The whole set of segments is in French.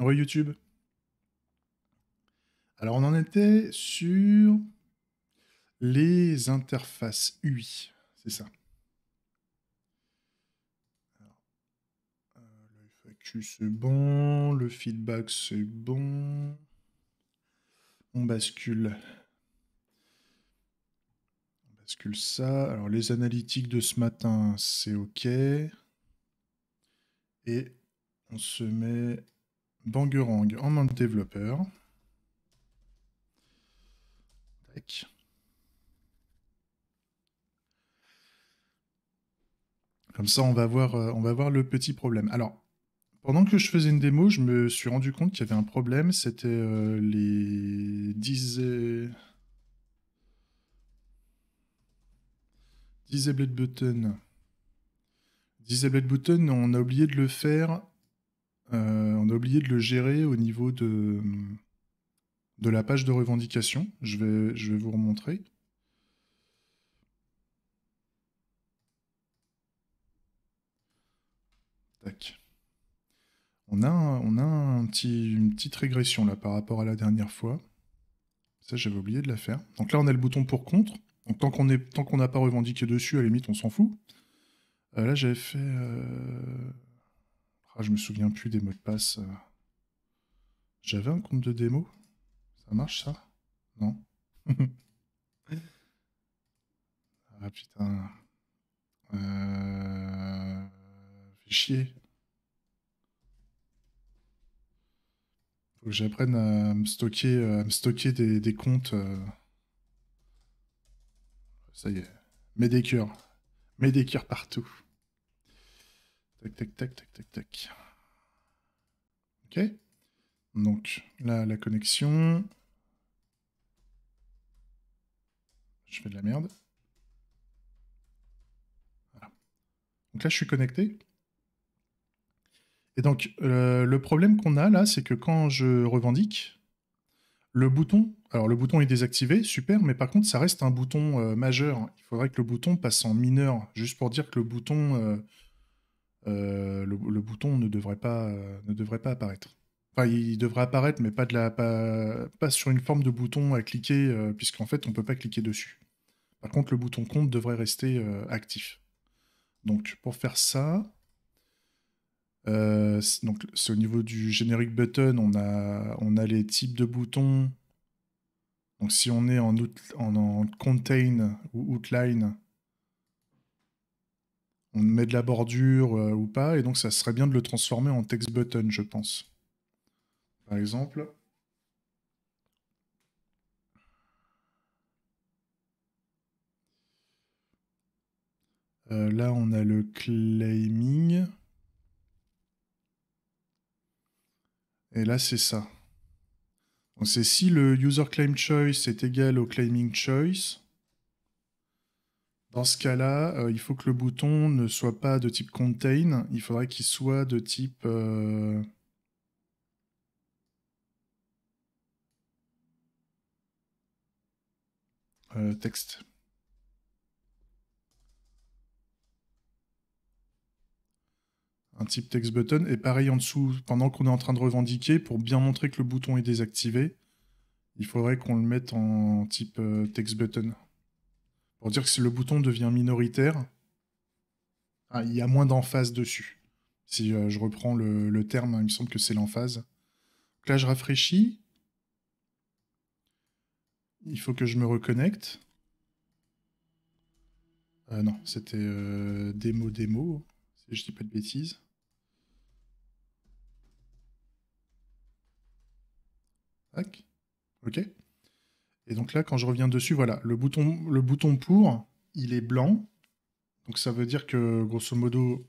YouTube. Alors on en était sur les interfaces UI, c'est ça. Euh, le FAQ c'est bon, le feedback c'est bon. On bascule. On bascule ça. Alors les analytiques de ce matin, c'est OK. Et on se met Bangerang en de développeur. Comme ça, on va, voir, euh, on va voir le petit problème. Alors, pendant que je faisais une démo, je me suis rendu compte qu'il y avait un problème. C'était euh, les 10... Disable button. Disable button, on a oublié de le faire euh, on a oublié de le gérer au niveau de, de la page de revendication. Je vais, je vais vous remontrer. Tac. On a, on a un petit, une petite régression là par rapport à la dernière fois. Ça, j'avais oublié de la faire. Donc là, on a le bouton pour contre. Donc tant qu'on n'a pas revendiqué dessus, à la limite, on s'en fout. Euh, là, j'avais fait... Euh, ah, je me souviens plus des mots de passe. Euh. J'avais un compte de démo Ça marche ça Non Ah putain. Euh... Fais chier. Faut que j'apprenne à me stocker, me stocker des, des comptes. Euh. Ça y est. Mets des cœurs. Mets des cœurs partout. Tac, tac, tac, tac, tac, tac. Ok. Donc là, la connexion. Je fais de la merde. Voilà. Donc là, je suis connecté. Et donc, euh, le problème qu'on a là, c'est que quand je revendique, le bouton, alors le bouton est désactivé, super, mais par contre, ça reste un bouton euh, majeur. Il faudrait que le bouton passe en mineur, juste pour dire que le bouton, euh, euh, le, bouton ne devrait pas, euh, ne devrait pas apparaître. Enfin, il devrait apparaître, mais pas, de la, pas, sur une forme de bouton à cliquer, euh, puisqu'en fait, on ne peut pas cliquer dessus. Par contre, le bouton compte devrait rester actif. Donc, pour faire ça, c'est au niveau du generic button, on a, on a les types de boutons. Donc si on est en, en, en contain ou outline, on met de la bordure euh, ou pas, et donc ça serait bien de le transformer en text button, je pense. Par exemple. Euh, là, on a le claiming. Et là, c'est ça. on c'est si le user claim choice est égal au claiming choice, dans ce cas-là, euh, il faut que le bouton ne soit pas de type contain, il faudrait qu'il soit de type... text euh, euh, ». texte. Un type text button, et pareil en dessous, pendant qu'on est en train de revendiquer, pour bien montrer que le bouton est désactivé, il faudrait qu'on le mette en type text button dire que si le bouton devient minoritaire, ah, il y a moins d'emphase dessus. Si euh, je reprends le, terme, hein, il me semble que c'est l'emphase. là, je rafraîchis. Il faut que je me reconnecte. Euh, non, c'était euh, démo démo, si je dis pas de bêtises. Tac. Ok. Et donc là, quand je reviens dessus, voilà, le bouton, le bouton pour, il est blanc. Donc ça veut dire que, grosso modo,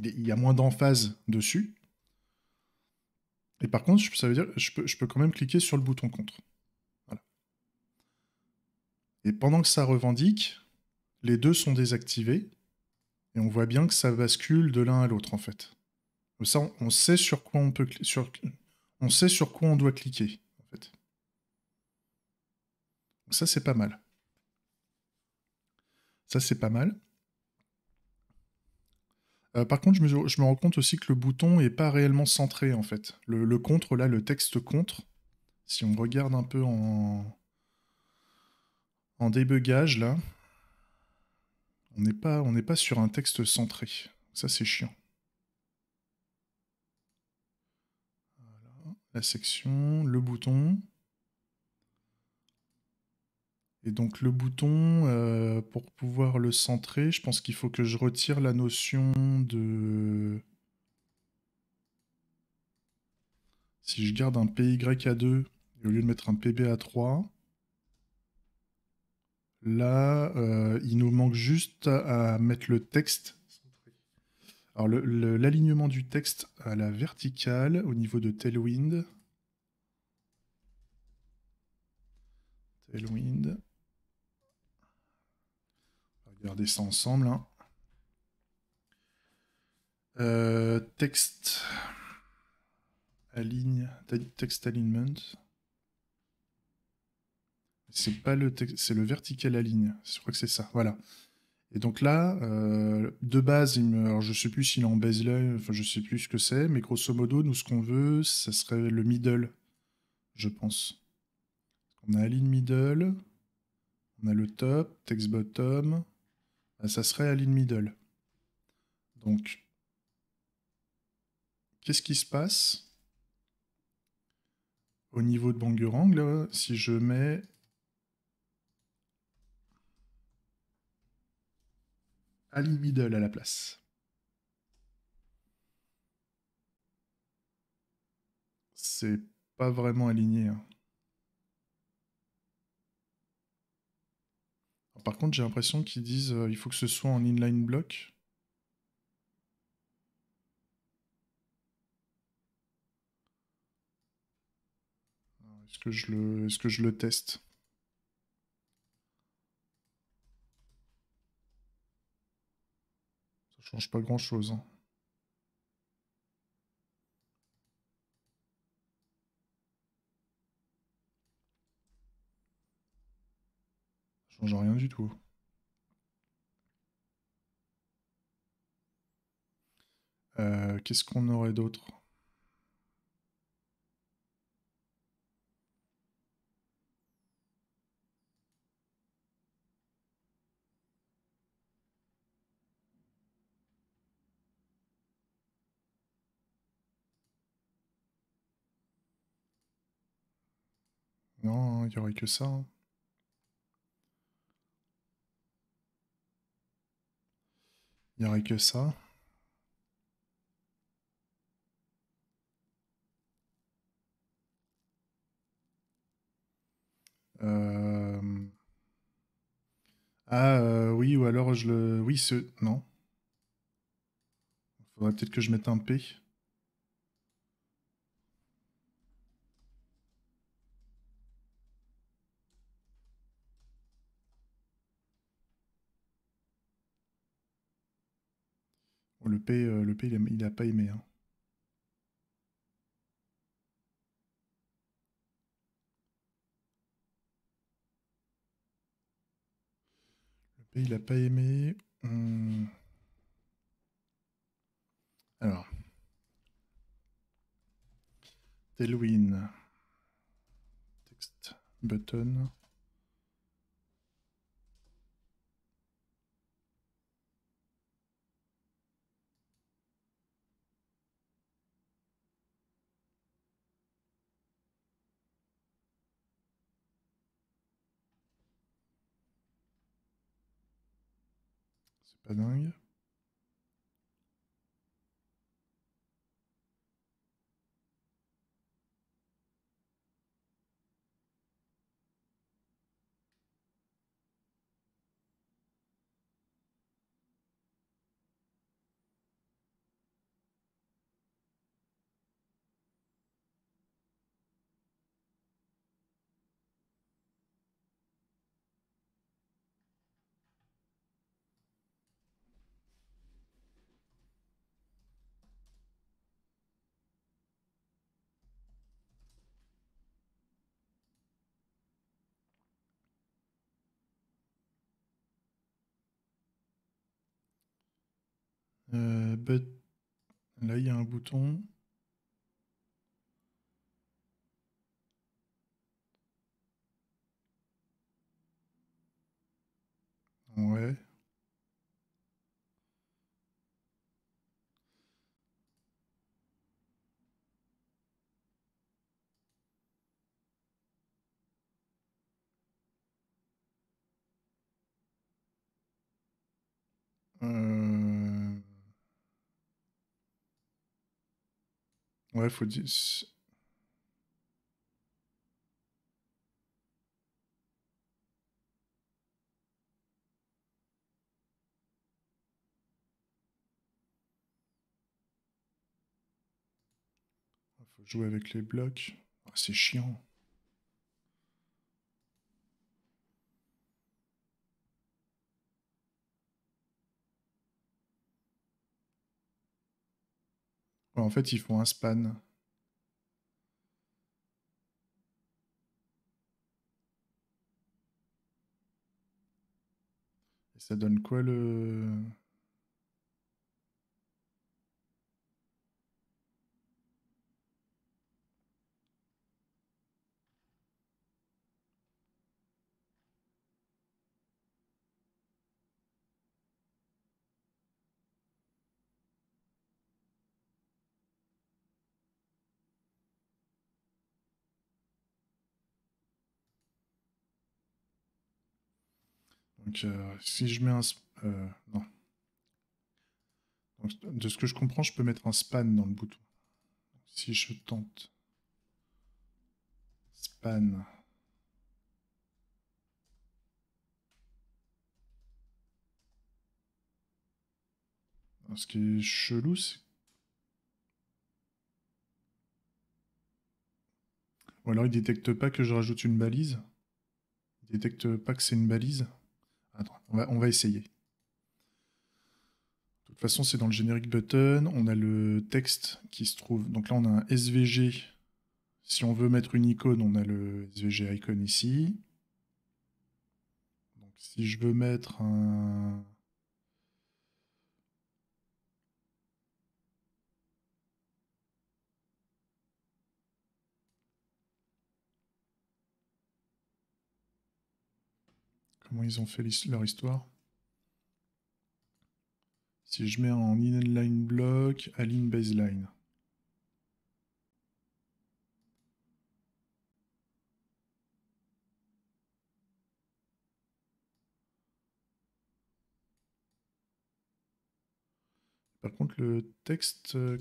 il, y a moins d'emphase dessus. Et par contre, ça veut dire je peux, je peux quand même cliquer sur le bouton contre. Voilà. Et pendant que ça revendique, les deux sont désactivés. Et on voit bien que ça bascule de l'un à l'autre, en fait. ça, sait sur quoi on peut... Sur, on sait sur quoi on doit cliquer. Ça, c'est pas mal. Ça, c'est pas mal. Euh, par contre, je me, rends compte aussi que le bouton n'est pas réellement centré, en fait. Le, contre, là, le texte contre, si on regarde un peu en, débugage, là, on n'est pas, on pas sur un texte centré. Ça, c'est chiant. La section, le bouton. Et donc le bouton, euh, pour pouvoir le centrer, je pense qu'il faut que je retire la notion de... Si je garde un PY à 2, au lieu de mettre un PB à 3, là, euh, il nous manque juste à mettre le texte. Alors l'alignement du texte à la verticale au niveau de Tailwind. Tailwind regarder ça ensemble. Hein. Euh, text alignment. C'est pas le c'est le vertical align. Je crois que c'est ça. Voilà. Et donc là, euh, de base, je sais plus s'il est en baseline, enfin je sais plus ce que c'est, mais grosso modo, nous ce qu'on veut, ça serait le middle, je pense. On a align middle, on a le top, text bottom, bah, ça serait align Middle. Donc, qu'est-ce qui se passe au niveau de Bangurang là, si je mets Ali Middle à la place C'est pas vraiment aligné. Hein. par contre, j'ai l'impression qu'ils disent euh, il faut que ce soit en inline block. Est-ce que, je le... Est que je le teste Ça change pas grand-chose. Hein. change rien du tout. Euh, qu'est-ce qu'on aurait d'autre Non, il n'y aurait que ça. Hein. Il n'y aurait que ça. Euh, ah euh, oui, ou alors je le... Oui, ce... Non. Faudrait peut-être que je mette un P. le P, le il n'a pas aimé. Le P, il n'a pas aimé. Hein. Hmm. Alors. Telwin. Text button. Pas dingue. Euh, là, il y a un bouton. Ouais. Ouais, faut dire. Faut jouer avec les blocs. Oh, c'est chiant. en fait, ils font un span. Et ça donne quoi le... Donc, euh, si je mets un... Euh, non. de ce que je comprends, je peux mettre un span dans le bouton. Si je tente span... Ce qui est chelou, c'est... Ou alors il détecte pas que je rajoute une balise. Il détecte pas que c'est une balise. On va, essayer. De toute façon, c'est dans le générique button. On a le texte qui se trouve. Donc là, on a un SVG. Si on veut mettre une icône, on a le SVG icon ici. Donc si je veux mettre un Comment ils ont fait leur histoire Si je mets en inline block, align baseline. Par contre, le texte... Euh,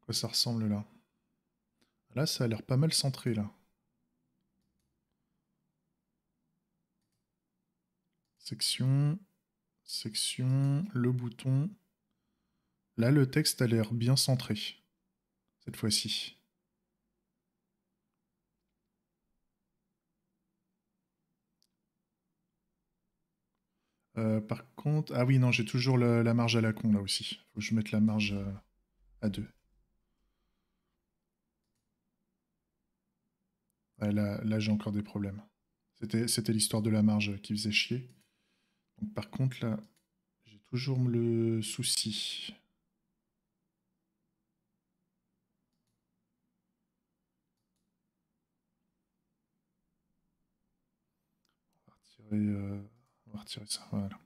quoi ça ressemble là Là, ça a l'air pas mal centré là. Section, section, le bouton. Là, le texte a l'air bien centré, cette fois-ci. Euh, par contre, ah oui, non, j'ai toujours la marge à la con là aussi. Faut que je mette la marge à 2. là, là j'ai encore des problèmes. C'était l'histoire de la marge qui faisait chier par contre, là, j'ai toujours le souci. On va retirer, euh, on va retirer ça, voilà.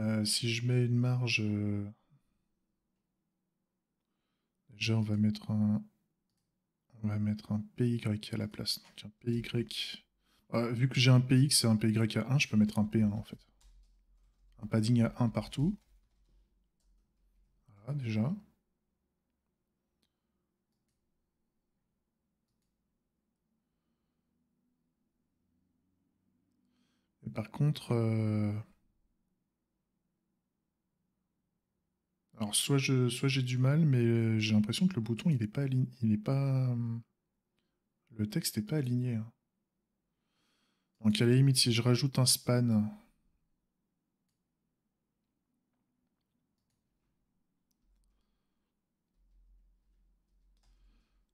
Euh, si je mets une marge... Euh, déjà, on va mettre un... On va mettre un PY à la place. un PY... Euh, vu que j'ai un PX et un PY à 1, je peux mettre un P1 en fait. Un padding à 1 partout. Voilà, déjà. par contre... Alors, soit je, soit j'ai du mal, mais euh, j'ai l'impression que le bouton, il est pas il pas, le texte n'est pas aligné. Hein. Donc, à la limite, si je rajoute un span,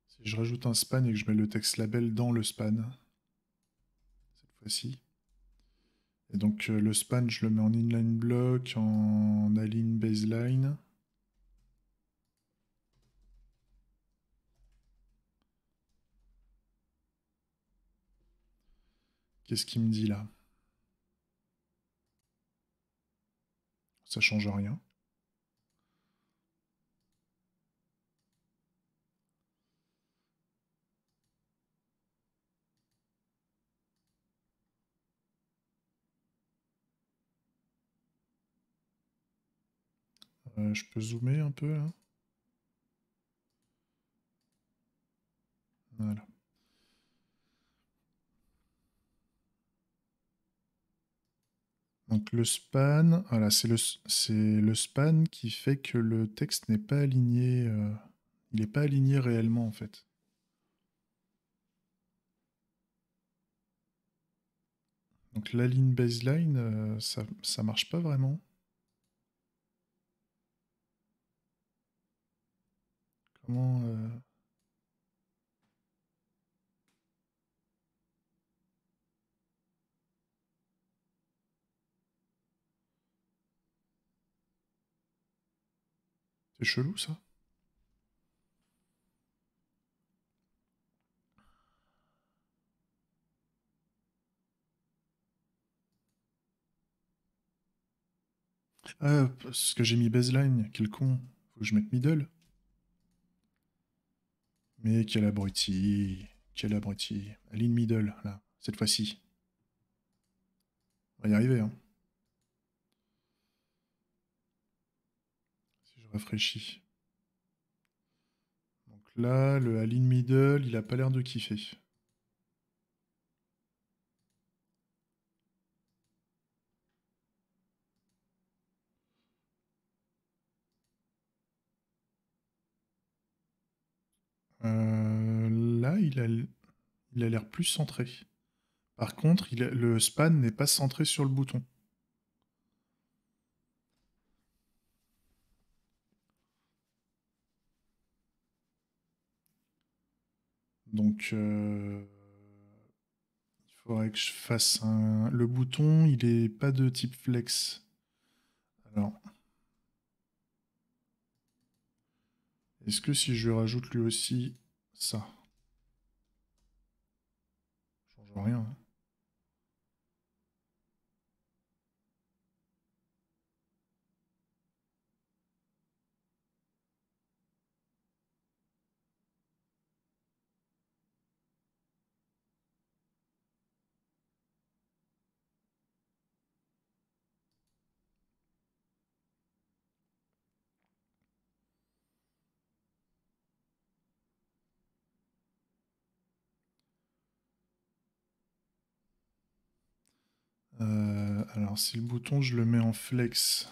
si je rajoute un span et que je mets le texte label dans le span, cette fois-ci. Et donc, euh, le span, je le mets en inline block, en align baseline. Qu'est-ce qu'il me dit là Ça change rien. Euh, je peux zoomer un peu là. Voilà. Donc le span, voilà, c'est le, le, span qui fait que le texte n'est pas aligné, euh, il n'est pas aligné réellement en fait. Donc la ligne baseline, euh, ça, ça marche pas vraiment. Comment... Euh, C'est chelou ça. Ah, parce que j'ai mis baseline, quel con. Faut que je mette middle. Mais quel abruti, quel abruti. Ligne middle, là, cette fois-ci. On va y arriver, hein. rafraîchis. Donc là, le Aline Middle, il n'a pas l'air de kiffer. Euh, là, il a il a l'air plus centré. Par contre, il le span n'est pas centré sur le bouton. Donc, euh, il faudrait que je fasse un... Le bouton, il n'est pas de type flex. Alors... Est-ce que si je rajoute lui aussi ça, ça change rien. Hein si le bouton je le mets en flex,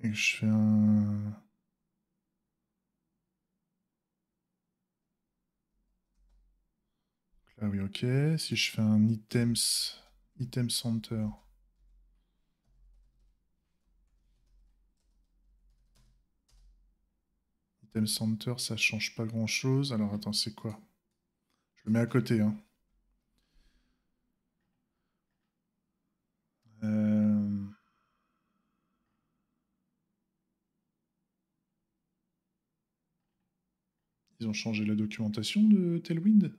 et je fais un... Là oui ok, si je fais un items, item center. Item center ça change pas grand chose, alors attends c'est quoi je le mets à côté. Hein. Euh, Ils ont changé la documentation de Tailwind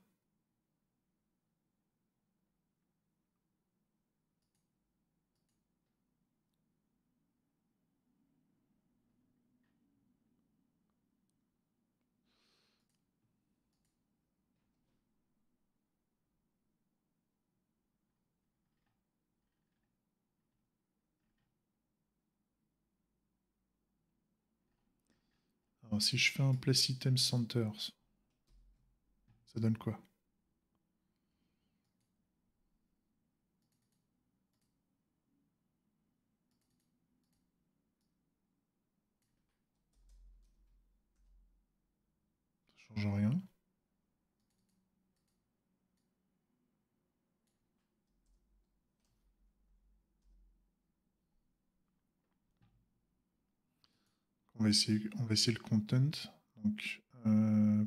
si je fais un Place Item ça donne quoi Ça change rien. on va essayer, le content. Euh,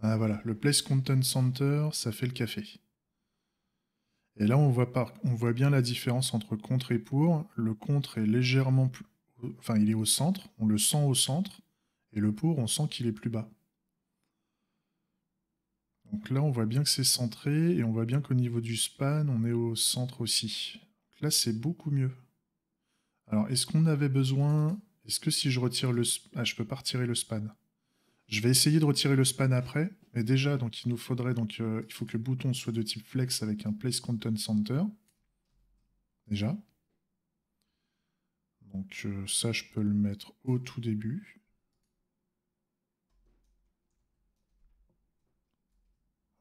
ah voilà, le Place Content Center, ça fait le café. Et là, on voit, on voit bien la différence entre contre et pour. Le contre est légèrement plus enfin, il est au centre, on le sent au centre, et le pour, on sent qu'il est plus bas. Donc là, on voit bien que c'est centré, et on voit bien qu'au niveau du span, on est au centre aussi. là, c'est beaucoup mieux. Alors, est-ce qu'on avait besoin... Est-ce que si je retire le... Ah, je peux pas retirer le span. Je vais essayer de retirer le span après, mais déjà, donc il nous faudrait... donc euh, Il faut que le bouton soit de type flex avec un place content center. Déjà. Donc euh, ça, je peux le mettre au tout début.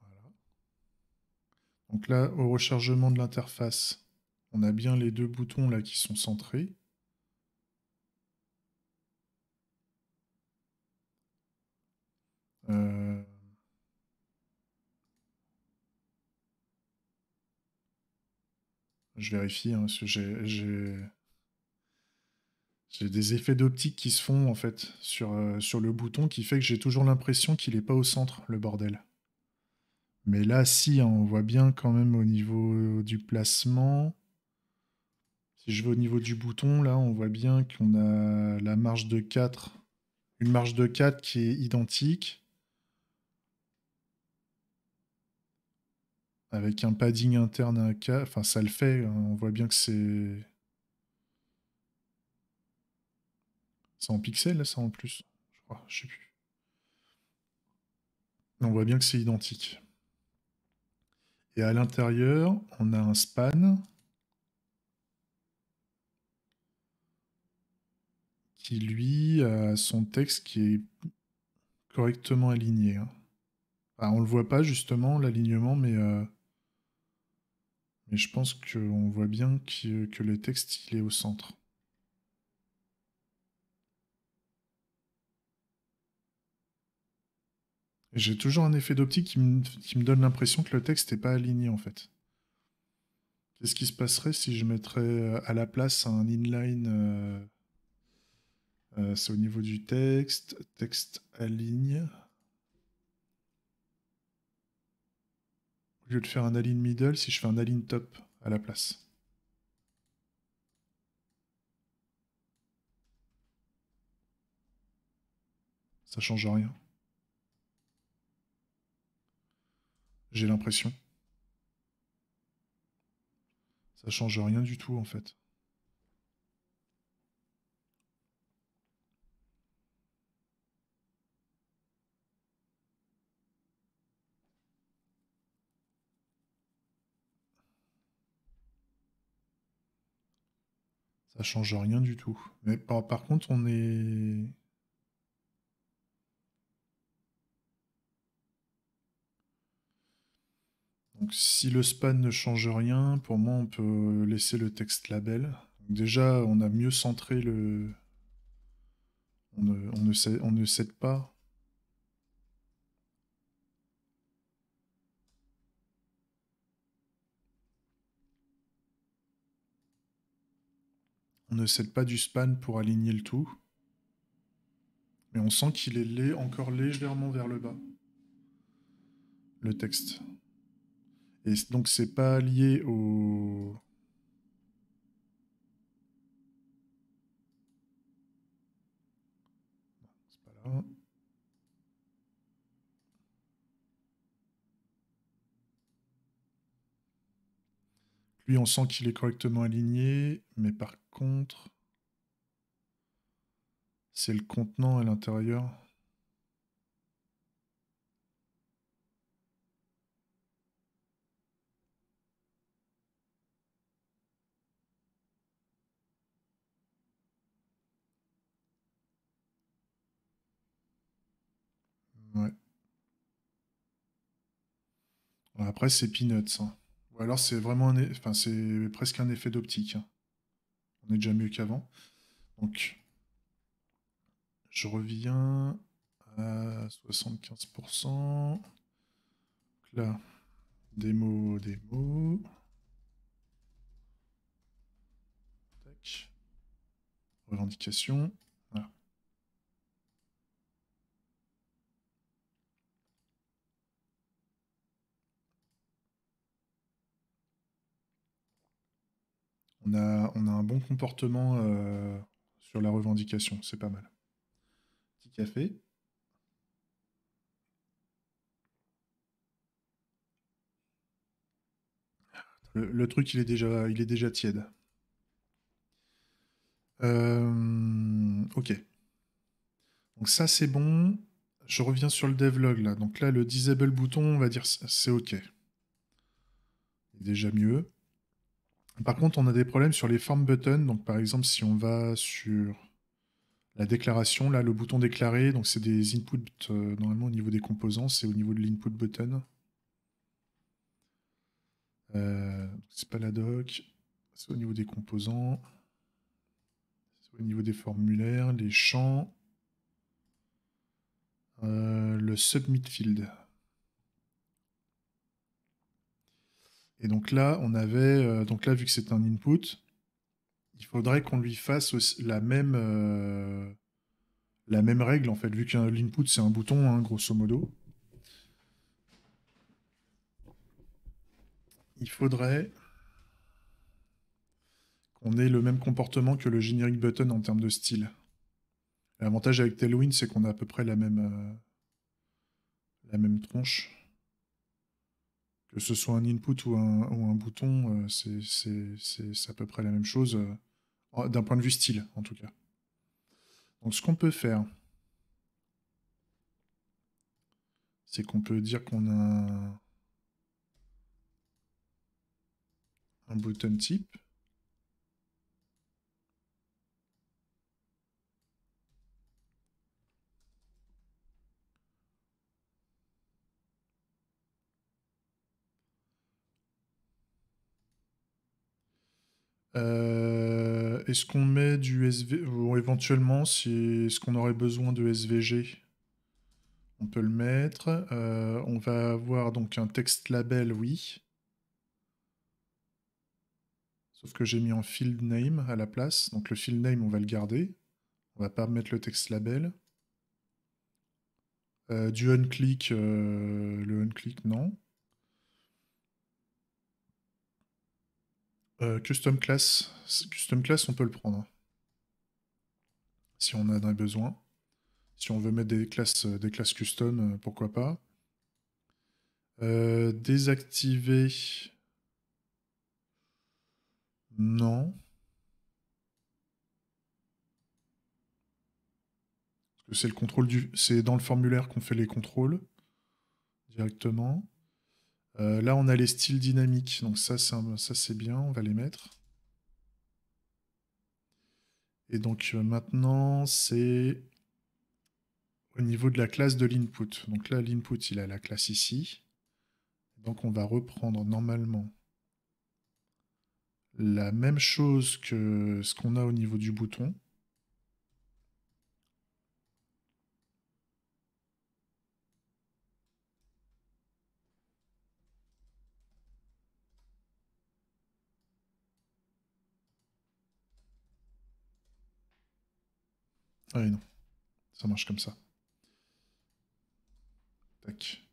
Voilà. Donc là, au rechargement de l'interface, on a bien les deux boutons là qui sont centrés. Euh, je vérifie, hein, que j'ai j'ai des effets d'optique qui se font en fait sur, euh, sur le bouton qui fait que j'ai toujours l'impression qu'il n'est pas au centre, le bordel. Mais là, si, hein, on voit bien quand même au niveau du placement. Si je vais au niveau du bouton, là, on voit bien qu'on a la marge de 4, une marge de 4 qui est identique. Avec un padding interne à 4, enfin ça le fait, hein, on voit bien que c'est C'est en pixels, ça en plus Je crois, je sais plus. On voit bien que c'est identique. Et à l'intérieur, on a un span qui, lui, a son texte qui est correctement aligné. On hein. on le voit pas, justement, l'alignement, euh, mais... je pense qu'on voit bien que, que le texte, il est au centre. J'ai toujours un effet d'optique qui me, donne l'impression que le texte n'est pas aligné en fait. Qu'est-ce qui se passerait si je mettrais euh, à la place un inline euh, euh, C'est au niveau du texte, texte aligne. Au lieu de faire un align middle, si je fais un align top à la place. Ça change rien. j'ai l'impression. Ça change rien du tout en fait. Ça change rien du tout. Mais par, par contre, on est Donc si le span ne change rien, pour moi on peut laisser le texte label. Déjà on a mieux centré le... On ne, on ne cède pas. On ne cède pas du span pour aligner le tout. Mais on sent qu'il est encore légèrement vers le bas. Le texte. Et donc c'est pas lié au... Lui, on sent qu'il est correctement aligné, mais par contre, c'est le contenant à l'intérieur. Après, c'est peanuts. Hein. Ou alors, c'est vraiment un, e-, c'est presque un effet d'optique. Hein. On est déjà mieux qu'avant. Donc, je reviens à 75%. là, démo, démo. Revendication. on a, un bon comportement euh, sur la revendication, c'est pas mal. Petit café. Le, truc, il est déjà, il est déjà tiède. Euh, ok. Donc ça, c'est bon. Je reviens sur le devlog, là. Donc là, le disable bouton, on va dire c'est ok. Déjà mieux. Par contre, on a des problèmes sur les form buttons. Donc, par exemple, si on va sur la déclaration, là, le bouton Déclarer, donc c'est des inputs euh, normalement au niveau des composants, c'est au niveau de l'input button. Euh, c'est pas la doc, c'est au niveau des composants, c'est au niveau des formulaires, les champs, euh, le submit field. Et donc là, on avait, euh, donc là, vu que c'est un input, il faudrait qu'on lui fasse la même, euh, la même règle en fait, vu que l'input c'est un bouton, hein, grosso modo. Il faudrait qu'on ait le même comportement que le generic button en termes de style. L'avantage avec Tailwind, c'est qu'on a à peu près la même, euh, la même tronche que ce soit un input ou un, bouton, euh, c'est à peu près la même chose, euh, d'un point de vue style en tout cas. Donc ce qu'on peut faire, c'est qu'on peut dire qu'on a un bouton type Euh, est-ce qu'on met du SVG éventuellement, si... est-ce qu'on aurait besoin de SVG On peut le mettre. Euh, on va avoir donc un texte label, oui. Sauf que j'ai mis un field name à la place. Donc le field name, on va le garder. On va pas mettre le texte label. Euh, du unclick, le unclick, non. Euh, custom class. Custom class, on peut le prendre. Si on en a besoin. Si on veut mettre des classes, euh, des classes custom, euh, pourquoi pas. désactiver. Non. c'est le contrôle du. C'est dans le formulaire qu'on fait les contrôles directement. Euh, là, on a les styles dynamiques, donc ça, c'est bien, on va les mettre. Et donc euh, maintenant, c'est au niveau de la classe de l'input. Donc là, l'input, il a la classe ici. Donc on va reprendre normalement la même chose que ce qu'on a au niveau du bouton. Oui, non. Ça marche comme ça. Tac.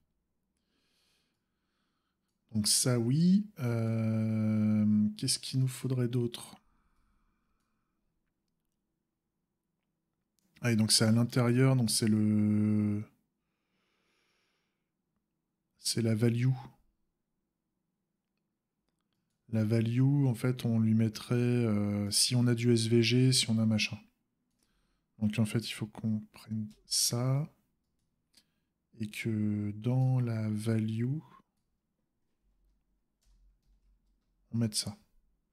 Donc ça, oui. Euh, qu'est-ce qu'il nous faudrait d'autre Ah, et donc c'est à l'intérieur, donc c'est le... C'est la value. La value, en fait, on lui mettrait... Euh, si on a du SVG, si on a machin. Donc en fait, il faut qu'on prenne ça et que dans la value, on mette ça,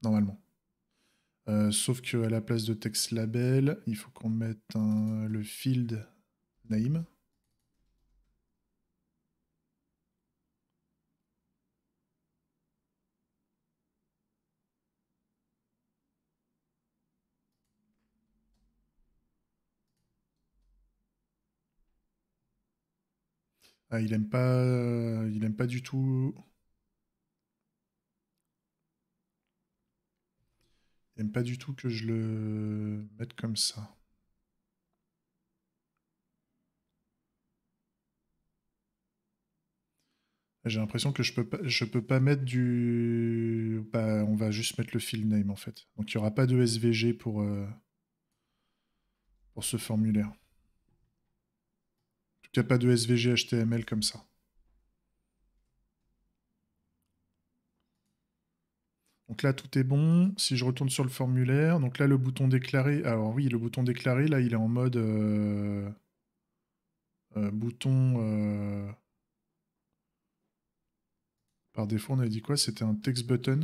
normalement. Euh, sauf qu'à la place de texte label, il faut qu'on mette le field name. Ah, il aime pas, euh, il aime pas du tout. aime pas du tout que je le mette comme ça. J'ai l'impression que je peux pas, je peux pas mettre du. Bah, on va juste mettre le field name en fait. Donc il n'y aura pas de SVG pour, euh, pour ce formulaire. Tu cas pas de SVG HTML comme ça. Donc là, tout est bon. Si je retourne sur le formulaire, donc là, le bouton déclaré. Alors oui, le bouton déclaré, là, il est en mode euh, euh, bouton. Euh, par défaut, on avait dit quoi C'était un text button.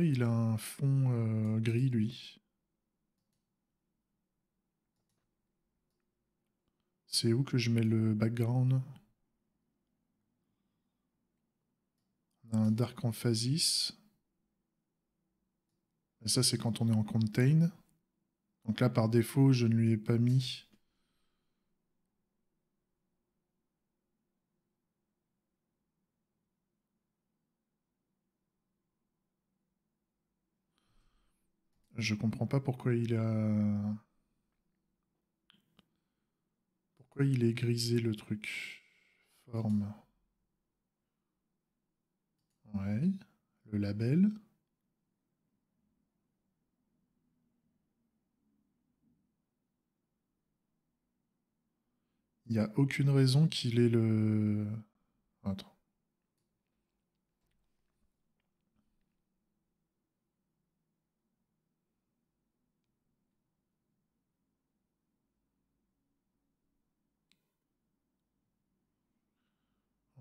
il a un fond euh, gris, lui C'est où que je mets le background un dark emphasis. Et ça, c'est quand on est en contain. Donc là, par défaut, je ne lui ai pas mis Je comprends pas pourquoi il a. Pourquoi il est grisé le truc Forme. Ouais. Le label. Il n'y a aucune raison qu'il ait le.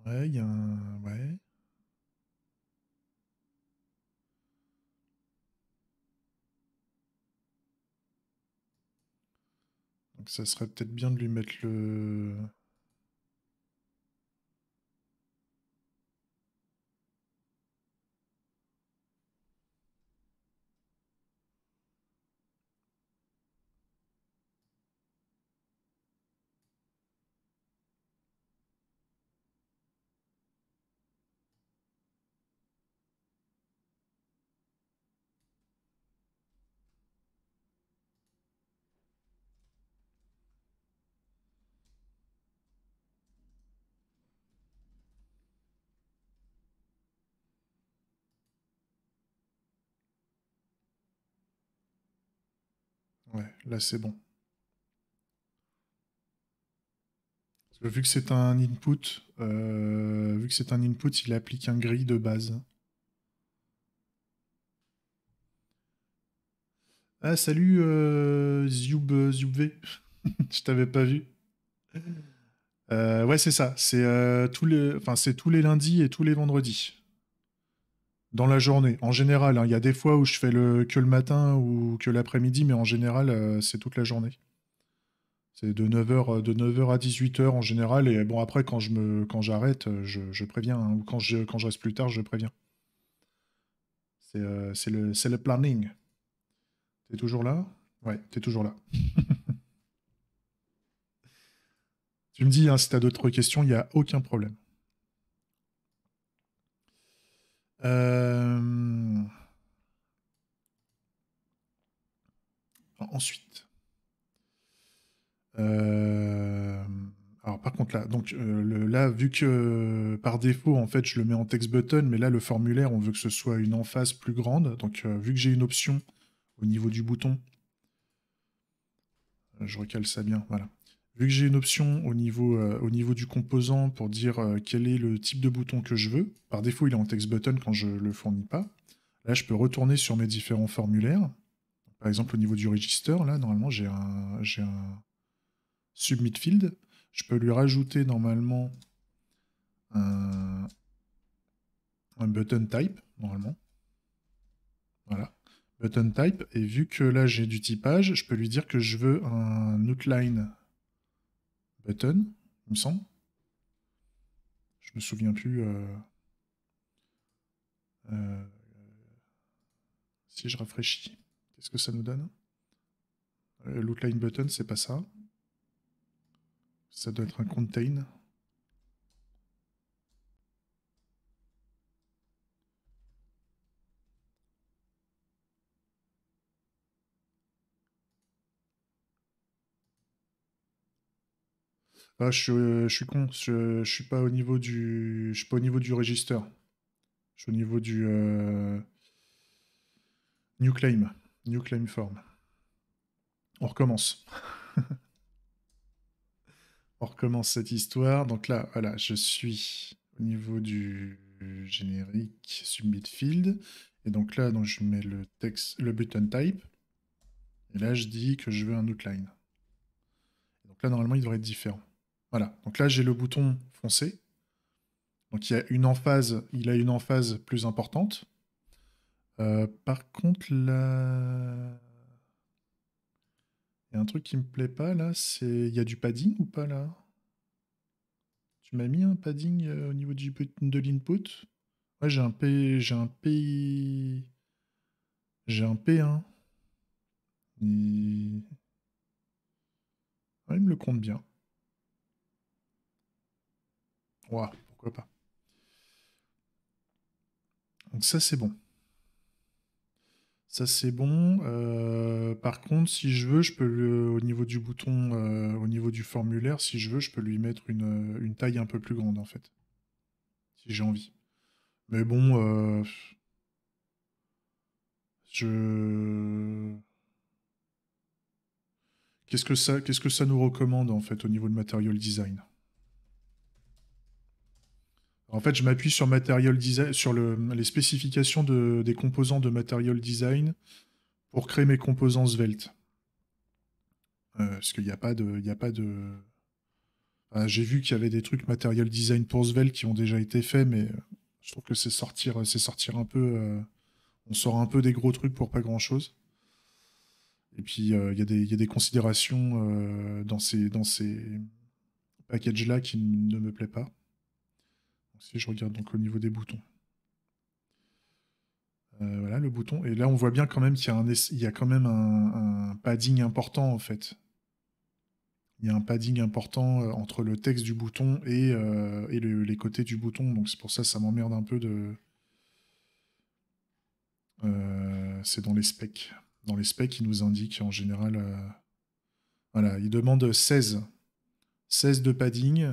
Ouais, il y a un. Ouais. Donc ça serait peut-être bien de lui mettre le. là c'est bon. Vu que c'est un input, euh, vu que c'est un input, il applique un gris de base. Ah salut euh, Zub, V, je t'avais pas vu. Euh, ouais c'est ça, c'est euh, tous c'est tous les lundis et tous les vendredis dans la journée. En général, hein, il y a des fois où je fais que le matin ou que l'après-midi, mais en général, euh, c'est toute la journée. C'est de 9h, euh, de 9h à 18h en général. Et bon, après, quand je me, quand j'arrête, euh, je, préviens. Hein. ou quand je, quand je reste plus tard, je préviens. C'est le, le planning. es toujours là Ouais, es toujours là. tu me dis, hein, si t'as d'autres questions, il n'y a aucun problème. Euh, ensuite. Euh, alors par contre là, donc euh, là vu que par défaut en fait je le mets en text button, mais là le formulaire on veut que ce soit une emphase plus grande. Donc vu que j'ai une option au niveau du bouton, je recale ça bien. Voilà vu que j'ai une option au niveau, euh, au niveau du composant pour dire euh, quel est le type de bouton que je veux, par défaut il est en text button quand je ne le fournis pas, là je peux retourner sur mes différents formulaires. Par exemple au niveau du register, là normalement j'ai un, un submit field. Je peux lui rajouter normalement un, un button type, normalement. Voilà button type, et vu que là j'ai du typage, je peux lui dire que je veux un outline Button, il me semble. Je me souviens plus. Euh, euh, si je rafraîchis, qu'est-ce que ça nous donne euh, L'outline button, c'est pas ça. Ça doit être un contain. Ah, je, euh, je, suis con, je, je, suis pas au niveau du, je suis pas au niveau du register. Je suis au niveau du euh, new claim, new claim form. On recommence. On recommence cette histoire. Donc là, voilà, je suis au niveau du générique submit field. Et donc là, donc je mets le texte, le button type. Et là, je dis que je veux un outline. Donc là, normalement, il devrait être différent. Voilà, donc là j'ai le bouton foncé. Donc il, y a une emphase, il a une emphase plus importante. Euh, par contre, là... Il y a un truc qui me plaît pas là, c'est... Il y a du padding ou pas là Tu m'as mis un padding euh, au niveau du, de l'input Moi j'ai un P... J'ai un P... J'ai un P1. il me le compte bien pourquoi pas. Donc ça, c'est bon. Ça, c'est bon. Euh, par contre, si je veux, je peux, au niveau du bouton, euh, au niveau du formulaire, si je veux, je peux lui mettre une, taille un peu plus grande, en fait. Si j'ai envie. Mais bon, euh, je... Qu'est-ce que, ça, qu'est-ce que ça nous recommande, en fait, au niveau de Material Design en fait, je m'appuie sur Material Design, sur les spécifications des composants de Material Design pour créer mes composants Svelte. Euh, parce qu'il n'y a pas de. a pas de... J'ai vu qu'il y avait des trucs Material Design pour Svelte qui ont déjà été faits, mais euh, je trouve que c'est sortir, sortir un peu. Euh, on sort un peu des gros trucs pour pas grand chose. Et puis, il y, a des considérations dans ces, dans ces packages-là qui ne me plaît pas si je regarde donc, au niveau des boutons. Euh, voilà le bouton. Et là, on voit bien quand même qu'il y a, un, il y a quand même un, padding important en fait. Il y a un padding important euh, entre le texte du bouton et, euh, les côtés du bouton. Donc c'est pour ça que ça m'emmerde un peu de. c'est dans les specs. Dans les specs, il nous indique en général. voilà, il demande 16. 16 de padding.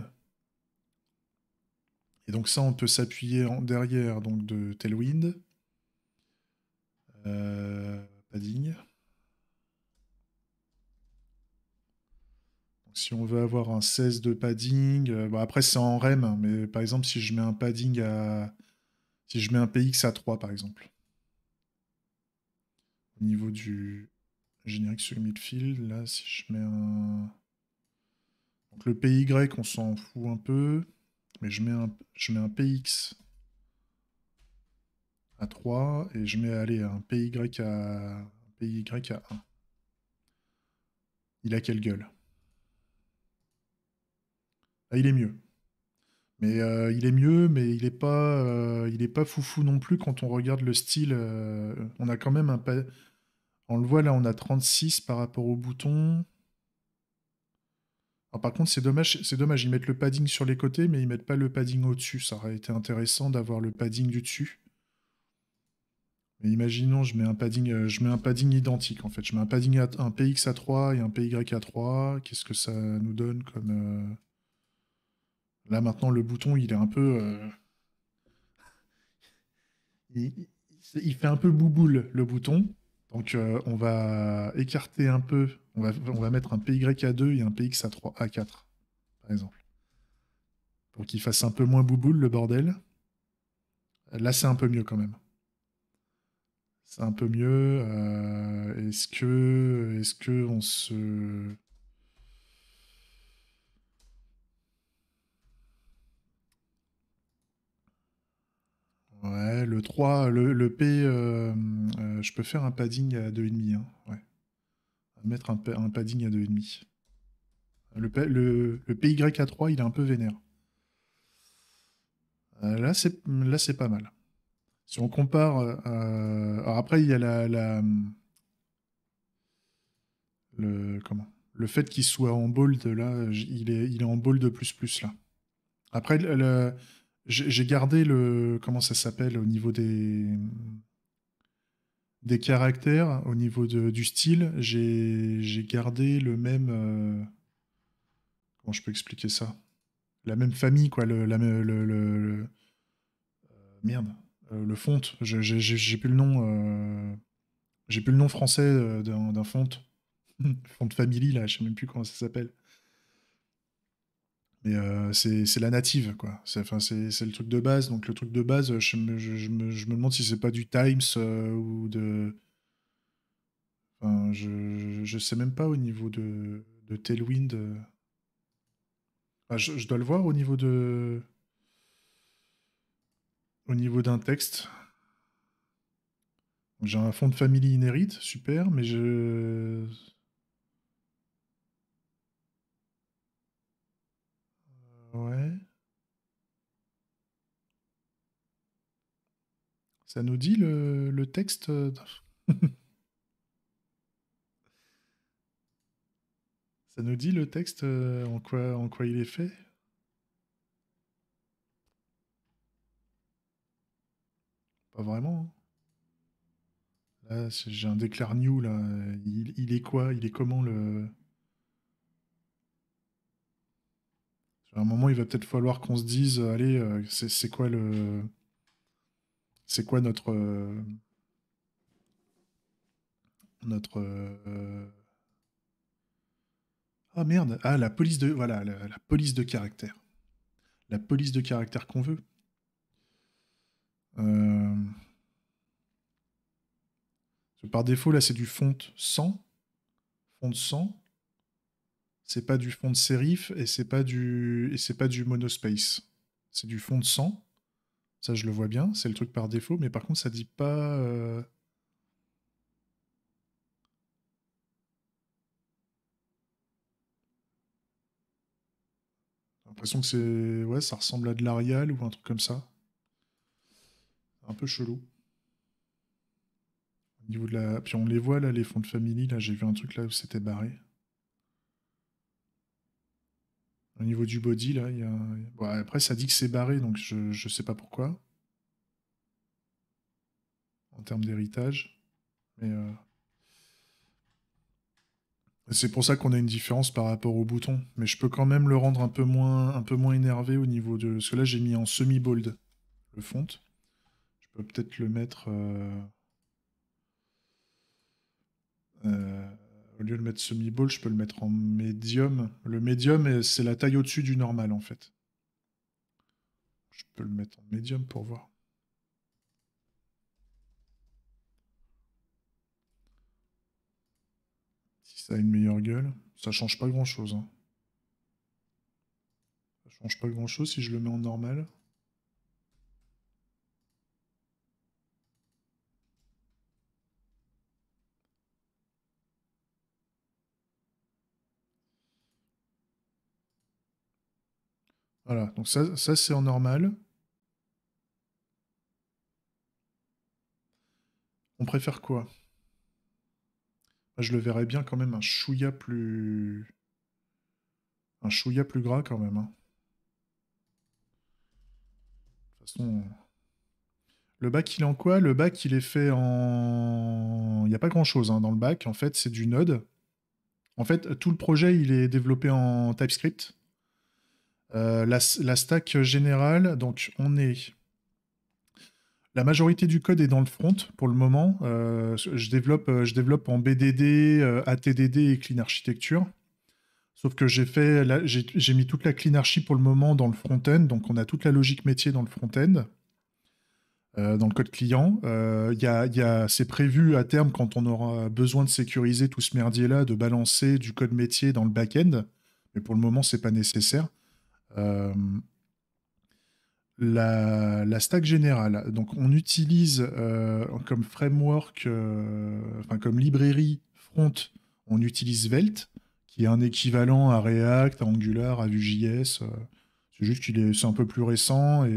Et donc ça, on peut s'appuyer derrière donc de Tailwind, euh, padding. si on veut avoir un 16 de padding, euh, après c'est en REM, hein, mais par exemple si je mets un padding à... Si je mets un PX à 3 par exemple. Au niveau du générique sur le midfield, là si je mets un... Donc le PY on s'en fout un peu mais je mets un, je mets un PX à 3 et je mets aller un PY à PY à 1. Il a quelle gueule ah, euh, il est mieux. Mais il est mieux, mais il n'est pas, euh, il est pas foufou non plus quand on regarde le style. Euh, on a quand même un... On le voit là, on a 36 par rapport au bouton par contre, c'est dommage, c'est dommage, ils mettent le padding sur les côtés, mais ils mettent pas le padding au-dessus. Ça aurait été intéressant d'avoir le padding du dessus. Mais imaginons, je mets un padding, euh, je mets un padding identique en fait. Je mets un padding un PX à 3 et un PY à 3. Qu'est-ce que ça nous donne comme euh, là maintenant le bouton, il est un peu, euh, il, fait un peu bouboule le bouton. Donc euh, on va écarter un peu, on va, on va, mettre un PY à 2 et un PX à 3, à 4, par exemple. Pour qu'il fasse un peu moins bouboule le bordel. Là c'est un peu mieux quand même. C'est un peu mieux. Euh, est-ce que est-ce que on se Ouais, le 3, le, P, euh, euh, je peux faire un padding à 2,5. Hein, ouais. Mettre un, padding à 2,5. Le, le, le PY à 3, il est un peu vénère. Euh, là, c'est, pas mal. Si on compare. alors après, il y a la. le, comment le fait qu'il soit en bold, là, il est, il est en bold plus plus, là. Après, le, j'ai gardé le. Comment ça s'appelle au niveau des. Des caractères, au niveau de, du style. J'ai gardé le même. Euh, comment je peux expliquer ça La même famille, quoi. Le, la, le, le, euh, merde. Euh, le font. J'ai plus le nom. J'ai plus le nom français d'un font. font family, là. Je sais même plus comment ça s'appelle. Mais euh, c'est la native, quoi. C'est le truc de base. Donc le truc de base, je me, demande si c'est pas du Times euh, ou de. Enfin, je, sais même pas au niveau de, de Tailwind. je, dois le voir au niveau de. Au niveau d'un texte. J'ai un fond de famille inhérite super, mais je. Ouais. Ça nous dit le, le texte euh, Ça nous dit le texte euh, en quoi, en quoi il est fait Pas vraiment. Hein. Là, j'ai un déclare new là. Il, il est quoi Il est comment le À un moment, il va peut-être falloir qu'on se dise, euh, allez, euh, c'est quoi le, c'est quoi notre, euh, notre, ah merde, ah la police de, voilà, la, police de caractère, la police de caractère qu'on veut. Par défaut, là, c'est du Fonte 100. Font 100 c'est pas du fond de serif et c'est pas du et c'est pas du monospace. C'est du fond de sang. Ça, je le vois bien. C'est le truc par défaut. Mais par contre, ça dit pas. Euh, j'ai l'impression que c'est ouais, ça ressemble à de l'Arial ou un truc comme ça. Un peu chelou. Au niveau de la, puis on les voit là, les fonds de famille. Là, j'ai vu un truc là où c'était barré. Au niveau du body, là, il y a... après, ça dit que c'est barré, donc je ne sais pas pourquoi. En termes d'héritage. Mais. Euh, c'est pour ça qu'on a une différence par rapport au bouton. Mais je peux quand même le rendre un peu moins, un peu moins énervé au niveau de. Parce que là, j'ai mis en semi-bold le font. Je peux peut-être le mettre. Euh, euh, au lieu de mettre semi-ball, je peux le mettre en médium. Le médium, c'est la taille au-dessus du normal, en fait. Je peux le mettre en médium pour voir. Si ça a une meilleure gueule, ça change pas grand-chose. Hein. Ça change pas grand-chose si je le mets en normal. Donc ça, ça c'est en normal. On préfère quoi bah, Je le verrais bien quand même un chouïa plus... Un chouïa plus gras quand même. Hein. De toute façon... Le bac, il est en quoi Le bac, il est fait en... Il n'y a pas grand-chose hein, dans le bac. En fait, c'est du Node. En fait, tout le projet, il est développé en TypeScript. Euh, la, stack générale, donc on est... La majorité du code est dans le front pour le moment. Euh, je, développe, euh, je développe en BDD, ATDD et Clean Architecture. Sauf que j'ai fait, j'ai mis toute la clean pour le moment dans le front-end, donc on a toute la logique métier dans le front-end, dans le code client. y a, y a, c'est prévu à terme quand on aura besoin de sécuriser tout ce merdier-là, de balancer du code métier dans le back-end, mais pour le moment c'est pas nécessaire. Euh, la, stack générale. Donc, on utilise euh, comme framework, euh, enfin, comme librairie front, on utilise Velt, qui est un équivalent à React, à Angular, à Vue.js. c'est juste qu'il est, un peu plus récent et,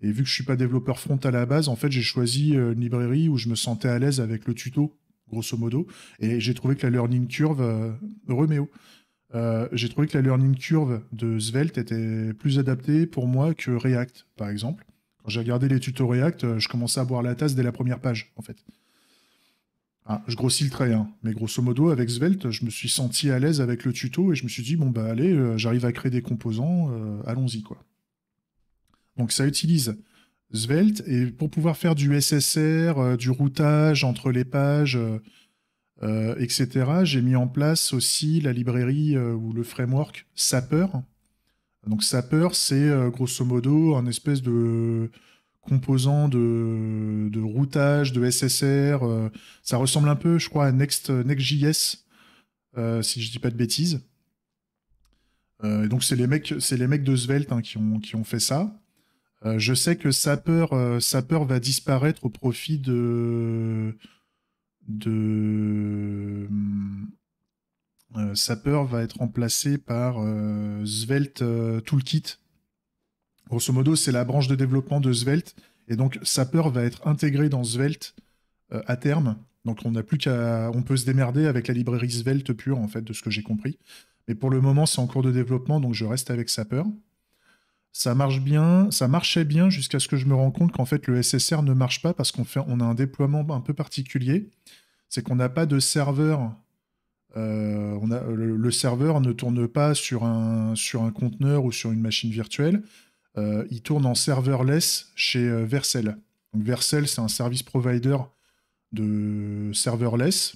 vu que je suis pas développeur front à la base, en fait, j'ai choisi une librairie où je me sentais à l'aise avec le tuto, grosso modo, et j'ai trouvé que la learning curve, reméo. Euh, j'ai trouvé que la learning curve de Svelte était plus adaptée pour moi que React, par exemple. Quand j'ai regardé les tutos React, euh, je commençais à boire la tasse dès la première page, en fait. Ah, je grossis le trait, hein. mais grosso modo, avec Svelte, je me suis senti à l'aise avec le tuto et je me suis dit, bon, bah allez, euh, j'arrive à créer des composants, allons-y, quoi. Donc ça utilise Svelte, et pour pouvoir faire du SSR, du routage entre les pages, euh, etc. J'ai mis en place aussi la librairie euh, ou le framework Sapper. Donc Sapper, c'est euh, grosso modo un espèce de composant de, routage, de SSR. ça ressemble un peu, je crois, à Next, Next.js, si je ne dis pas de bêtises. donc c'est les mecs, c'est les mecs de Svelte hein, qui, ont, qui ont fait ça. je sais que Sapper, Sapper va disparaître au profit de de euh, Sapper va être remplacé par euh, Svelte euh, Toolkit. Grosso modo, c'est la branche de développement de Svelte. Et donc, Sapper va être intégré dans Svelte à terme. Donc, on n'a plus qu'à, on peut se démerder avec la librairie Svelte pure, en fait, de ce que j'ai compris. Mais pour le moment, c'est en cours de développement, donc je reste avec Sapper. Ça marche bien, ça marchait bien jusqu'à ce que je me rende compte qu'en fait le SSR ne marche pas parce qu'on fait, on a un déploiement un peu particulier. C'est qu'on n'a pas de serveur. Euh, on a, le, serveur ne tourne pas sur un, sur un conteneur ou sur une machine virtuelle. Euh, il tourne en serverless chez euh, Vercel. Vercel, c'est un service provider de serverless.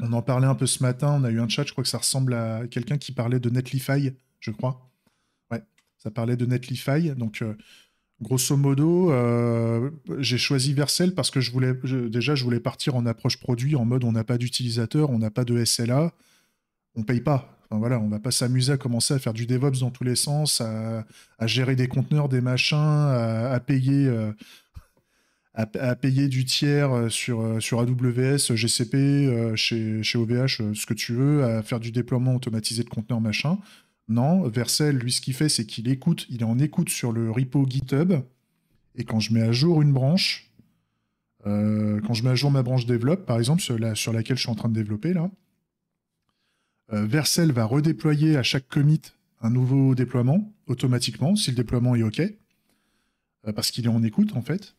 On en parlait un peu ce matin, on a eu un chat, je crois que ça ressemble à quelqu'un qui parlait de Netlify, je crois. Ça parlait de Netlify. Donc, euh, grosso modo, euh, j'ai choisi Versel parce que je voulais, déjà, je voulais partir en approche produit, en mode on n'a pas d'utilisateur, on n'a pas de SLA, on paye pas. Enfin, voilà, on va pas s'amuser à commencer à faire du DevOps dans tous les sens, à, gérer des conteneurs, des machins, à, payer. Euh, payer du tiers sur, sur AWS, GCP, chez, chez OVH, ce que tu veux, à faire du déploiement automatisé de conteneurs, machin. Non, Vercel, lui, ce qu'il fait, c'est qu'il écoute, il est en écoute sur le repo GitHub. Et quand je mets à jour une branche, euh, quand je mets à jour ma branche développe, par exemple, sur, sur laquelle je suis en train de développer, là, euh, Vercel va redéployer à chaque commit un nouveau déploiement automatiquement, si le déploiement est OK, euh, parce qu'il est en écoute, en fait,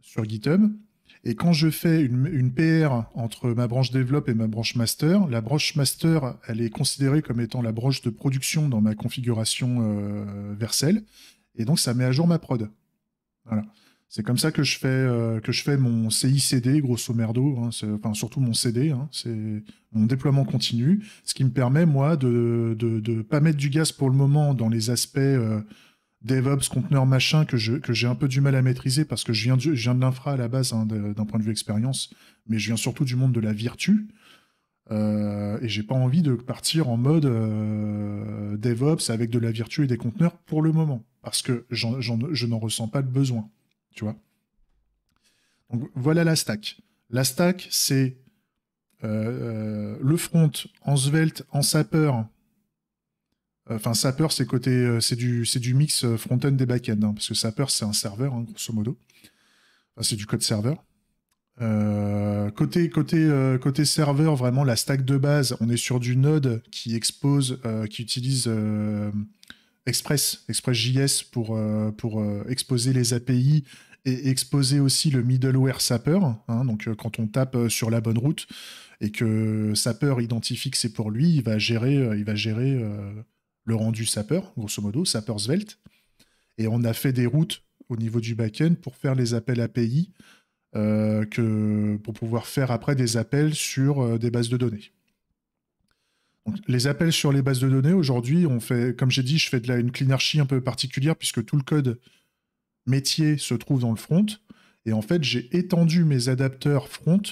sur GitHub. Et quand je fais une, PR entre ma branche développe et ma branche master, la branche master, elle est considérée comme étant la branche de production dans ma configuration euh, Et donc, ça met à jour ma prod. Voilà. C'est comme ça que je fais, euh, que je fais mon CICD, grosso merdo, hein. enfin surtout mon CD, hein. c'est mon déploiement continu, ce qui me permet, moi, de ne pas mettre du gaz pour le moment dans les aspects euh, DevOps, conteneur, machin, que je que j'ai un peu du mal à maîtriser parce que je viens, je viens de l'infra à la base hein, d'un point de vue expérience, mais je viens surtout du monde de la virtu et euh, et j'ai pas envie de partir en mode euh, DevOps avec de la virtu et des conteneurs pour le moment, parce que je n'en ressens pas le besoin. Tu vois Donc voilà la stack. La stack, c'est euh, le front en Svelte, en sapeur Enfin, Sapper, c'est côté, euh, c'est du, du mix euh, front-end et back-end, hein, parce que Sapper, c'est un serveur, hein, grosso modo. c'est du code serveur. Euh, côté côté côté serveur, vraiment la stack de base, on est sur du Node qui expose, qui utilise Express, ExpressJS pour pour exposer les API et exposer aussi le middleware Sapper. Hein, donc quand on tape sur la bonne route et que Sapper identifie que c'est pour lui, il va gérer, il va gérer le rendu Sapper, grosso modo, Sapper Svelte. Et on a fait des routes au niveau du back-end pour faire les appels API euh, que, pour pouvoir faire après des appels sur euh, des bases de données. les appels sur les bases de données, aujourd'hui, on fait, comme j'ai dit, je fais de une clinarchie un peu particulière puisque tout le code métier se trouve dans le front. Et en fait, j'ai étendu mes adapteurs front,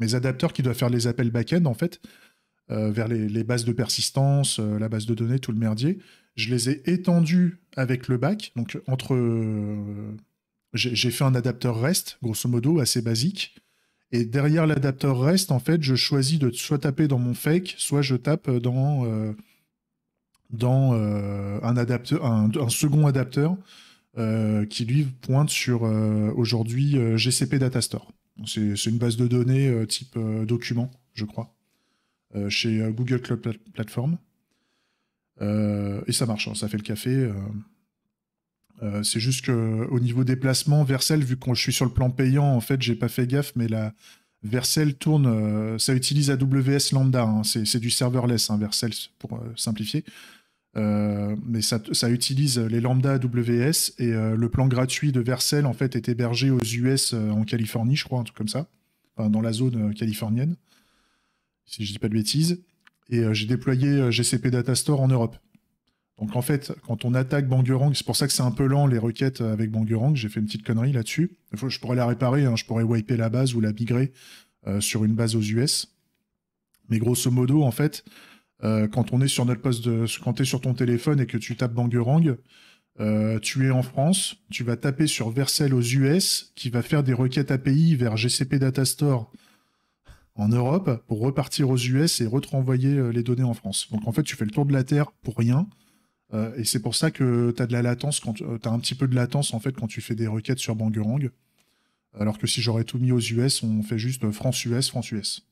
mes adapteurs qui doivent faire les appels back-end, en fait, euh, vers les, bases de persistance, euh, la base de données, tout le merdier. Je les ai étendues avec le bac. Donc, entre. Euh, j'ai fait un adapteur REST, grosso modo, assez basique. Et derrière l'adapteur REST, en fait, je choisis de soit taper dans mon fake, soit je tape dans, dans un, un, un, second adapteur qui, lui, pointe sur aujourd'hui GCP Datastore. C'est une base de données type document, je crois. Euh, chez euh, Google Cloud Platform. Euh, et ça marche, hein, ça fait le café. c'est juste qu'au niveau des placements, Vercel, vu que je suis sur le plan payant, en fait, j'ai pas fait gaffe, mais la, Vercel tourne, ça utilise AWS Lambda, hein, c'est du serverless, hein, Vercel, pour simplifier. mais ça, utilise les lambda AWS et le plan gratuit de Vercel en fait est hébergé aux US en Californie, je crois, un truc comme ça, dans la zone californienne si je dis pas de bêtises, et euh, j'ai déployé euh, GCP Datastore en Europe. Donc en fait, quand on attaque Bangurang, c'est pour ça que c'est un peu lent les requêtes euh, avec Bangurang, j'ai fait une petite connerie là-dessus. Je pourrais la réparer, hein, je pourrais wiper la base ou la migrer sur une base aux US. Mais grosso modo, en fait, quand on est sur notre poste de... Quand tu es sur ton téléphone et que tu tapes Bangurang, tu es en France, tu vas taper sur Vercel aux US, qui va faire des requêtes API vers GCP Data Store en Europe pour repartir aux US et retrenvoyer euh, les données en France. Donc en fait, tu fais le tour de la Terre pour rien. Euh, et c'est pour ça que tu as de la latence, quand euh, tu un petit peu de latence en fait quand tu fais des requêtes sur Bangurang. Alors que si j'aurais tout mis aux US, on fait juste France-US, France-US.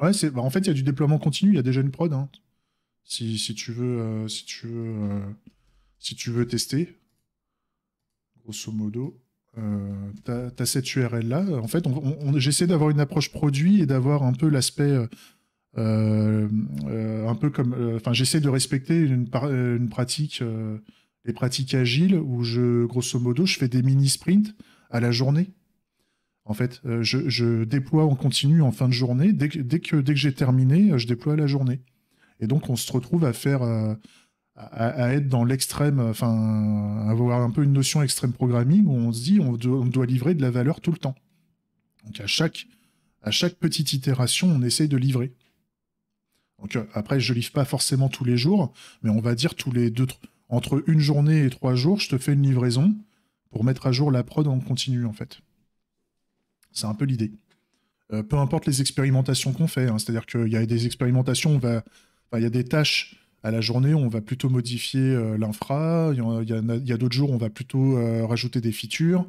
Ouais, c'est, bah, en fait, il y a du déploiement continu, il y a déjà une prod. Hein. Si, tu veux, si, tu veux si tu veux tester, grosso modo euh, tu as, cette URL-là. En fait, j'essaie d'avoir une approche produit et d'avoir un peu l'aspect... Euh, euh, euh, un peu comme... Enfin, j'essaie de respecter une, pratique, les pratiques agiles, où je, grosso modo, je fais des mini-sprints à la journée. En fait, je, déploie en continu en fin de journée. Dès que, dès que, dès que j'ai terminé, je déploie à la journée. Et donc, on se retrouve à faire à, être dans l'extrême, enfin, avoir un peu une notion extrême programming où on se dit on doit, livrer de la valeur tout le temps. Donc à chaque, à chaque petite itération, on essaie de livrer. Donc après, je livre pas forcément tous les jours, mais on va dire tous les deux, entre une journée et trois jours, je te fais une livraison pour mettre à jour la prod en continu en fait. C'est un peu l'idée. Euh, peu importe les expérimentations qu'on fait, hein, c'est-à-dire qu'il y a des expérimentations, va, il y a des tâches à la journée, on va plutôt modifier euh, l'infra. Il y, a, d'autres jours, on va plutôt euh, rajouter des features.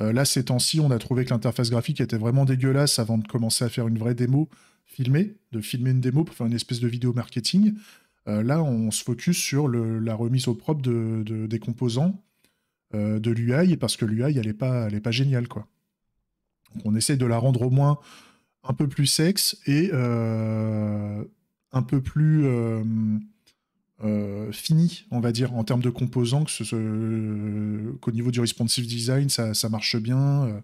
Euh, là, ces temps-ci, on a trouvé que l'interface graphique était vraiment dégueulasse avant de commencer à faire une vraie démo filmée, de filmer une démo pour faire une espèce de vidéo marketing. là, on se focus sur la remise au propre des composants de l'UI parce que l'UI elle n'est pas pas géniale quoi. on essaie de la rendre au moins un peu plus sexe et un peu plus euh, fini, on va dire, en termes de composants, qu'au niveau du responsive design, ça, marche bien, euh,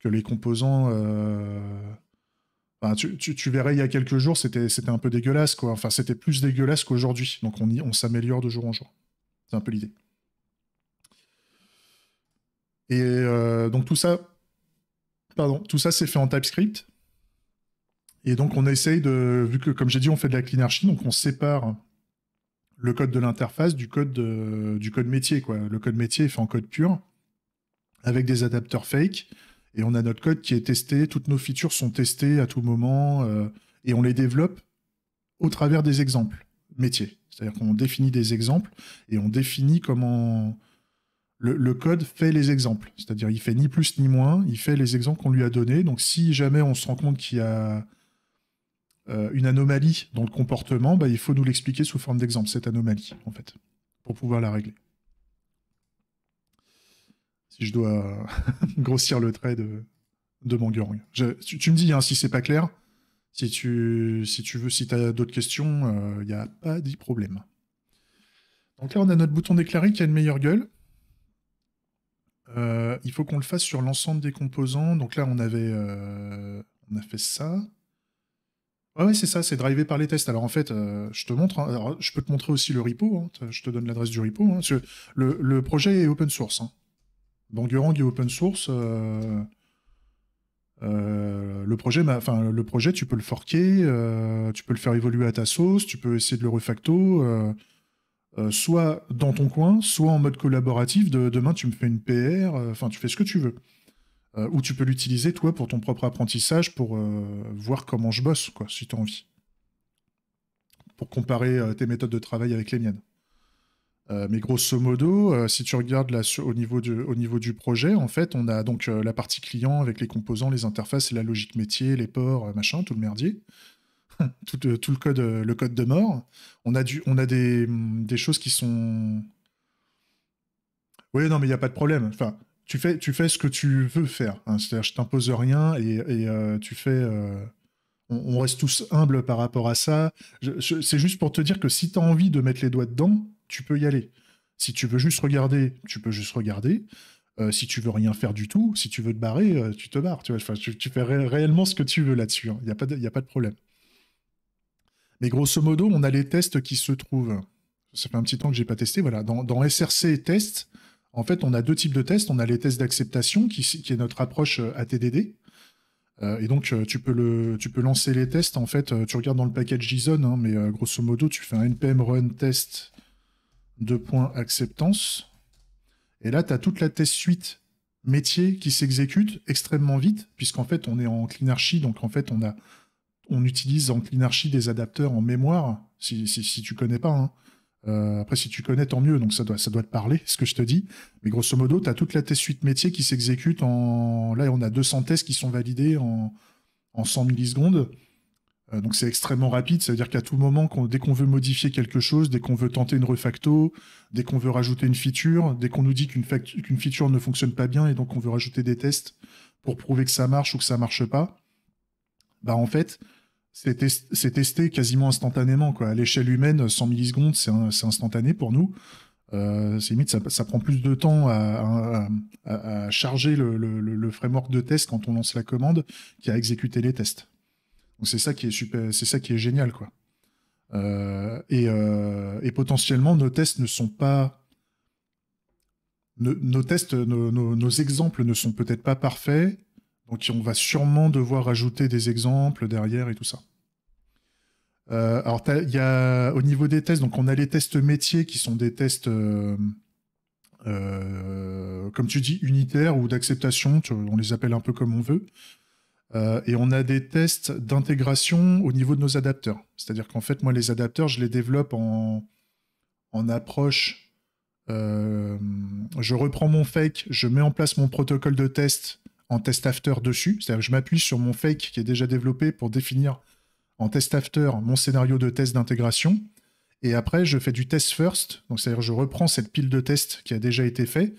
que les composants. Euh, tu, verrais il y a quelques jours, c'était, un peu dégueulasse, quoi. Enfin, c'était plus dégueulasse qu'aujourd'hui. Donc on, s'améliore de jour en jour. C'est un peu l'idée. Et donc tout ça. Pardon, tout ça c'est fait en TypeScript. Et donc on essaye de, vu que comme j'ai dit on fait de la clean donc on sépare le code de l'interface du code du code métier quoi. Le code métier est fait en code pur avec des adapteurs fake et on a notre code qui est testé. Toutes nos features sont testées à tout moment euh, et on les développe au travers des exemples métiers. C'est-à-dire qu'on définit des exemples et on définit comment le, code fait les exemples. C'est-à-dire il fait ni plus ni moins, il fait les exemples qu'on lui a donnés. Donc si jamais on se rend compte qu'il y a euh, une anomalie dans le comportement, bah, il faut nous l'expliquer sous forme d'exemple, cette anomalie, en fait, pour pouvoir la régler. Si je dois grossir le trait de, de Tu, me dis hein, si c'est pas clair. Si tu, veux, si tu as d'autres questions, il euh, n'y a pas de problème. Donc là, on a notre bouton déclaré qui a une meilleure gueule. Euh, il faut qu'on le fasse sur l'ensemble des composants. Donc là, on avait, on a fait ça. Ouais, c'est ça, c'est drivé par les tests. Alors en fait, euh, je te montre, hein. je peux te montrer aussi le repo, hein. je te donne l'adresse du repo. Hein. le, le, projet est open source. Bangurang est open source. Euh, euh, le projet, enfin le projet, tu peux le forquer, tu peux le faire évoluer à ta sauce, tu peux essayer de le refacto, soit dans ton coin, soit en mode collaboratif. De, demain, tu me fais une PR, enfin tu fais ce que tu veux. Euh, où tu peux l'utiliser, toi, pour ton propre apprentissage, pour euh, voir comment je bosse, quoi, si tu as envie. Pour comparer euh, tes méthodes de travail avec les miennes. mais grosso modo, si tu regardes au, niveau du, au niveau du projet, en fait, on a donc la partie client avec les composants, les interfaces, la logique métier, les ports, machin, tout le merdier. tout, le, code, le code de mort. On a, du, on a des, des choses qui sont... Oui, non, mais il n'y a pas de problème. Enfin, tu fais, tu fais ce que tu veux faire. Hein. C'est-à-dire, je t'impose rien et, euh, tu fais. Euh, on, reste tous humbles par rapport à ça. C'est juste pour te dire que si tu as envie de mettre les doigts dedans, tu peux y aller. Si tu veux juste regarder, tu peux juste regarder. Euh, si tu veux rien faire du tout, si tu veux te barrer, tu te barres. Tu, tu fais réellement ce que tu veux là-dessus. Il hein. n'y a, pas de, a pas de problème. Mais grosso modo, on a les tests qui se trouvent. Ça fait un petit temps que je n'ai pas testé. Voilà, dans, dans SRC test, en fait, on a deux types de tests. On a les tests d'acceptation, qui, est notre approche euh, ATDD. Euh, et donc, euh, tu peux, lancer les tests. En fait, tu regardes dans le package JSON, hein, mais grosso modo, tu fais un npm run test de point acceptance. Et là, tu as toute la test suite métier qui s'exécute extrêmement vite, puisqu'en fait, on est en clinarchie. Donc, en fait, on, a, on utilise en clinarchie des adapteurs en mémoire, si, tu connais pas. Hein. Euh, après, si tu connais, tant mieux, donc ça doit, ça doit te parler, ce que je te dis. Mais grosso modo, tu as toute la test suite métier qui s'exécute en. Là, on a 200 tests qui sont validés en, en 100 millisecondes. Euh, donc c'est extrêmement rapide, ça veut dire qu'à tout moment, dès qu'on veut modifier quelque chose, dès qu'on veut tenter une refacto, dès qu'on veut rajouter une feature, dès qu'on nous dit qu'une feature ne fonctionne pas bien et donc qu'on veut rajouter des tests pour prouver que ça marche ou que ça marche pas, bah en fait, c'est testé quasiment instantanément. Quoi. À l'échelle humaine, 100 millisecondes, c'est instantané pour nous. Euh, c'est limite, ça, prend plus de temps à, charger le, framework de test quand on lance la commande qu'à exécuter les tests. Donc c'est ça qui est super, c'est ça qui est génial, quoi. Euh, euh, et, potentiellement, nos tests ne sont pas, nos, tests, nos exemples ne sont peut-être pas parfaits, donc on va sûrement devoir ajouter des exemples derrière et tout ça. Euh, alors il y a au niveau des tests, donc on a les tests métiers qui sont des tests, euh, euh, comme tu dis, unitaires ou d'acceptation, on les appelle un peu comme on veut. et on a des tests d'intégration au niveau de nos adapteurs. C'est-à-dire qu'en fait, moi, les adapteurs, je les développe en approche. je reprends mon fake, je mets en place mon protocole de test en test after dessus. C'est-à-dire que je m'appuie sur mon fake qui est déjà développé pour définir en test after mon scénario de test d'intégration. Et après, je fais du test first. Donc, c'est-à-dire je reprends cette pile de tests qui a déjà été fait,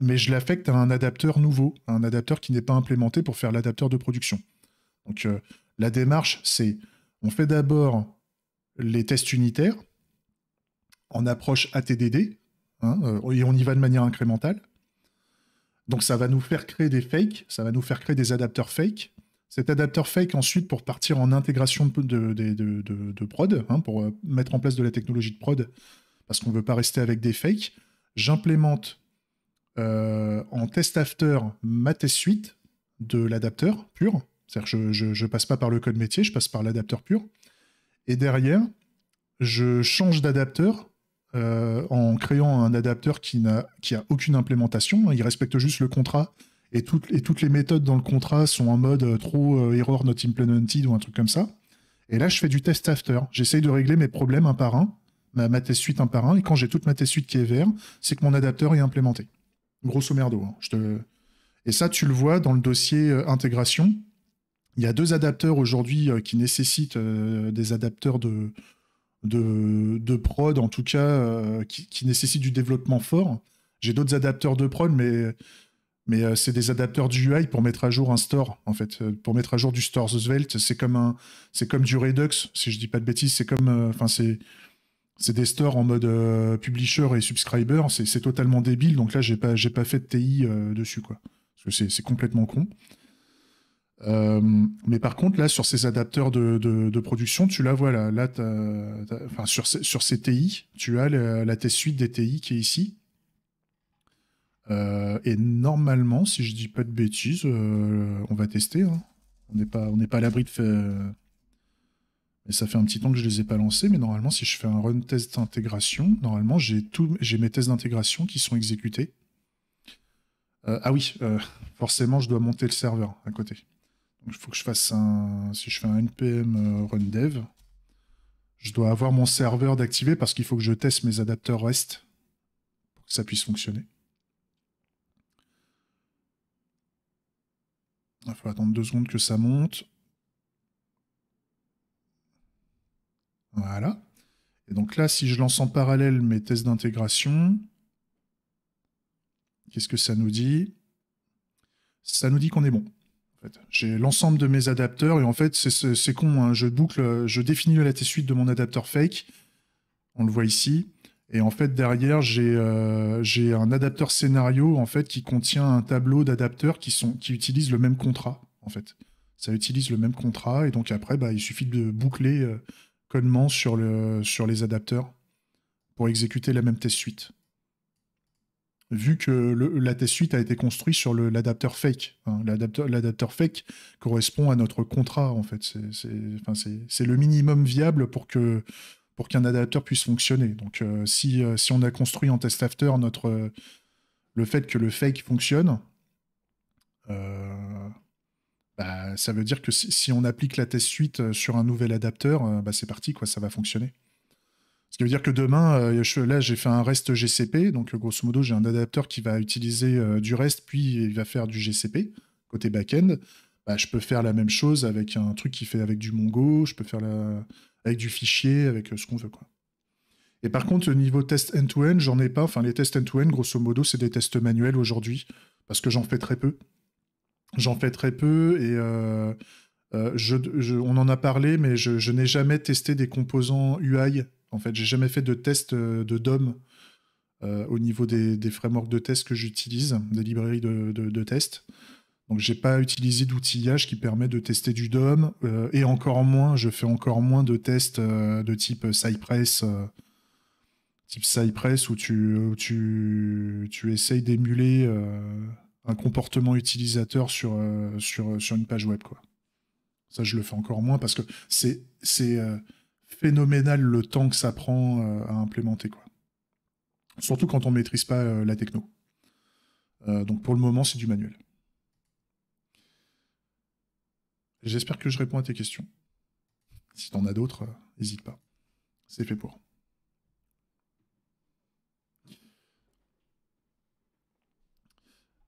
mais je l'affecte à un adapteur nouveau, un adapteur qui n'est pas implémenté pour faire l'adapteur de production. Donc, euh, la démarche, c'est on fait d'abord les tests unitaires en approche ATDD, hein, euh, et on y va de manière incrémentale. Donc ça va nous faire créer des fakes, ça va nous faire créer des adapteurs fakes. Cet adapteur fake, ensuite, pour partir en intégration de, prod, hein, pour euh, mettre en place de la technologie de prod, parce qu'on ne veut pas rester avec des fakes, j'implémente euh, en test after ma test suite de l'adapteur pur. C'est-à-dire je ne passe pas par le code métier, je passe par l'adapteur pur. Et derrière, je change d'adapteur euh, en créant un adapteur qui n'a qui a aucune implémentation. Il respecte juste le contrat et toutes, et toutes les méthodes dans le contrat sont en mode euh, trop euh, error not implemented ou un truc comme ça. Et là, je fais du test after. J'essaye de régler mes problèmes un par un, ma, ma test suite un par un. Et quand j'ai toute ma test suite qui est vert, c'est que mon adapteur est implémenté. Grosso merdo. Hein. Je te... Et ça, tu le vois dans le dossier intégration. Il y a deux adapteurs aujourd'hui qui nécessitent des adapteurs de, de, prod, en tout cas, euh, qui, nécessite du développement fort. J'ai d'autres adapteurs de prod, mais, mais euh, c'est des adapteurs du UI pour mettre à jour un store, en fait. Euh, pour mettre à jour du store Svelte, c'est comme, comme du Redux, si je dis pas de bêtises. C'est comme. Enfin, c'est. C'est des stores en mode publisher et subscriber, c'est totalement débile. Donc là, j'ai pas, pas fait de TI dessus, quoi. Parce que c'est complètement con. Euh, mais par contre, là, sur ces adapteurs de, production, tu la vois là. sur, sur ces TI, tu as la, test suite des TI qui est ici. Euh, et normalement, si je dis pas de bêtises, euh, on va tester. Hein. On n'est pas, pas à l'abri de faire. Mais ça fait un petit temps que je les ai pas lancés, mais normalement, si je fais un run test d'intégration, normalement, j'ai mes tests d'intégration qui sont exécutés. ah oui, forcément, je dois monter le serveur à côté il faut que je fasse un. Si je fais un npm euh, run dev, je dois avoir mon serveur d'activé parce qu'il faut que je teste mes adapteurs REST pour que ça puisse fonctionner. Il faut attendre deux secondes que ça monte. Voilà. Et donc là, si je lance en parallèle mes tests d'intégration, qu'est-ce que ça nous dit Ça nous dit qu'on est bon. J'ai l'ensemble de mes adapteurs et en fait, c'est con, hein. je boucle, je définis la test suite de mon adapteur fake. On le voit ici. Et en fait, derrière, euh, j'ai un adapteur scénario en fait qui contient un tableau d'adapteurs qui, sont, qui utilisent le même contrat. En fait, ça utilise le même contrat et donc après, bah, il suffit de boucler euh, connement sur, le, sur les adapteurs pour exécuter la même test suite vu que la test suite a été construite sur l'adapteur fake. Hein. L'adapteur fake correspond à notre contrat, en fait. C'est le minimum viable pour que pour qu'un adapteur puisse fonctionner. Donc euh, si, euh, si on a construit en test after notre, le fait que le fake fonctionne, euh, bah, ça veut dire que si, on applique la test suite sur un nouvel adapteur, bah, c'est parti, quoi, ça va fonctionner. Ce qui veut dire que demain, euh, là, j'ai fait un REST GCP. Donc, euh, grosso modo, j'ai un adapteur qui va utiliser euh, du REST, puis il va faire du GCP côté back-end. Bah, je peux faire la même chose avec un truc qui fait avec du Mongo. Je peux faire avec du fichier, avec ce qu'on veut. Quoi. Et par contre, niveau test end-to-end, j'en ai pas. Enfin, les tests end-to-end, grosso modo, c'est des tests manuels aujourd'hui, parce que j'en fais très peu. J'en fais très peu et on en a parlé, mais je, je n'ai jamais testé des composants UI en fait, j'ai jamais fait de test euh, de DOM euh, au niveau des, frameworks de test que j'utilise, des librairies de, test. Donc, j'ai pas utilisé d'outillage qui permet de tester du DOM euh, et encore moins, je fais encore moins de tests de type Cypress, type Cypress où tu, tu, tu essayes d'émuler un comportement utilisateur sur, sur, sur une page web, quoi. Ça, je le fais encore moins parce que c'est phénoménal le temps que ça prend euh, à implémenter. Quoi. Surtout quand on ne maîtrise pas euh, la techno. Euh, donc pour le moment, c'est du manuel. J'espère que je réponds à tes questions. Si t'en as d'autres, n'hésite pas. C'est fait pour.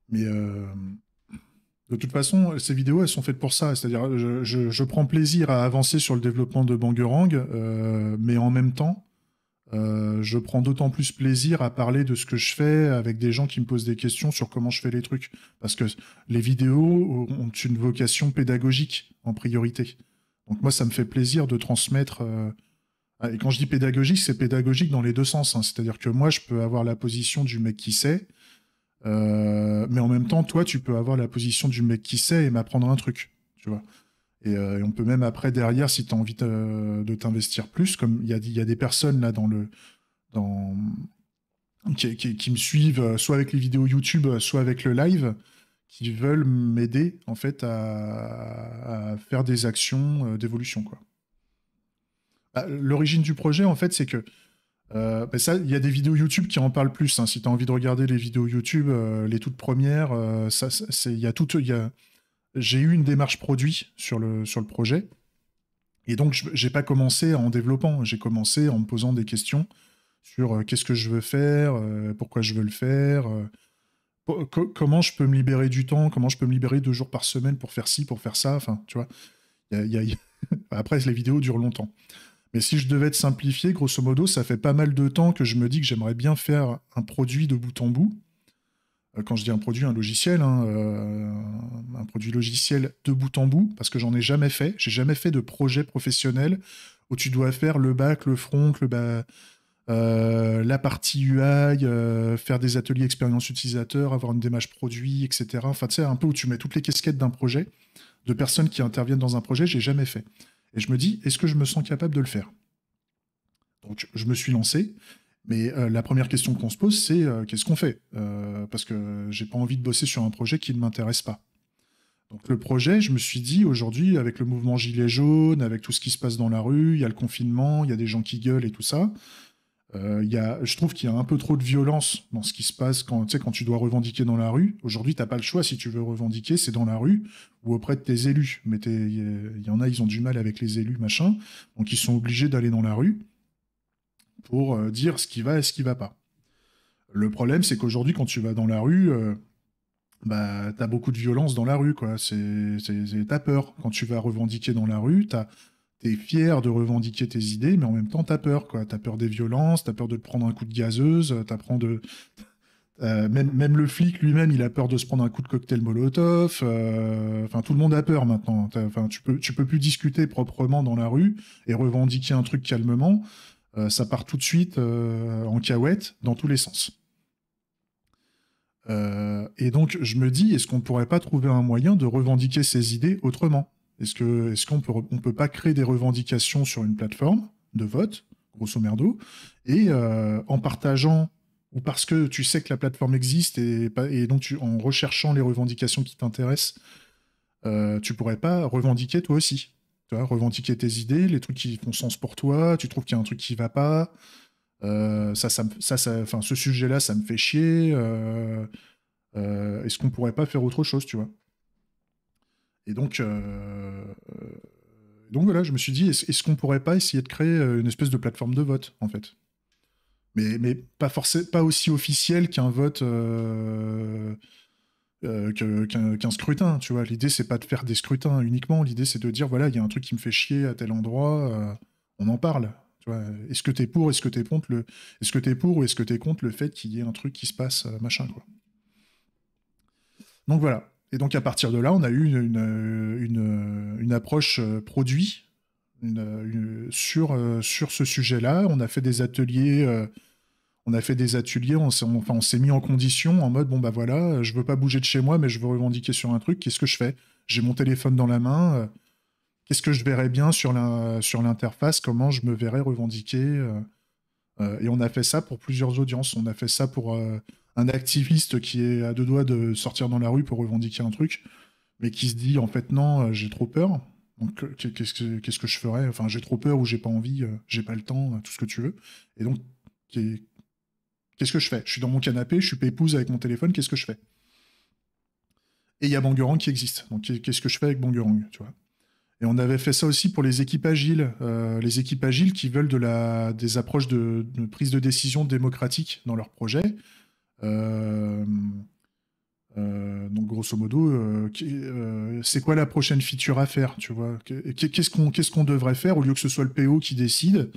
Mais de toute façon, ces vidéos, elles sont faites pour ça. C'est-à-dire, je, je, prends plaisir à avancer sur le développement de Bangerang, euh, mais en même temps, euh, je prends d'autant plus plaisir à parler de ce que je fais avec des gens qui me posent des questions sur comment je fais les trucs. Parce que les vidéos ont une vocation pédagogique en priorité. Donc moi, ça me fait plaisir de transmettre. Euh, et quand je dis pédagogique, c'est pédagogique dans les deux sens. Hein. C'est-à-dire que moi, je peux avoir la position du mec qui sait, euh, mais en même temps, toi, tu peux avoir la position du mec qui sait et m'apprendre un truc, tu vois. Et, euh, on peut même après, derrière, si tu as envie de, t'investir plus, comme il y, y a, des personnes là dans le. Dans, qui, me suivent, euh, soit avec les vidéos YouTube, soit avec le live, qui veulent m'aider en fait à, à, faire des actions d'évolution, quoi. Bah, l'origine du projet, en fait, c'est que euh, il y a des vidéos YouTube qui en parlent plus. Hein. Si tu as envie de regarder les vidéos YouTube, euh, les toutes premières, euh, il y a j'ai eu une démarche produit sur le, sur le projet. Et donc, j'ai pas commencé en développant. J'ai commencé en me posant des questions sur qu'est-ce que je veux faire, pourquoi je veux le faire, comment je peux me libérer du temps, comment je peux me libérer deux jours par semaine pour faire ci, pour faire ça. Enfin, tu vois. Après, les vidéos durent longtemps. Mais si je devais te simplifier, grosso modo, ça fait pas mal de temps que je me dis que j'aimerais bien faire un produit de bout en bout. Euh, quand je dis un produit, un logiciel, hein, euh, un produit logiciel de bout en bout, parce que j'en ai jamais fait. J'ai jamais fait de projet professionnel où tu dois faire le bac, le front, le bas, euh, la partie UI, faire des ateliers expérience utilisateur, avoir une démarche produit, etc. Enfin, tu sais, un peu où tu mets toutes les casquettes d'un projet, de personnes qui interviennent dans un projet, j'ai jamais fait. Et je me dis, est-ce que je me sens capable de le faire Donc je me suis lancé, mais euh, la première question qu'on se pose, c'est euh, qu'est-ce qu'on fait euh, Parce que j'ai pas envie de bosser sur un projet qui ne m'intéresse pas. Donc le projet, je me suis dit aujourd'hui, avec le mouvement Gilets jaunes, avec tout ce qui se passe dans la rue, il y a le confinement, il y a des gens qui gueulent et tout ça, euh, je trouve qu'il y a un peu trop de violence dans ce qui se passe quand, quand tu dois revendiquer dans la rue. Aujourd'hui, tu t'as pas le choix si tu veux revendiquer, c'est dans la rue ou auprès de tes élus. Mais il y, en a, ils ont du mal avec les élus, machin, donc ils sont obligés d'aller dans la rue pour euh, dire ce qui va et ce qui va pas. Le problème, c'est qu'aujourd'hui, quand tu vas dans la rue, tu euh, bah, beaucoup de violence dans la rue, quoi. C'est, peur. Quand tu vas revendiquer dans la rue, tu as t'es fier de revendiquer tes idées, mais en même temps, t'as peur, quoi. T'as peur des violences, t'as peur de te prendre un coup de gazeuse, t'as peur de... Euh, même, le flic lui-même, il a peur de se prendre un coup de cocktail Molotov. Euh, enfin, tout le monde a peur maintenant. Enfin, tu peux, tu peux plus discuter proprement dans la rue et revendiquer un truc calmement. Euh, ça part tout de suite en cahuète dans tous les sens. et donc, je me dis, est-ce qu'on ne pourrait pas trouver un moyen de revendiquer ses idées autrement est-ce est qu'on peut peut pas créer des revendications sur une plateforme de vote, grosso merdo, et euh, en partageant ou parce que tu sais que la plateforme existe et, et donc tu, en recherchant les revendications qui t'intéressent, euh, tu pourrais pas revendiquer toi aussi. Tu vois, revendiquer tes idées, les trucs qui font sens pour toi, tu trouves qu'il y a un truc qui va pas. Euh, ça, ça, ça, ce sujet-là, ça me fait chier. Est-ce qu'on pourrait pas faire autre chose, tu vois et donc, euh, euh, donc voilà, je me suis dit, est-ce qu'on pourrait pas essayer de créer euh, une espèce de plateforme de vote, en fait mais, pas, pas aussi officiel qu'un vote, qu'un scrutin, tu vois. L'idée, c'est pas de faire des scrutins uniquement. L'idée, c'est de dire, voilà, il y a un truc qui me fait chier à tel endroit, on en parle. Est-ce que t'es pour, est-ce que t'es contre le, est-ce que t'es pour ou est-ce que t'es contre le fait qu'il y ait un truc qui se passe, machin, quoi. Donc voilà. Et donc à partir de là, on a eu une, une, approche euh, produit sur, euh, sur ce sujet-là. On a fait des ateliers, euh, on a fait des ateliers, s'est, enfin, on s'est mis en condition en mode bon bah voilà, je veux pas bouger de chez moi, mais je veux revendiquer sur un truc. Qu'est-ce que je fais J'ai mon téléphone dans la main. Qu'est-ce que je verrais bien sur, la, sur l'interface Comment je me verrais revendiquer Et on a fait ça pour plusieurs audiences. On a fait ça pour un activiste qui est à deux doigts de sortir dans la rue pour revendiquer un truc, mais qui se dit en fait non, euh, j'ai trop peur. Donc euh, qu'est-ce que, qu'est-ce que je ferais Enfin, j'ai trop peur ou j'ai pas envie, euh, j'ai pas le temps, tout ce que tu veux. Et donc, qu'est-ce que je fais Je suis dans mon canapé, je suis pépouse avec mon téléphone, qu'est-ce que je fais Et il y a Bangurang qui existe. Donc qu'est-ce que je fais avec Bangurang tu vois et on avait fait ça aussi pour les équipes agiles, les équipes agiles qui veulent de la, des approches de, de prise de décision démocratique dans leurs projets. Euh, euh, donc grosso modo, euh, c'est quoi la prochaine feature à faire, tu vois Qu'est-ce qu'on qu'est-ce devrait faire au lieu que ce soit le PO qui décide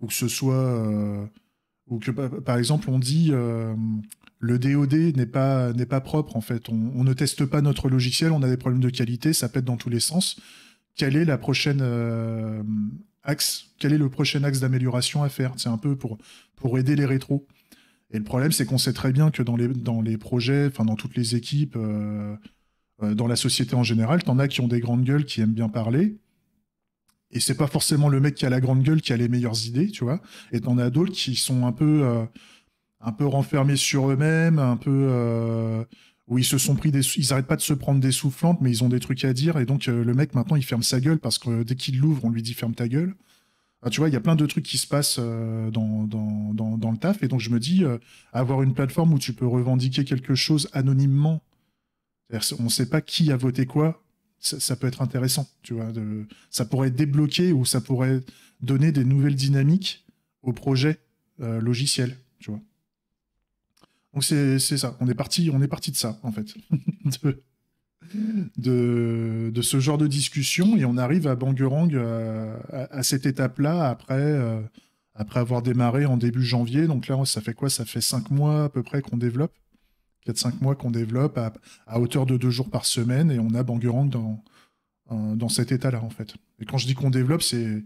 ou que ce soit ou que par exemple on dit le DOD n'est pas, n'est pas propre en fait. On, ne teste pas notre logiciel, on a des problèmes de qualité, ça pète dans tous les sens. Quel est la prochaine axe Quel est le prochain axe d'amélioration à faire C'est un peu pour, pour aider les rétros. Et le problème, c'est qu'on sait très bien que dans les, dans les projets, enfin dans toutes les équipes, euh, euh, dans la société en général, t'en as qui ont des grandes gueules, qui aiment bien parler. Et c'est pas forcément le mec qui a la grande gueule qui a les meilleures idées, tu vois. Et t'en as d'autres qui sont un peu, euh, un peu renfermés sur eux-mêmes, un peu où ils se sont pris des, ils arrêtent pas de se prendre des soufflantes, mais ils ont des trucs à dire. Et donc le mec maintenant, il ferme sa gueule parce que dès qu'il l'ouvre, on lui dit ferme ta gueule tu vois, il y a plein de trucs qui se passent euh, dans, dans, le taf. Et donc, je me dis, euh, avoir une plateforme où tu peux revendiquer quelque chose anonymement, on ne sait pas qui a voté quoi, ça, peut être intéressant. Tu vois, ça pourrait débloquer ou ça pourrait donner des nouvelles dynamiques au projet euh, logiciel. Tu vois. Donc, c'est ça. On est, parti, on est parti de ça, en fait. de, ce genre de discussion et on arrive à Bangurang euh, à, cette étape-là après, euh, après avoir démarré en début janvier. Donc là, ça fait quoi Ça fait 5 mois à peu près qu'on développe 4-5 mois qu'on développe à, hauteur de 2 jours par semaine et on a Bangurang dans, dans cet état-là en fait. Et quand je dis qu'on développe, c'est...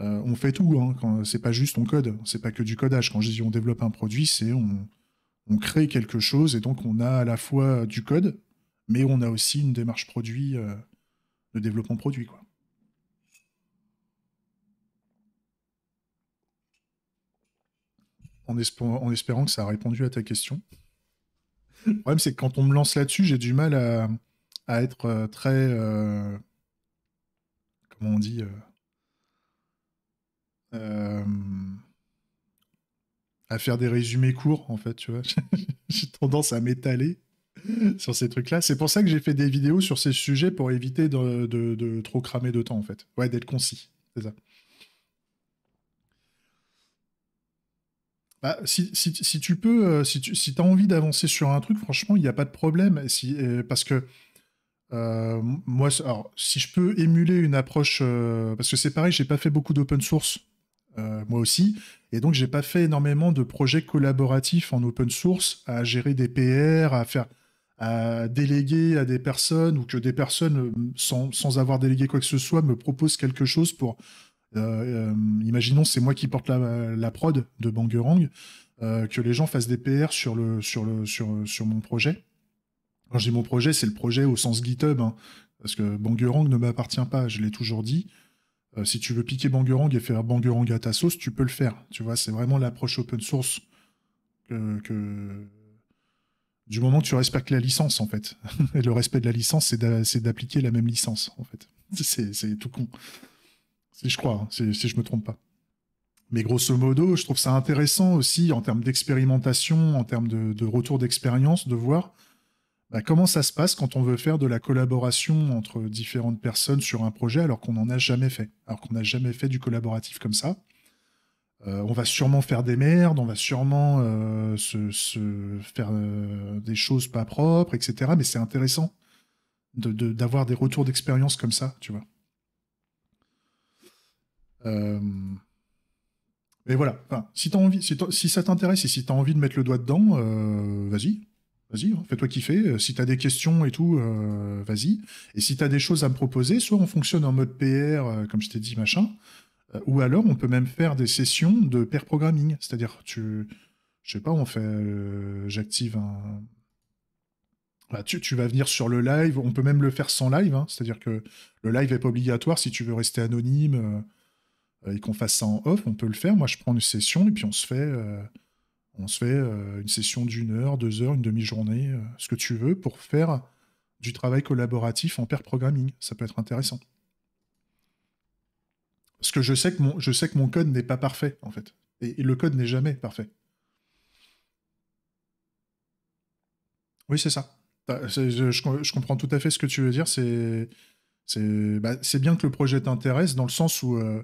Euh, on fait tout, hein, c'est pas juste on code, c'est pas que du codage. Quand je dis on développe un produit, c'est on, on crée quelque chose et donc on a à la fois du code, mais on a aussi une démarche produit, euh, de développement produit. Quoi. En, espérant que ça a répondu à ta question. Le problème, c'est que quand on me lance là-dessus, j'ai du mal à, être euh, très. Euh, comment on dit euh, À faire des résumés courts, en fait, tu vois. j'ai tendance à m'étaler. sur ces trucs-là. C'est pour ça que j'ai fait des vidéos sur ces sujets pour éviter de, trop cramer de temps, en fait. Ouais, d'être concis, c'est ça. Bah, si, tu peux, euh, si tu as envie d'avancer sur un truc, franchement, il n'y a pas de problème. Euh, parce que euh, moi, si je peux émuler une approche, parce que c'est pareil, j'ai pas fait beaucoup d'open source, moi aussi, et donc j'ai pas fait énormément de projets collaboratifs en open source à gérer des PR, à faire à déléguer à des personnes ou que des personnes, euh, sans, sans, avoir délégué quoi que ce soit, me proposent quelque chose pour. Euh, euh, imaginons, c'est moi qui porte la, prod de Bangerang, que les gens fassent des PR sur, le, sur, le, sur, sur mon projet. Quand je dis mon projet, c'est le projet au sens GitHub, hein, parce que Bangerang ne m'appartient pas, je l'ai toujours dit. si tu veux piquer Bangerang et faire Bangerang à ta sauce, tu peux le faire. Tu vois, c'est vraiment l'approche open source que du moment où tu respectes la licence, en fait. Et le respect de la licence, c'est d'appliquer la même licence, en fait. C'est tout con. Si je crois, hein. si, je me trompe pas. Mais grosso modo, je trouve ça intéressant aussi en termes d'expérimentation, en termes de, retour d'expérience, de voir bah, comment ça se passe quand on veut faire de la collaboration entre différentes personnes sur un projet alors qu'on n'en a jamais fait, alors qu'on n'a jamais fait du collaboratif comme ça. Euh, on va sûrement faire des merdes, on va sûrement euh, se, faire euh, des choses pas propres, etc. Mais c'est intéressant d'avoir des retours d'expérience comme ça, tu vois. Mais voilà, si, si, ça t'intéresse et si t'as envie de mettre le doigt dedans, vas-y, vas-y, hein, fais-toi kiffer. Si t'as des questions et tout, vas-y. Et si t'as des choses à me proposer, soit on fonctionne en mode PR, comme je t'ai dit, machin, euh, ou alors, on peut même faire des sessions de pair programming. C'est-à-dire, tu. Je sais pas, on fait. Euh, j'active un. Bah, tu, vas venir sur le live. On peut même le faire sans live. Hein. C'est-à-dire que le live n'est pas obligatoire. Si tu veux rester anonyme euh, et qu'on fasse ça en off, on peut le faire. Moi, je prends une session et puis on se fait. on se fait une session d'une heure, deux heures, une demi-journée, ce que tu veux, pour faire du travail collaboratif en pair programming. Ça peut être intéressant. Parce que je sais que mon, je sais que mon code n'est pas parfait, en fait. Et, le code n'est jamais parfait. Oui, c'est ça. Je, comprends tout à fait ce que tu veux dire. C'est bah, bien que le projet t'intéresse, dans le sens où euh,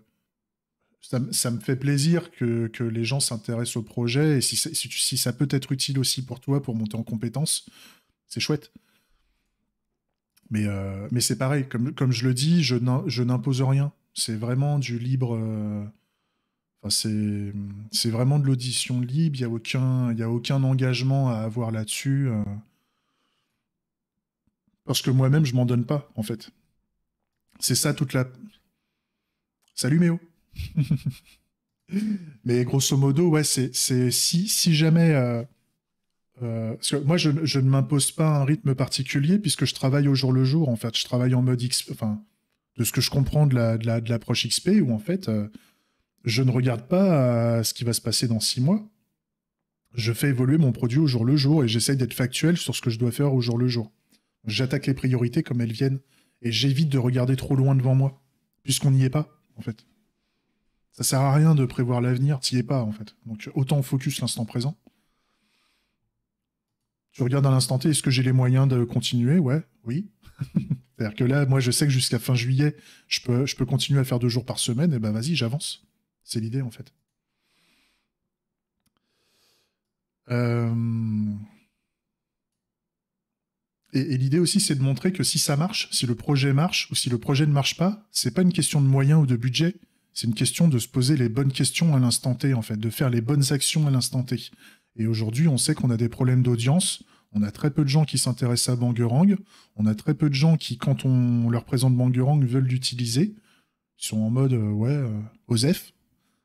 ça, me fait plaisir que, les gens s'intéressent au projet. Et si, si, ça peut être utile aussi pour toi, pour monter en compétence, c'est chouette. Mais, euh, mais c'est pareil, comme, comme je le dis, je n'impose rien. C'est vraiment du libre. Euh, enfin, c'est vraiment de l'audition libre. Il n'y a, aucun, y a aucun engagement à avoir là-dessus. Euh. parce que moi-même, je m'en donne pas, en fait. C'est ça toute la. Salut Méo Mais grosso modo, ouais, c'est si, si jamais. Euh, moi, je, ne m'impose pas un rythme particulier puisque je travaille au jour le jour. En fait, je travaille en mode X, enfin, de ce que je comprends de l'approche de XP, où en fait, euh, je ne regarde pas euh, ce qui va se passer dans six mois. Je fais évoluer mon produit au jour le jour et j'essaye d'être factuel sur ce que je dois faire au jour le jour. J'attaque les priorités comme elles viennent et j'évite de regarder trop loin devant moi, puisqu'on n'y est pas, en fait. Ça sert à rien de prévoir l'avenir, n'y es pas, en fait. Donc autant focus l'instant présent. Tu regardes à l'instant T, est-ce que j'ai les moyens de continuer Ouais, oui. C'est-à-dire que là, moi, je sais que jusqu'à fin juillet, je peux, continuer à faire deux jours par semaine, et ben vas-y, j'avance. C'est l'idée, en fait. Euh, et, et l'idée aussi, c'est de montrer que si ça marche, si le projet marche ou si le projet ne marche pas, c'est pas une question de moyens ou de budget. C'est une question de se poser les bonnes questions à l'instant T, en fait, de faire les bonnes actions à l'instant T. Et aujourd'hui, on sait qu'on a des problèmes d'audience, on a très peu de gens qui s'intéressent à Bangerang. On a très peu de gens qui, quand on leur présente Bangerang, veulent l'utiliser. Ils sont en mode, euh, ouais, euh, OSEF.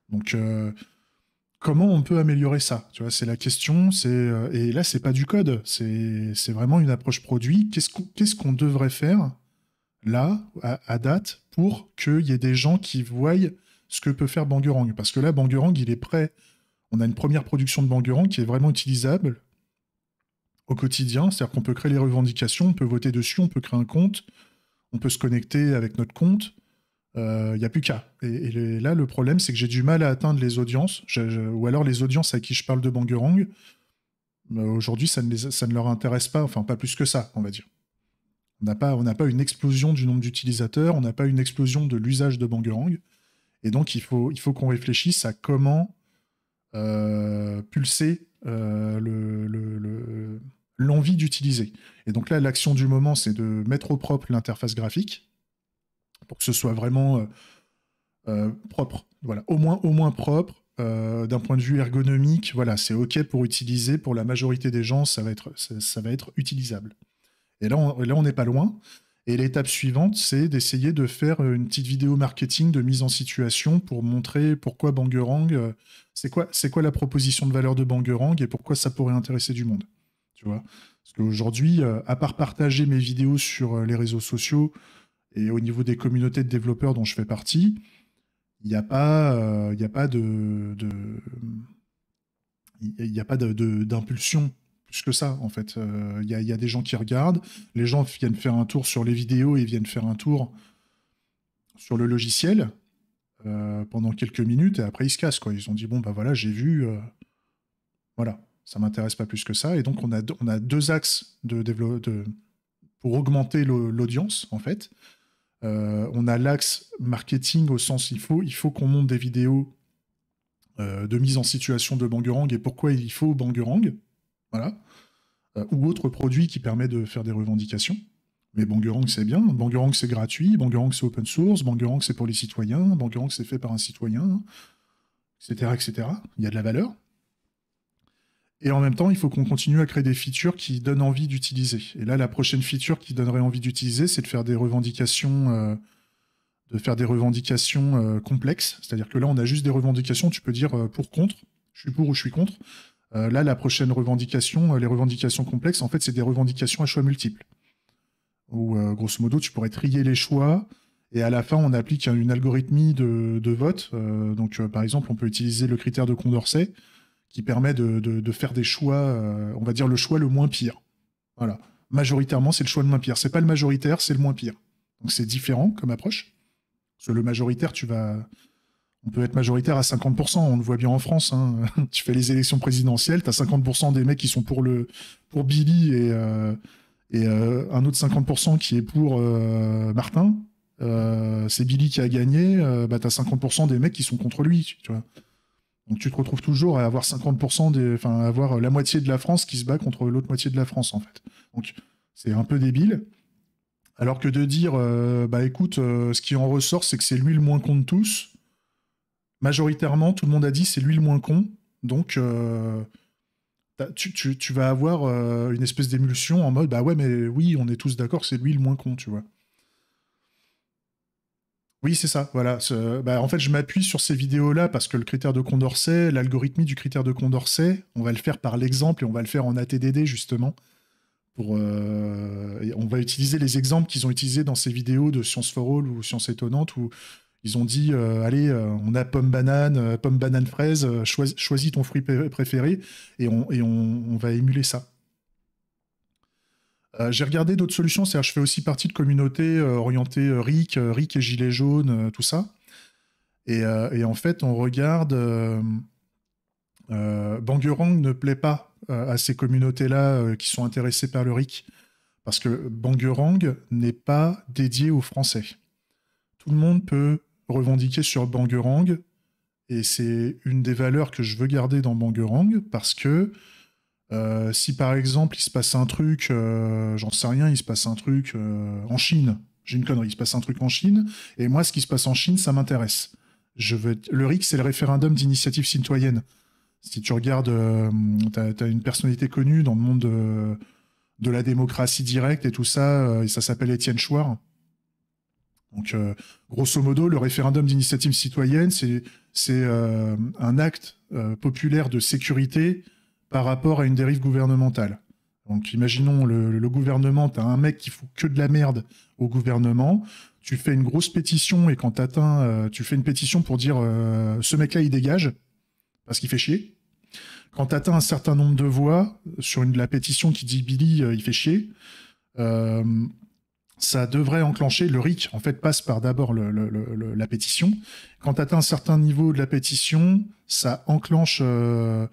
Donc, euh, comment on peut améliorer ça Tu vois, c'est la question. et là, c'est pas du code. C'est vraiment une approche produit. Qu'est-ce qu'on devrait faire là, à, date, pour qu'il y ait des gens qui voient ce que peut faire Bangerang Parce que là, Bangerang, il est prêt. On a une première production de Bangerang qui est vraiment utilisable, au quotidien. C'est-à-dire qu'on peut créer les revendications, on peut voter dessus, on peut créer un compte, on peut se connecter avec notre compte. Euh, il n'y a plus qu'à. Et, là, le problème, c'est que j'ai du mal à atteindre les audiences, ou alors les audiences à qui je parle de Bangerang. Euh, aujourd'hui, ça, ça ne, leur intéresse pas, enfin pas plus que ça, on va dire. On n'a pas, pas une explosion du nombre d'utilisateurs, on n'a pas une explosion de l'usage de Bangerang. Et donc, il faut, il faut qu'on réfléchisse à comment euh, pulser euh, l'envie d'utiliser. Et donc là, l'action du moment, c'est de mettre au propre l'interface graphique pour que ce soit vraiment euh, euh, propre. Voilà, au moins, au moins propre. d'un point de vue ergonomique, voilà, c'est OK pour utiliser. Pour la majorité des gens, ça va être, va être utilisable. Et là, là, on n'est pas loin. Et l'étape suivante, c'est d'essayer de faire euh, une petite vidéo marketing de mise en situation pour montrer pourquoi Bangerang, euh, c'est quoi, c'est quoi la proposition de valeur de Bangerang et pourquoi ça pourrait intéresser du monde. Tu vois Parce qu'aujourd'hui, euh, à part partager mes vidéos sur les réseaux sociaux et au niveau des communautés de développeurs dont je fais partie, il n'y a pas, il a pas de, il n'y a pas d'impulsion que ça, en fait. Euh, il y, a, des gens qui regardent, les gens viennent faire un tour sur les vidéos et viennent faire un tour sur le logiciel euh, pendant quelques minutes et après ils se cassent. Quoi. Ils ont dit bon, bah voilà, j'ai vu, euh, voilà, ça m'intéresse pas plus que ça. Et donc on a, deux axes de, pour augmenter l'audience, en fait. on a l'axe marketing au sens il faut, il faut qu'on monte des vidéos de mise en situation de Bangurang et pourquoi il faut Bangurang ». Voilà. Euh, ou autre produit qui permet de faire des revendications. Mais Bangurang c'est bien. Bangurang c'est gratuit. Bangurang c'est open source. Bangurang c'est pour les citoyens. Bangurang c'est fait par un citoyen, etc., etc. Il y a de la valeur. Et en même temps, il faut qu'on continue à créer des features qui donnent envie d'utiliser. Et là, la prochaine feature qui donnerait envie d'utiliser, c'est de faire des revendications, euh, de faire des revendications euh, complexes. C'est-à-dire que là, on a juste des revendications. Tu peux dire pour, contre. Je suis pour ou je suis contre. Euh, là, la prochaine revendication, euh, les revendications complexes, en fait, c'est des revendications à choix multiples. Ou, euh, grosso modo, tu pourrais trier les choix et à la fin, on applique une algorithmie de, vote. donc, par exemple, on peut utiliser le critère de Condorcet qui permet de, faire des choix, on va dire le choix le moins pire. Voilà. Majoritairement, c'est le choix le moins pire. C'est pas le majoritaire, c'est le moins pire. Donc, c'est différent comme approche. Parce que le majoritaire, tu vas, on peut être majoritaire à 50%. On le voit bien en France. Hein. tu fais les élections présidentielles, tu as 50% des mecs qui sont pour, le, pour Billy et, euh, et euh, un autre 50% qui est pour euh, Martin. c'est Billy qui a gagné. bah, tu as 50% des mecs qui sont contre lui. Tu Donc tu te retrouves toujours à avoir 50% des, enfin, avoir la moitié de la France qui se bat contre l'autre moitié de la France, en fait. Donc c'est un peu débile. Alors que de dire, bah écoute, ce qui en ressort, c'est que c'est lui le moins de tous majoritairement, tout le monde a dit c'est lui le moins con. Donc, euh, tu, vas avoir euh, une espèce d'émulsion en mode bah ouais, mais oui, on est tous d'accord, c'est lui le moins con, tu vois. Oui, c'est ça, voilà. Bah, en fait, je m'appuie sur ces vidéos-là parce que le critère de Condorcet, l'algorithmie du critère de Condorcet, on va le faire par l'exemple et on va le faire en ATDD justement. Pour, euh, on va utiliser les exemples qu'ils ont utilisés dans ces vidéos de Science for All ou Science Étonnante ou ils ont dit euh, allez, euh, on a pomme banane, euh, pomme banane fraise, choisis, ton fruit préféré et on, et on, va émuler ça. J'ai regardé d'autres solutions, c'est-à-dire je fais aussi partie de communautés orientées RIC, RIC et Gilets jaunes, tout ça. Et, et, en fait, on regarde. Bangurang ne plaît pas à ces communautés-là qui sont intéressées par le RIC, parce que Bangurang n'est pas dédié aux Français tout le monde peut revendiqué sur Bangerang. Et c'est une des valeurs que je veux garder dans Bangerang parce que euh, si par exemple il se passe un truc, euh, j'en sais rien, il se passe un truc euh, en Chine, j'ai une connerie, il se passe un truc en Chine, et moi ce qui se passe en Chine, ça m'intéresse. Je veux... Le RIC, c'est le référendum d'initiative citoyenne. Si tu regardes, tu as, une personnalité connue dans le monde de, la démocratie directe et tout ça, et ça s'appelle Étienne Chouard. Donc, euh, grosso modo, le référendum d'initiative citoyenne, c'est euh, un acte euh, populaire de sécurité par rapport à une dérive gouvernementale. Donc, imaginons le, gouvernement, gouvernement, as un mec qui fout que de la merde au gouvernement. Tu fais une grosse pétition et quand tu atteins, tu fais une pétition pour dire ce mec-là il dégage parce qu'il fait chier. Quand tu atteins un certain nombre de voix sur la pétition qui dit Billy il fait chier, ça devrait enclencher, le RIC en fait passe par d'abord la pétition. Quand tu atteins un certain niveau de la pétition, ça enclenche, euh,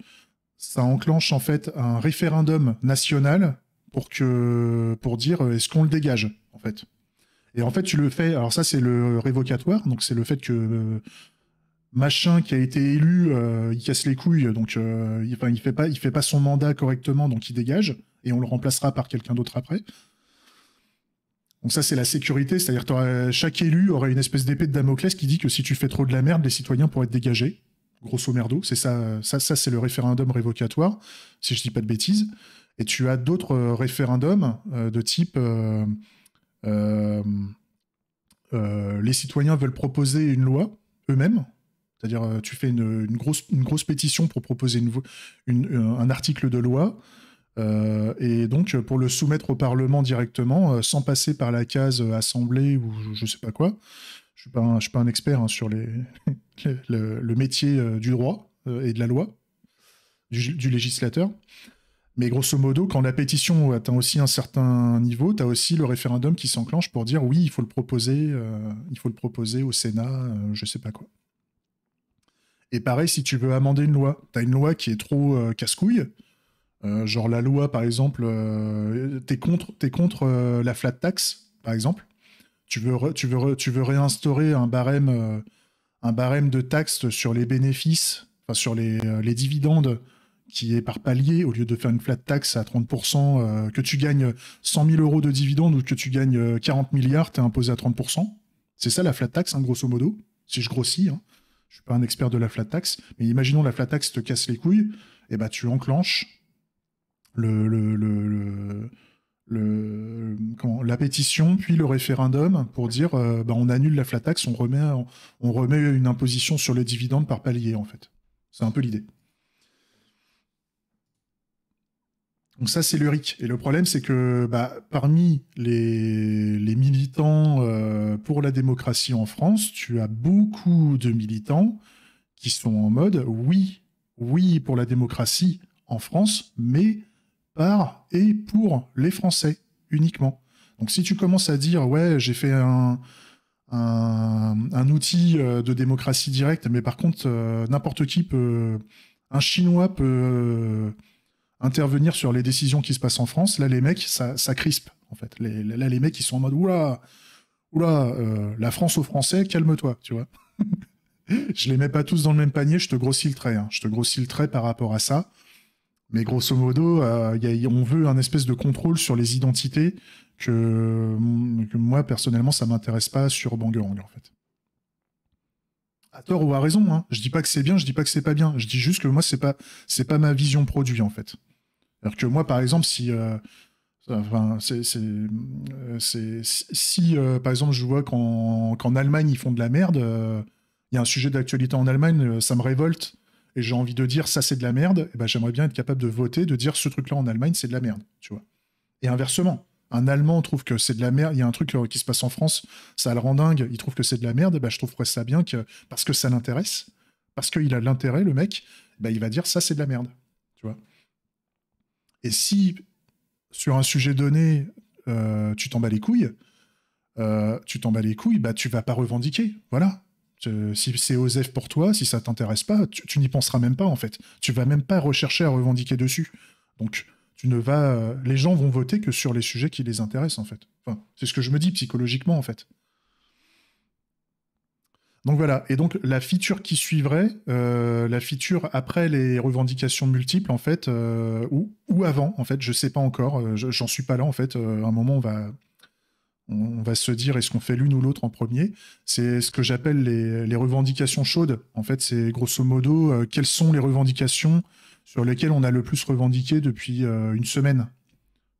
ça enclenche en fait un référendum national pour, que, pour dire euh, est-ce qu'on le dégage en fait. Et en fait tu le fais, alors ça c'est le révocatoire, donc c'est le fait que euh, machin qui a été élu, il casse les couilles, donc il, enfin, il fait pas, il fait pas son mandat correctement, donc il dégage et on le remplacera par quelqu'un d'autre après. Donc ça, c'est la sécurité, c'est-à-dire que chaque élu aurait une espèce d'épée de Damoclès qui dit que si tu fais trop de la merde, les citoyens pourraient être dégagés. Grosso merdo, c'est ça, ça, ça c'est le référendum révocatoire, si je dis pas de bêtises. Et tu as d'autres euh, référendums euh, de type euh, les citoyens veulent proposer une loi eux-mêmes, c'est-à-dire tu fais une, grosse, pétition pour proposer un article de loi. Euh, et donc, euh, pour le soumettre au Parlement directement, euh, sans passer par la case assemblée ou je, ne sais pas quoi, je ne suis, pas un expert hein, sur le, métier du droit et de la loi, du, législateur. Mais grosso modo, quand la pétition atteint aussi un certain niveau, tu as aussi le référendum qui s'enclenche pour dire oui, il faut le proposer, il faut le proposer au Sénat, je sais pas quoi. Et pareil, si tu veux amender une loi, tu as une loi qui est trop casse-couille, euh, genre la loi, par exemple, euh, t'es contre, es contre euh, la flat tax, par exemple. Tu veux, tu veux, réinstaurer un barème, un barème de taxes sur les bénéfices, sur les, dividendes qui est par palier, au lieu de faire une flat tax à 30%, que tu gagnes 100 000 euros de dividendes ou que tu gagnes 40 milliards, es imposé à 30%. C'est ça la flat tax, hein, grosso modo, si je grossis. Hein. Je suis pas un expert de la flat tax, mais imaginons la flat tax te casse les couilles, et eh bah ben, tu enclenches le, la pétition, puis le référendum pour dire euh, bah, on annule la flat tax, on remet, on remet une imposition sur les dividendes par palier, en fait. C'est un peu l'idée. Donc ça, c'est le Et le problème, c'est que bah, parmi les, militants euh, pour la démocratie en France, tu as beaucoup de militants qui sont en mode oui, oui pour la démocratie en France, mais par et pour les Français uniquement. Donc si tu commences à dire ouais j'ai fait un, un, outil euh, de démocratie directe, mais par contre euh, n'importe qui peut, un Chinois peut euh, intervenir sur les décisions qui se passent en France. Là les mecs ça, crispe en fait. là les mecs ils sont en mode oula ou là, la France aux Français calme-toi tu vois. je les mets pas tous dans le même panier, je te grossis le trait. Hein. Je te grossis le trait par rapport à ça. Mais grosso modo, euh, on veut un espèce de contrôle sur les identités mm, que, moi, personnellement, ça m'intéresse pas sur Bangerang, en fait. À tort ou à raison, hein. je dis pas que c'est bien, je dis pas que c'est pas bien. Je dis juste que moi, c'est pas, c'est pas ma vision produit, en fait. Alors que moi, par exemple, si. Euh, enfin, c'est, c'est, euh, si, par exemple, je vois qu'en, Allemagne, ils font de la merde, il y a un sujet d'actualité en Allemagne, ça me révolte et j'ai envie de dire ça c'est de la merde, et eh ben, j'aimerais bien être capable de voter, de dire ce truc-là en Allemagne c'est de la merde, tu vois. Et inversement, un Allemand trouve que c'est de la merde, il y a un truc euh, qui se passe en France, ça le rend dingue, il trouve que c'est de la merde, et eh ben, je trouverais ça bien que parce que ça l'intéresse, parce qu'il a l'intérêt, le mec, eh ben, il va dire ça c'est de la merde, tu vois. Et si sur un sujet donné, euh, tu t'en bats les couilles, euh, tu t'en bats les couilles, bah tu vas pas revendiquer. Voilà si c'est OSEF pour toi, si ça t'intéresse pas, tu, n'y penseras même pas en fait. Tu vas même pas rechercher à revendiquer dessus. Donc, tu ne vas, euh, les gens vont voter que sur les sujets qui les intéressent en fait. Enfin, c'est ce que je me dis psychologiquement en fait. Donc voilà. Et donc la feature qui suivrait, euh, la feature après les revendications multiples en fait, euh, ou, ou, avant en fait, je sais pas encore. j'en suis pas là en fait. à un moment on va on va se dire est-ce qu'on fait l'une ou l'autre en premier. C'est ce que j'appelle les, revendications chaudes. En fait, c'est grosso modo euh, quelles sont les revendications sur lesquelles on a le plus revendiqué depuis euh, une semaine.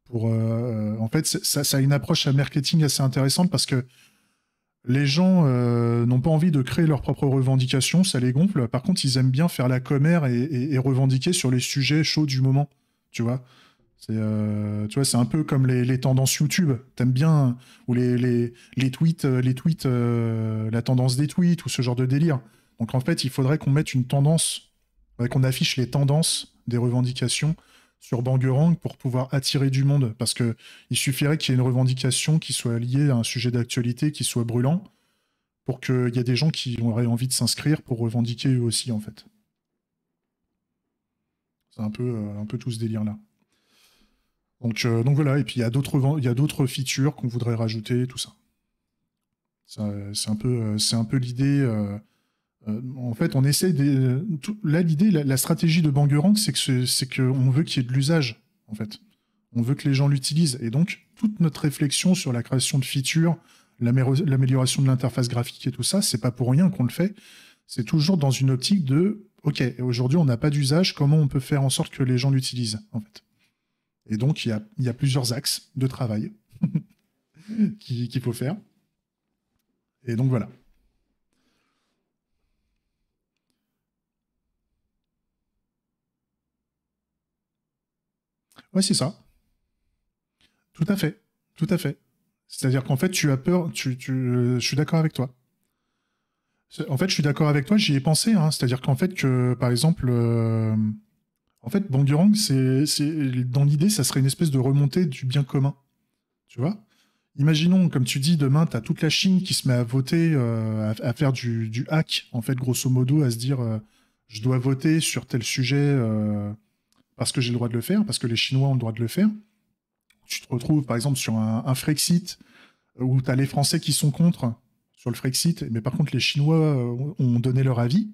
Pour, euh, en fait, ça, a une approche à marketing assez intéressante parce que les gens n'ont pas envie de créer leurs propres revendications, ça les gonfle. Par contre, ils aiment bien faire la commère et, et revendiquer sur les sujets chauds du moment. Tu vois c'est, euh, tu vois, c'est un peu comme les, tendances YouTube. T'aimes bien ou les, les, tweets, les tweets, euh, euh, la tendance des tweets ou ce genre de délire. Donc en fait, il faudrait qu'on mette une tendance, qu'on affiche les tendances des revendications sur Bangurang pour pouvoir attirer du monde. Parce que il suffirait qu'il y ait une revendication qui soit liée à un sujet d'actualité qui soit brûlant pour qu'il y ait des gens qui auraient envie de s'inscrire pour revendiquer eux aussi en fait. C'est un peu, un peu tout ce délire là. Euh, donc, voilà, et puis il y a d'autres features qu'on voudrait rajouter, tout ça. Euh, c'est un peu l'idée. Euh, en fait, on essaie de, là l'idée, la, stratégie de Bangerang, c'est que c'est qu'on veut qu'il y ait de l'usage, en fait. On veut que les gens l'utilisent, et donc toute notre réflexion sur la création de features, l'amélioration de l'interface graphique et tout ça, c'est pas pour rien qu'on le fait. C'est toujours dans une optique de OK, aujourd'hui on n'a pas d'usage, comment on peut faire en sorte que les gens l'utilisent, en fait. Et donc, il y a, plusieurs axes de travail qu'il faut faire. Et donc, voilà. Ouais, c'est ça. Tout à fait. Tout à fait. C'est-à-dire qu'en fait, tu as peur. Tu, euh, je suis d'accord avec toi. En fait, je suis d'accord avec toi, j'y ai pensé. Hein. C'est-à-dire qu'en fait, que, par exemple, euh, en fait, Bangurang, c'est, dans l'idée, ça serait une espèce de remontée du bien commun. Tu vois Imaginons, comme tu dis, demain, tu as toute la Chine qui se met à voter, euh, à, faire du, hack, en fait, grosso modo, à se dire euh, je dois voter sur tel sujet euh, parce que j'ai le droit de le faire, parce que les Chinois ont le droit de le faire. Tu te retrouves, par exemple, sur un, un Frexit où tu as les Français qui sont contre sur le Frexit, mais par contre, les Chinois ont donné leur avis.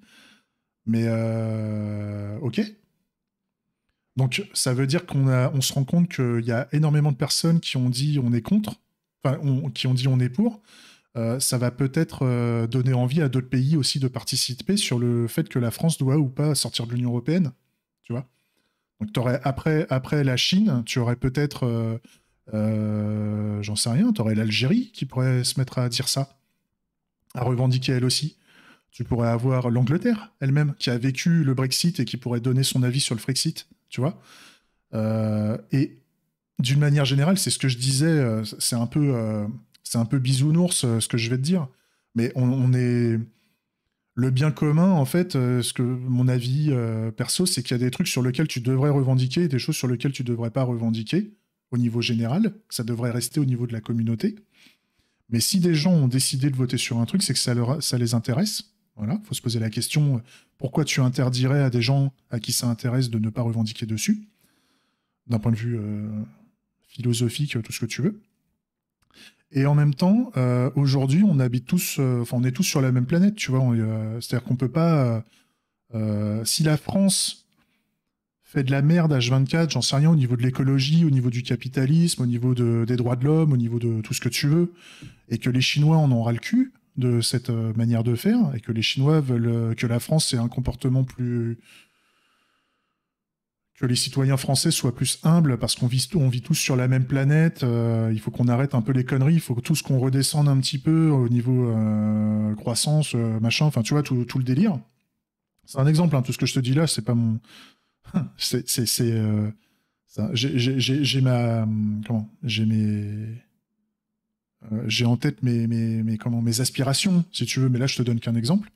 Mais ok, donc ça veut dire qu'on se rend compte qu'il y a énormément de personnes qui ont dit on est contre, enfin qui ont dit on est pour. Euh, ça va peut-être euh, donner envie à d'autres pays aussi de participer sur le fait que la France doit ou pas sortir de l'Union européenne, tu vois. Donc après après la Chine, tu aurais peut-être, euh, j'en sais rien, tu aurais l'Algérie qui pourrait se mettre à dire ça, à revendiquer elle aussi. Tu pourrais avoir l'Angleterre elle-même qui a vécu le Brexit et qui pourrait donner son avis sur le Frexit tu vois. Euh, et d'une manière générale, c'est ce que je disais, euh, c'est un peu, euh, c'est un peu bisounours ce que je vais te dire, mais on, est le bien commun en fait. Ce que mon avis perso, c'est qu'il y a des trucs sur lesquels tu devrais revendiquer et des choses sur lesquelles tu devrais pas revendiquer au niveau général. Ça devrait rester au niveau de la communauté. Mais si des gens ont décidé de voter sur un truc, c'est que ça, leur, ça les intéresse. Voilà, faut se poser la question euh, pourquoi tu interdirais à des gens à qui ça intéresse de ne pas revendiquer dessus, d'un point de vue euh, philosophique, euh, tout ce que tu veux. Et en même temps, aujourd'hui, on habite tous, on est tous sur la même planète, tu vois. C'est-à-dire qu'on peut pas, si la France fait de la merde H24, j'en sais rien, au niveau de l'écologie, au niveau du capitalisme, au niveau des droits de l'homme, au niveau de tout ce que tu veux, et que les Chinois en ont ras le cul, de cette euh, manière de faire et que les Chinois veulent euh, que la France ait un comportement plus. que les citoyens français soient plus humbles parce qu'on vit, on vit tous sur la même planète. Euh, il faut qu'on arrête un peu les conneries. Il faut que ce qu'on redescende un petit peu au niveau croissance, machin. Enfin, tu vois, tout, tout le délire. C'est un exemple. Hein, tout ce que je te dis là, c'est pas mon. c'est. J'ai ma. Hum, comment J'ai mes euh, j'ai en tête mes, mes, comment, mes aspirations, si tu veux, mais là, je te donne qu'un exemple.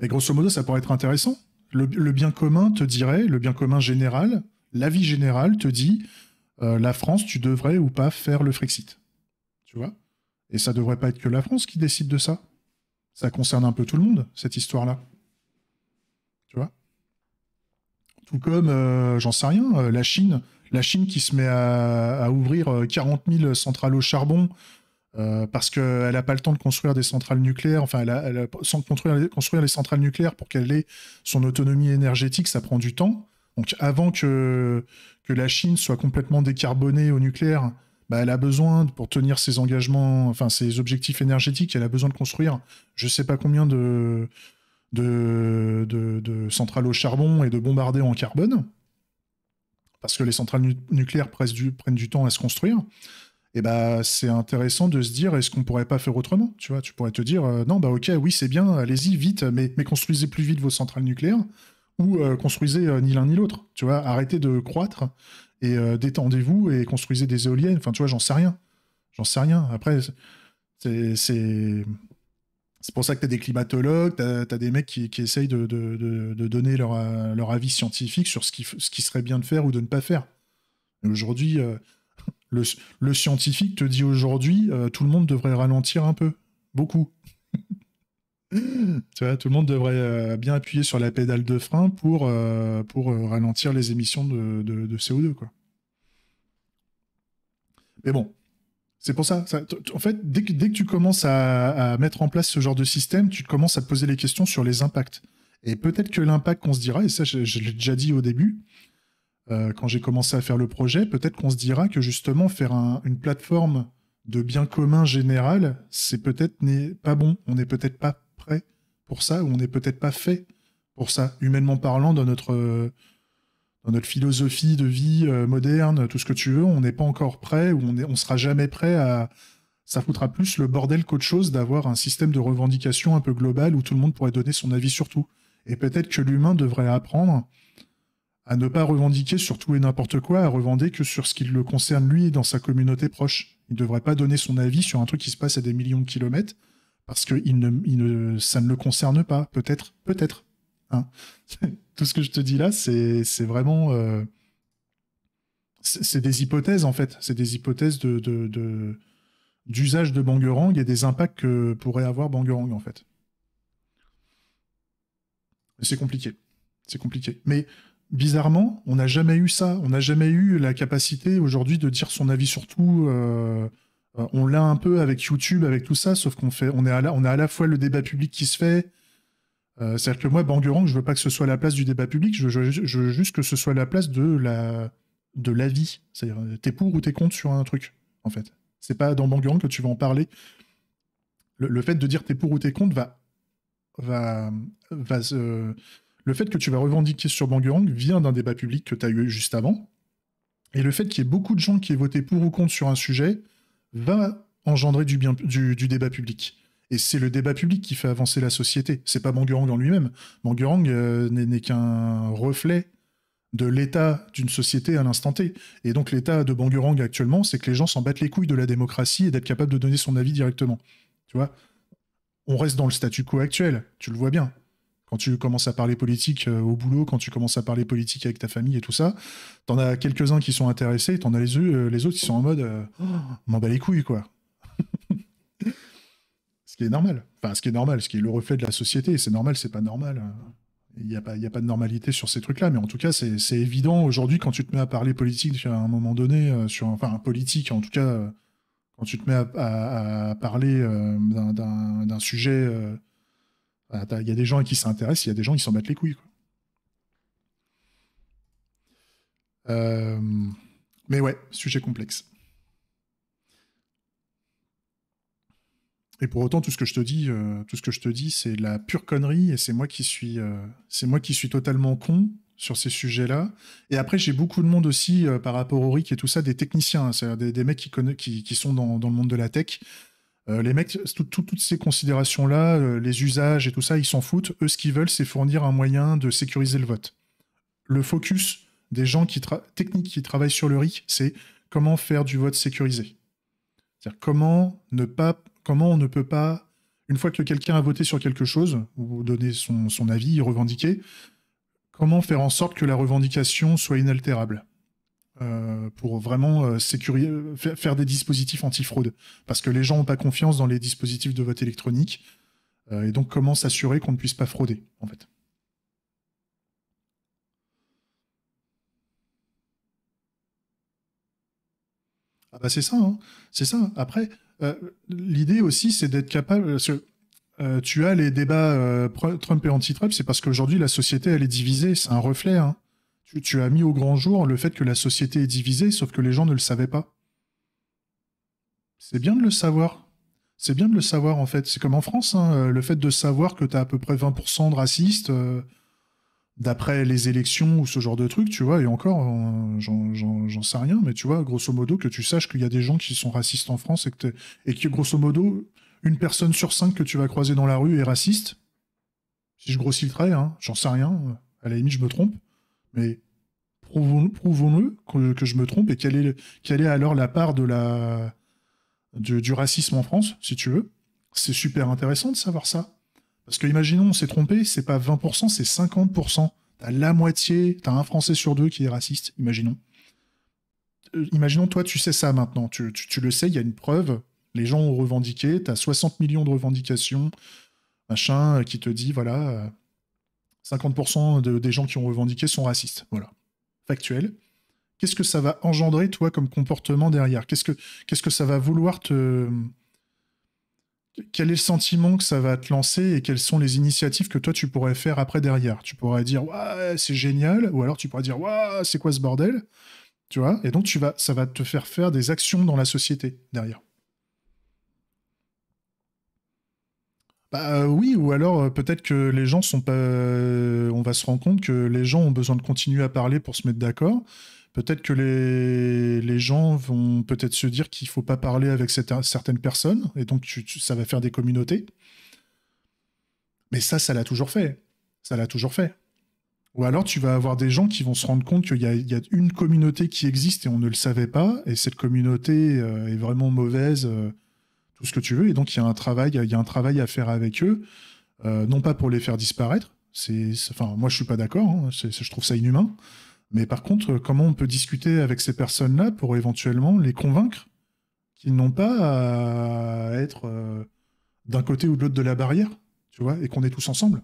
Et grosso modo, ça pourrait être intéressant. Le, bien commun te dirait, le bien commun général, l'avis général te dit, euh, la France, tu devrais ou pas faire le Frexit. Tu vois Et ça devrait pas être que la France qui décide de ça. Ça concerne un peu tout le monde, cette histoire-là. Tu vois Tout comme, euh, j'en sais rien, la Chine, la Chine qui se met à, ouvrir 40 euh, 000 centrales au charbon euh, parce qu'elle n'a pas le temps de construire des centrales nucléaires, enfin, elle, sans construire, les centrales nucléaires pour qu'elle ait son autonomie énergétique, ça prend du temps. Donc avant que, que la Chine soit complètement décarbonée au nucléaire, bah, elle a besoin, pour tenir ses engagements, enfin ses objectifs énergétiques, elle a besoin de construire je ne sais pas combien de, de, de, de centrales au charbon et de bombarder en carbone parce que les centrales nucléaires prennent du temps à se construire, et eh bah, ben, c'est intéressant de se dire est-ce qu'on ne pourrait pas faire autrement Tu vois, tu pourrais te dire euh, non, bah ok, oui, c'est bien, allez-y vite, mais, construisez plus vite vos centrales nucléaires ou euh, construisez euh, ni l'un ni l'autre. Tu vois, arrêtez de croître et détendez-vous et construisez des éoliennes. Enfin, tu vois, j'en sais rien. J'en sais rien. Après, c'est c'est pour ça que tu as des climatologues, tu as, des mecs qui, essayent de, donner euh, leur, avis scientifique sur ce qui, ce qui, serait bien de faire ou de ne pas faire. Aujourd'hui, euh, le, scientifique te dit aujourd'hui, euh, tout le monde devrait ralentir un peu, beaucoup. tu vois, tout le monde devrait bien appuyer sur la pédale de frein pour, pour ralentir les émissions de, CO2. Quoi. Mais bon, c'est pour ça, en fait, dès que, tu commences à, mettre en place ce genre de système, tu commences à te poser les questions sur les impacts. Et peut-être que l'impact qu'on se dira, et ça je, l'ai déjà dit au début, euh, quand j'ai commencé à faire le projet, peut-être qu'on se dira que justement faire une plateforme de bien commun général, c'est peut-être pas bon. On n'est peut-être pas prêt pour ça, ou on n'est peut-être pas fait pour ça, humainement parlant, dans notre, dans notre philosophie de vie euh, moderne, tout ce que tu veux, on n'est pas encore prêt ou on, ne sera jamais prêt à. Ça foutra plus le bordel qu'autre chose d'avoir un système de revendication un peu global où tout le monde pourrait donner son avis sur tout. Et peut-être que l'humain devrait apprendre à ne pas revendiquer sur tout et n'importe quoi, à revendiquer que sur ce qui le concerne lui et dans sa communauté proche. Il ne devrait pas donner son avis sur un truc qui se passe à des millions de kilomètres parce que ça ne le concerne pas. Peut-être, peut-être. Hein tout ce que je te dis là, c'est vraiment. Euh, c'est des hypothèses, en fait. C'est des hypothèses de. d'usage de, Bangerang et des impacts que pourrait avoir Bangerang en fait. C'est compliqué. C'est compliqué. Mais bizarrement, on n'a jamais eu ça. On n'a jamais eu la capacité aujourd'hui de dire son avis sur tout. Euh, euh, on l'a un peu avec YouTube, avec tout ça, sauf qu'on fait, on, est on a à la fois le débat public qui se fait, euh, c'est-à-dire que moi, Bangurang, je veux pas que ce soit la place du débat public, je veux, juste que ce soit la place de la de l'avis. C'est-à-dire, euh, t'es pour ou t'es contre sur un truc, en fait. C'est pas dans Bangurang que tu vas en parler. Le, fait de dire t'es pour ou t'es contre va va va euh, le fait que tu vas revendiquer sur Bangurang vient d'un débat public que tu as eu juste avant. Et le fait qu'il y ait beaucoup de gens qui aient voté pour ou contre sur un sujet va engendrer du, bien, du débat public. Et c'est le débat public qui fait avancer la société. C'est pas Bangurang en lui-même. Bangurang euh, n'est qu'un reflet de l'état d'une société à l'instant T. Et donc l'état de Bangurang actuellement, c'est que les gens s'en battent les couilles de la démocratie et d'être capable de donner son avis directement. Tu vois On reste dans le statu quo actuel, tu le vois bien. Quand tu commences à parler politique euh, au boulot, quand tu commences à parler politique avec ta famille et tout ça, t'en as quelques-uns qui sont intéressés, t'en as les, euh, les autres qui sont en mode oh, m'en bats les couilles, quoi. Ce qui est normal. Enfin, ce qui est normal, ce qui est le reflet de la société. C'est normal, c'est pas normal. Il n'y a, pas, a pas de normalité sur ces trucs-là. Mais en tout cas, c'est évident aujourd'hui quand tu te mets à parler politique à un moment donné, euh, sur, enfin, politique en tout cas, euh, quand tu te mets à, parler euh, d'un sujet. Bah, il y a des gens qui s'intéressent, il y a des gens qui s'en battent les couilles. mais ouais, sujet complexe. Et pour autant, tout ce que je te dis, euh, tout ce que je te dis, c'est la pure connerie et c'est moi qui suis, euh, c'est moi qui suis totalement con sur ces sujets-là. Et après, j'ai beaucoup de monde aussi euh, par rapport au RIC et tout ça, des techniciens, hein, c'est-à-dire des, mecs qui, qui, sont dans, le monde de la tech. les mecs, toutes ces considérations-là, les usages et tout ça, ils s'en foutent. Eux, ce qu'ils veulent, c'est fournir un moyen de sécuriser le vote. Le focus des gens qui techniques qui travaillent sur le RIC, c'est comment faire du vote sécurisé. C'est-à-dire comment ne pas comment on ne peut pas, une fois que quelqu'un a voté sur quelque chose, ou donné son, son avis, revendiquer, comment faire en sorte que la revendication soit inaltérable euh, pour vraiment euh, faire des dispositifs anti-fraude. Parce que les gens n'ont pas confiance dans les dispositifs de vote électronique. Euh, et donc, comment s'assurer qu'on ne puisse pas frauder, en fait Ah bah c'est ça, hein. c'est ça. Après, euh, l'idée aussi, c'est d'être capable. Parce que, euh, tu as les débats euh, Trump et anti-Trump, c'est parce qu'aujourd'hui, la société, elle est divisée. C'est un reflet. Hein. Tu, as mis au grand jour le fait que la société est divisée, sauf que les gens ne le savaient pas. C'est bien de le savoir. C'est bien de le savoir, en fait. C'est comme en France, hein, le fait de savoir que tu as à peu près 20% de racistes d'après les élections ou ce genre de truc, tu vois, et encore, euh, j'en sais rien, mais tu vois, grosso modo, que tu saches qu'il y a des gens qui sont racistes en France et que, et que, grosso modo, une personne sur cinq que tu vas croiser dans la rue est raciste. Si je grossis le trait, hein, j'en sais rien, à la limite, je me trompe, mais prouvons-le que, je me trompe et quelle est, quelle est alors la part de la, du racisme en France, si tu veux. C'est super intéressant de savoir ça. Parce que imaginons, on s'est trompé, c'est pas 20%, c'est 50%. T'as la moitié, t'as un Français sur deux qui est raciste, imaginons. Euh, imaginons, toi, tu sais ça maintenant, tu, le sais, il y a une preuve, les gens ont revendiqué, t'as 60 millions de revendications, machin, euh, qui te dit, voilà, 50% euh, des gens qui ont revendiqué sont racistes. Voilà. Factuel. Qu'est-ce que ça va engendrer, toi, comme comportement derrière que Qu'est-ce que ça va vouloir te quel est le sentiment que ça va te lancer et quelles sont les initiatives que toi tu pourrais faire après derrière Tu pourrais dire ouais, c'est génial ou alors tu pourrais dire ouais, c'est quoi ce bordel Tu vois Et donc tu vas ça va te faire faire des actions dans la société derrière. Bah euh, oui, ou alors euh, peut-être que les gens sont pas euh, on va se rendre compte que les gens ont besoin de continuer à parler pour se mettre d'accord peut-être que les, gens vont peut-être se dire qu'il ne faut pas parler avec certaines personnes, et donc ça va faire des communautés. Mais ça, ça l'a toujours fait. Ça l'a toujours fait. Ou alors tu vas avoir des gens qui vont se rendre compte qu'il y, a une communauté qui existe et on ne le savait pas, et cette communauté euh, est vraiment mauvaise, euh, tout ce que tu veux, et donc il y a un travail, il y a un travail à faire avec eux, euh, non pas pour les faire disparaître, enfin moi je suis pas d'accord, hein, je trouve ça inhumain, mais par contre, euh, comment on peut discuter avec ces personnes-là pour éventuellement les convaincre qu'ils n'ont pas à être euh, d'un côté ou de l'autre de la barrière, tu vois, et qu'on est tous ensemble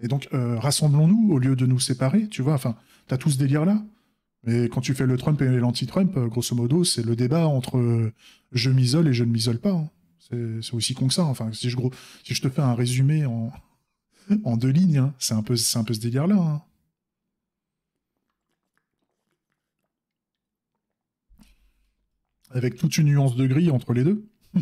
Et donc, euh, rassemblons-nous au lieu de nous séparer, tu vois. Enfin, t'as tout ce délire-là. Mais quand tu fais le Trump et l'anti-Trump, grosso modo, c'est le débat entre je m'isole et je ne m'isole pas. Hein. C'est aussi con que ça. Enfin, si je, te fais un résumé en, deux lignes, hein, c'est un, peu, un peu ce délire-là. Hein. avec toute une nuance de gris entre les deux.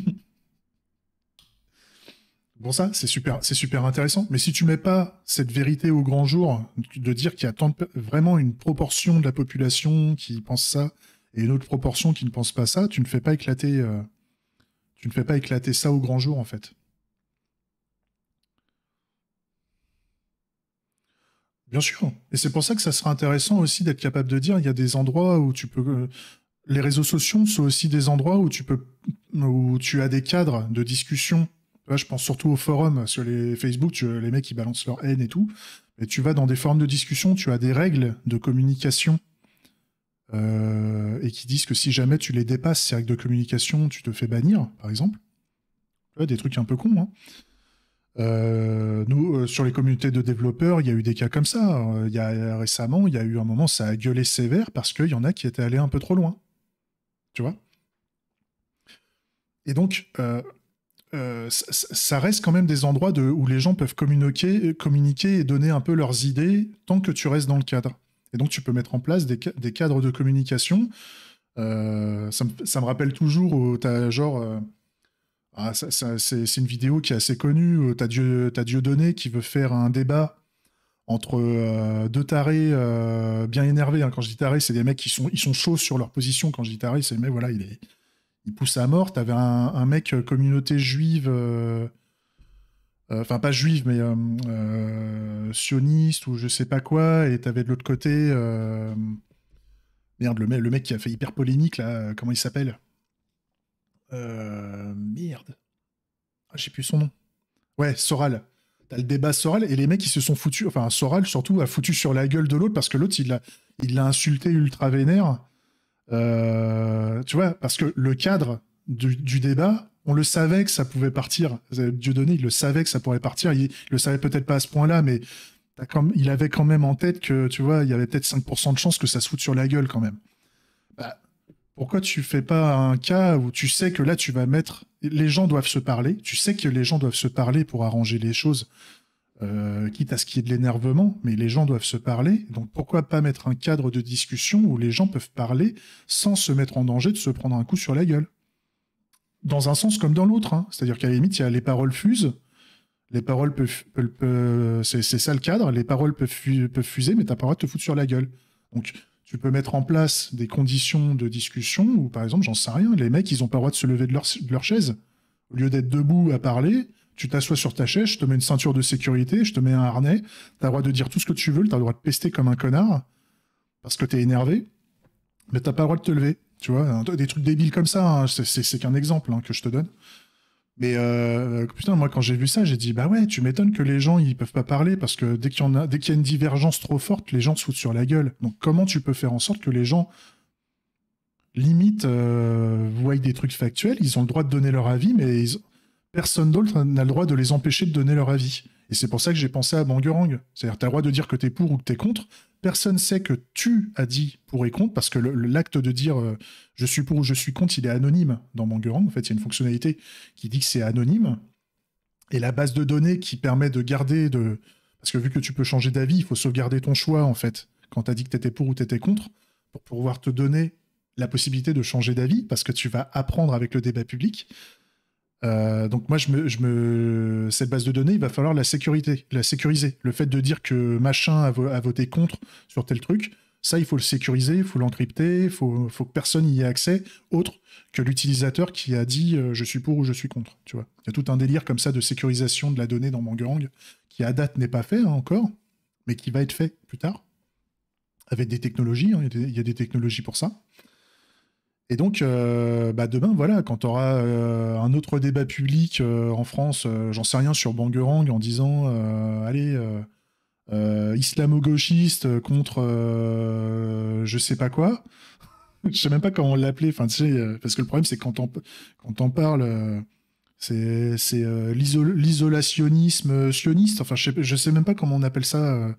bon ça, c'est super, c'est super intéressant. Mais si tu mets pas cette vérité au grand jour, de dire qu'il y a vraiment une proportion de la population qui pense ça et une autre proportion qui ne pense pas ça, tu ne fais pas éclater, euh, tu ne fais pas éclater ça au grand jour en fait. Bien sûr. Et c'est pour ça que ça sera intéressant aussi d'être capable de dire il y a des endroits où tu peux euh, les réseaux sociaux sont aussi des endroits où tu peux, où tu as des cadres de discussion. je pense surtout aux forums sur les Facebook, tu, les mecs qui balancent leur haine et tout. Mais tu vas dans des forums de discussion, tu as des règles de communication euh, et qui disent que si jamais tu les dépasses, ces règles de communication, tu te fais bannir, par exemple. des trucs un peu cons. Hein. Euh, nous, euh, sur les communautés de développeurs, il y a eu des cas comme ça. Il y a, récemment, il y a eu un moment, ça a gueulé sévère parce qu'il y en a qui étaient allés un peu trop loin. Tu vois Et donc, euh, euh, ça reste quand même des endroits où les gens peuvent communiquer, et donner un peu leurs idées tant que tu restes dans le cadre. Et donc, tu peux mettre en place des, cadres de communication. Euh, ça, me, rappelle toujours, genre. Ah, c'est une vidéo qui est assez connue. T'as as Dieu donné qui veut faire un débat entre euh, deux tarés euh, bien énervés. Hein. Quand je dis tarés, c'est des mecs qui sont, ils chauds sur leur position. Quand je dis tarés, c'est mais voilà, il, est, il pousse à mort. T'avais un, mec euh, communauté juive, enfin pas juive, mais sioniste ou je sais pas quoi, et t'avais de l'autre côté, merde, le, mec qui a fait hyper polémique là, comment il s'appelle Merde, ah, j'ai plus son nom. Ouais, Soral le débat Soral et les mecs qui se sont foutus, enfin Soral surtout a foutu sur la gueule de l'autre parce que l'autre il l'a il insulté ultra vénère. Euh, tu vois, parce que le cadre du, débat, on le savait que ça pouvait partir. Dieu donné, il le savait que ça pourrait partir. Il, le savait peut-être pas à ce point-là, mais il avait quand même en tête que, tu vois, il y avait peut-être 5% de chance que ça se foute sur la gueule quand même pourquoi tu fais pas un cas où tu sais que là tu vas mettre les gens doivent se parler, tu sais que les gens doivent se parler pour arranger les choses, euh, quitte à ce qu'il y ait de l'énervement, mais les gens doivent se parler, donc pourquoi pas mettre un cadre de discussion où les gens peuvent parler sans se mettre en danger de se prendre un coup sur la gueule Dans un sens comme dans l'autre, hein. c'est-à-dire qu'à la limite, il y a les paroles fusent, les paroles peuvent, c'est ça le cadre, les paroles peuvent, fuser, mais t'as pas le droit de te foutre sur la gueule. Donc tu peux mettre en place des conditions de discussion où, par exemple, j'en sais rien, les mecs, ils n'ont pas le droit de se lever de leur, chaise. Au lieu d'être debout à parler, tu t'assois sur ta chaise, je te mets une ceinture de sécurité, je te mets un harnais, as le droit de dire tout ce que tu veux, as le droit de pester comme un connard, parce que tu es énervé, mais t'as pas le droit de te lever. Tu vois, des trucs débiles comme ça, hein, c'est qu'un exemple hein, que je te donne. Mais euh, putain, moi quand j'ai vu ça, j'ai dit bah ouais, tu m'étonnes que les gens ils peuvent pas parler parce que dès qu'il y en a, dès une divergence trop forte, les gens se foutent sur la gueule. Donc comment tu peux faire en sorte que les gens limite euh, des trucs factuels, ils ont le droit de donner leur avis, mais personne d'autre n'a le droit de les empêcher de donner leur avis. Et c'est pour ça que j'ai pensé à Bangurang C'est-à-dire, t'as le droit de dire que t'es pour ou que t'es contre, personne sait que tu as dit pour et contre, parce que l'acte de dire euh, je suis pour ou je suis contre, il est anonyme dans Mangurang. En fait, il y a une fonctionnalité qui dit que c'est anonyme. Et la base de données qui permet de garder, de... parce que vu que tu peux changer d'avis, il faut sauvegarder ton choix, en fait, quand tu as dit que tu étais pour ou tu étais contre, pour pouvoir te donner la possibilité de changer d'avis, parce que tu vas apprendre avec le débat public. Euh, donc moi, je cette base de données, il va falloir la sécurité, la sécuriser. Le fait de dire que machin a, voté contre sur tel truc, ça, il faut le sécuriser, il faut l'encrypter, il faut, que personne y ait accès, autre que l'utilisateur qui a dit euh, je suis pour ou je suis contre. Tu vois, il y a tout un délire comme ça de sécurisation de la donnée dans Mangerang qui à date n'est pas fait hein, encore, mais qui va être fait plus tard avec des technologies. Hein. il y a des technologies pour ça. Et donc, euh, bah, demain, voilà, quand tu aura euh, un autre débat public euh, en France, j'en sais rien, sur Bangerang, en disant allez, islamo-gauchiste contre je sais pas quoi. je sais même pas comment l'appeler. Enfin, tu sais, parce que le problème, c'est quand on, quand on parle. c'est l'isolationnisme sioniste. Enfin, je sais, je sais même pas comment on appelle ça.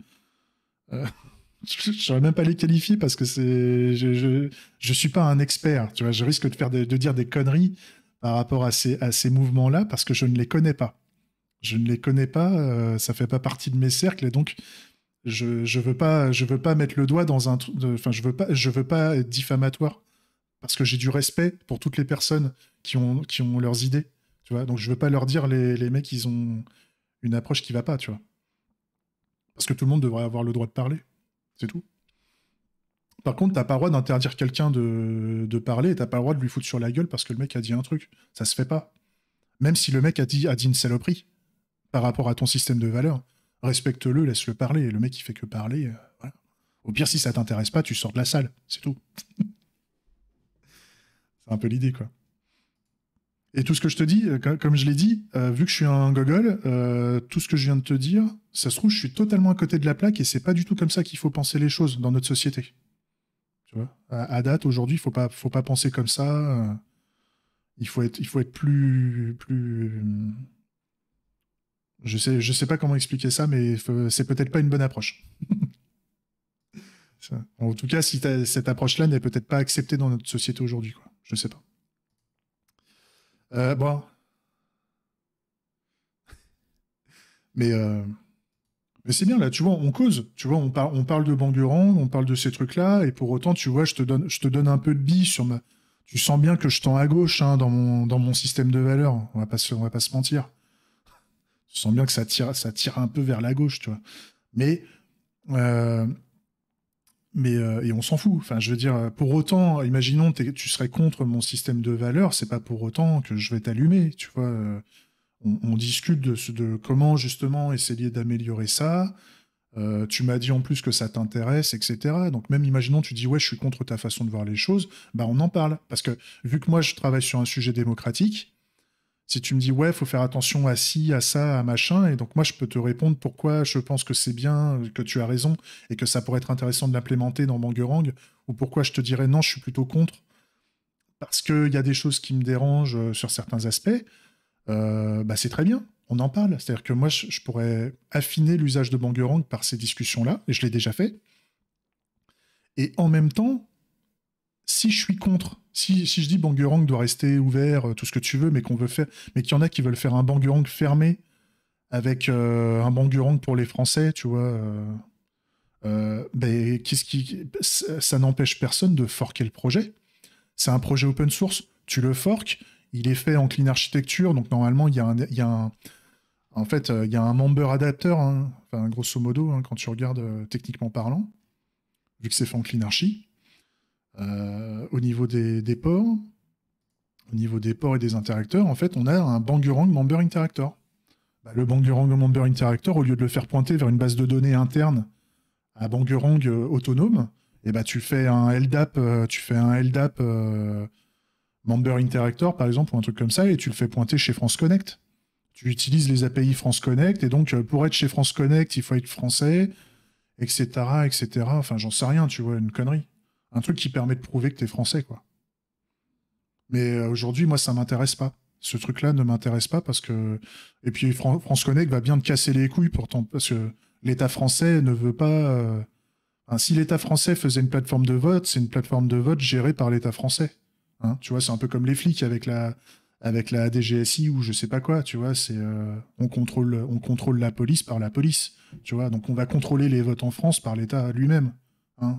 je ne saurais même pas les qualifier parce que c'est, je, ne suis pas un expert. Tu vois, je risque de faire de, dire des conneries par rapport à ces, mouvements-là parce que je ne les connais pas. Je ne les connais pas. ça euh, ça fait pas partie de mes cercles et donc je, ne veux pas, mettre le doigt dans un, enfin je veux pas, je veux pas être diffamatoire parce que j'ai du respect pour toutes les personnes qui ont, leurs idées. Tu vois, donc je veux pas leur dire les, mecs ils ont une approche qui ne va pas, tu vois. Parce que tout le monde devrait avoir le droit de parler. C'est tout. Par contre, t'as pas le droit d'interdire quelqu'un de, de parler et t'as pas le droit de lui foutre sur la gueule parce que le mec a dit un truc. Ça se fait pas. Même si le mec a dit, a dit une saloperie par rapport à ton système de valeurs, respecte-le, laisse-le parler. Et le mec, il fait que parler. Euh, Au pire, si ça t'intéresse pas, tu sors de la salle. C'est tout. c'est un peu l'idée, quoi. Et tout ce que je te dis, euh, comme je l'ai dit, euh, vu que je suis un gogol, euh, tout ce que je viens de te dire, ça se trouve, je suis totalement à côté de la plaque et c'est pas du tout comme ça qu'il faut penser les choses dans notre société. Tu vois à, date, aujourd'hui, il ne faut pas penser comme ça. Il faut être, il faut être plus, plus. Je sais, je sais pas comment expliquer ça, mais c'est peut-être pas une bonne approche. en tout cas, cette approche-là n'est peut-être pas acceptée dans notre société aujourd'hui, quoi. Je sais pas. Euh, mais, euh, mais c'est bien, là, tu vois, on cause. Tu vois, on, on parle de Bangurang, on parle de ces trucs-là, et pour autant, tu vois, je te donne, je te donne un peu de billes sur ma. Tu sens bien que je tends à gauche hein, dans, mon, dans mon système de valeur, On va pas on va pas se mentir. Tu sens bien que ça tire, ça tire un peu vers la gauche, tu vois. Mais euh, mais euh, et on s'en fout. Enfin, je veux dire, pour autant, imaginons que tu serais contre mon système de valeurs, c'est pas pour autant que je vais t'allumer, tu vois. Euh. on, discute de, comment justement essayer d'améliorer ça. Euh, tu m'as dit en plus que ça t'intéresse, etc. Donc même imaginons tu dis ouais, je suis contre ta façon de voir les choses, bah on en parle parce que vu que moi je travaille sur un sujet démocratique, si tu me dis, ouais, faut faire attention à ci, à ça, à machin, et donc moi, je peux te répondre pourquoi je pense que c'est bien, que tu as raison, et que ça pourrait être intéressant de l'implémenter dans Bangerang, ou pourquoi je te dirais non, je suis plutôt contre, parce qu'il y a des choses qui me dérangent euh, sur certains aspects, euh, bah, c'est très bien, on en parle. C'est-à-dire que moi, je, je pourrais affiner l'usage de Bangerang par ces discussions-là, et je l'ai déjà fait. Et en même temps, si je suis contre si, je dis Bangurang doit rester ouvert, euh, tout ce que tu veux, mais qu'on veut faire, mais qu'il y en a qui veulent faire un Bangurang fermé avec euh, un Bangurang pour les Français, tu vois. Euh, ben, qu'est-ce qui, ça n'empêche personne de forquer le projet. C'est un projet open source, tu le forques, il est fait en clean architecture, donc normalement il y a un, il y a un en fait, il y a un member adapter, hein, grosso modo, hein, quand tu regardes techniquement parlant, vu que c'est fait en clean euh, au niveau des, ports, au niveau des ports et des interacteurs, en fait, on a un Bangurang Member Interactor. Bah, le Bangurang Member Interactor, au lieu de le faire pointer vers une base de données interne à Bangurang euh, autonome, et eh bah, tu fais un LDAP, euh, tu fais un LDAP Member Interactor, par exemple, ou un truc comme ça, et tu le fais pointer chez France Connect. Tu utilises les API France Connect, et donc pour être chez France Connect, il faut être français, etc., etc. Enfin, j'en sais rien, tu vois, une connerie un truc qui permet de prouver que tu es français, quoi. Mais euh, aujourd'hui, moi, ça m'intéresse pas. Ce truc-là ne m'intéresse pas parce que. Et puis, France Connect va bien te casser les couilles pourtant, parce que l'État français ne veut pas. Euh, si l'État français faisait une plateforme de vote, c'est une plateforme de vote gérée par l'État français. Hein. tu vois, c'est un peu comme les flics avec la, avec la DGSI ou je sais pas quoi, tu vois, c'est euh, on contrôle on contrôle la police par la police, tu vois. Donc on va contrôler les votes en France par l'État lui-même. Hein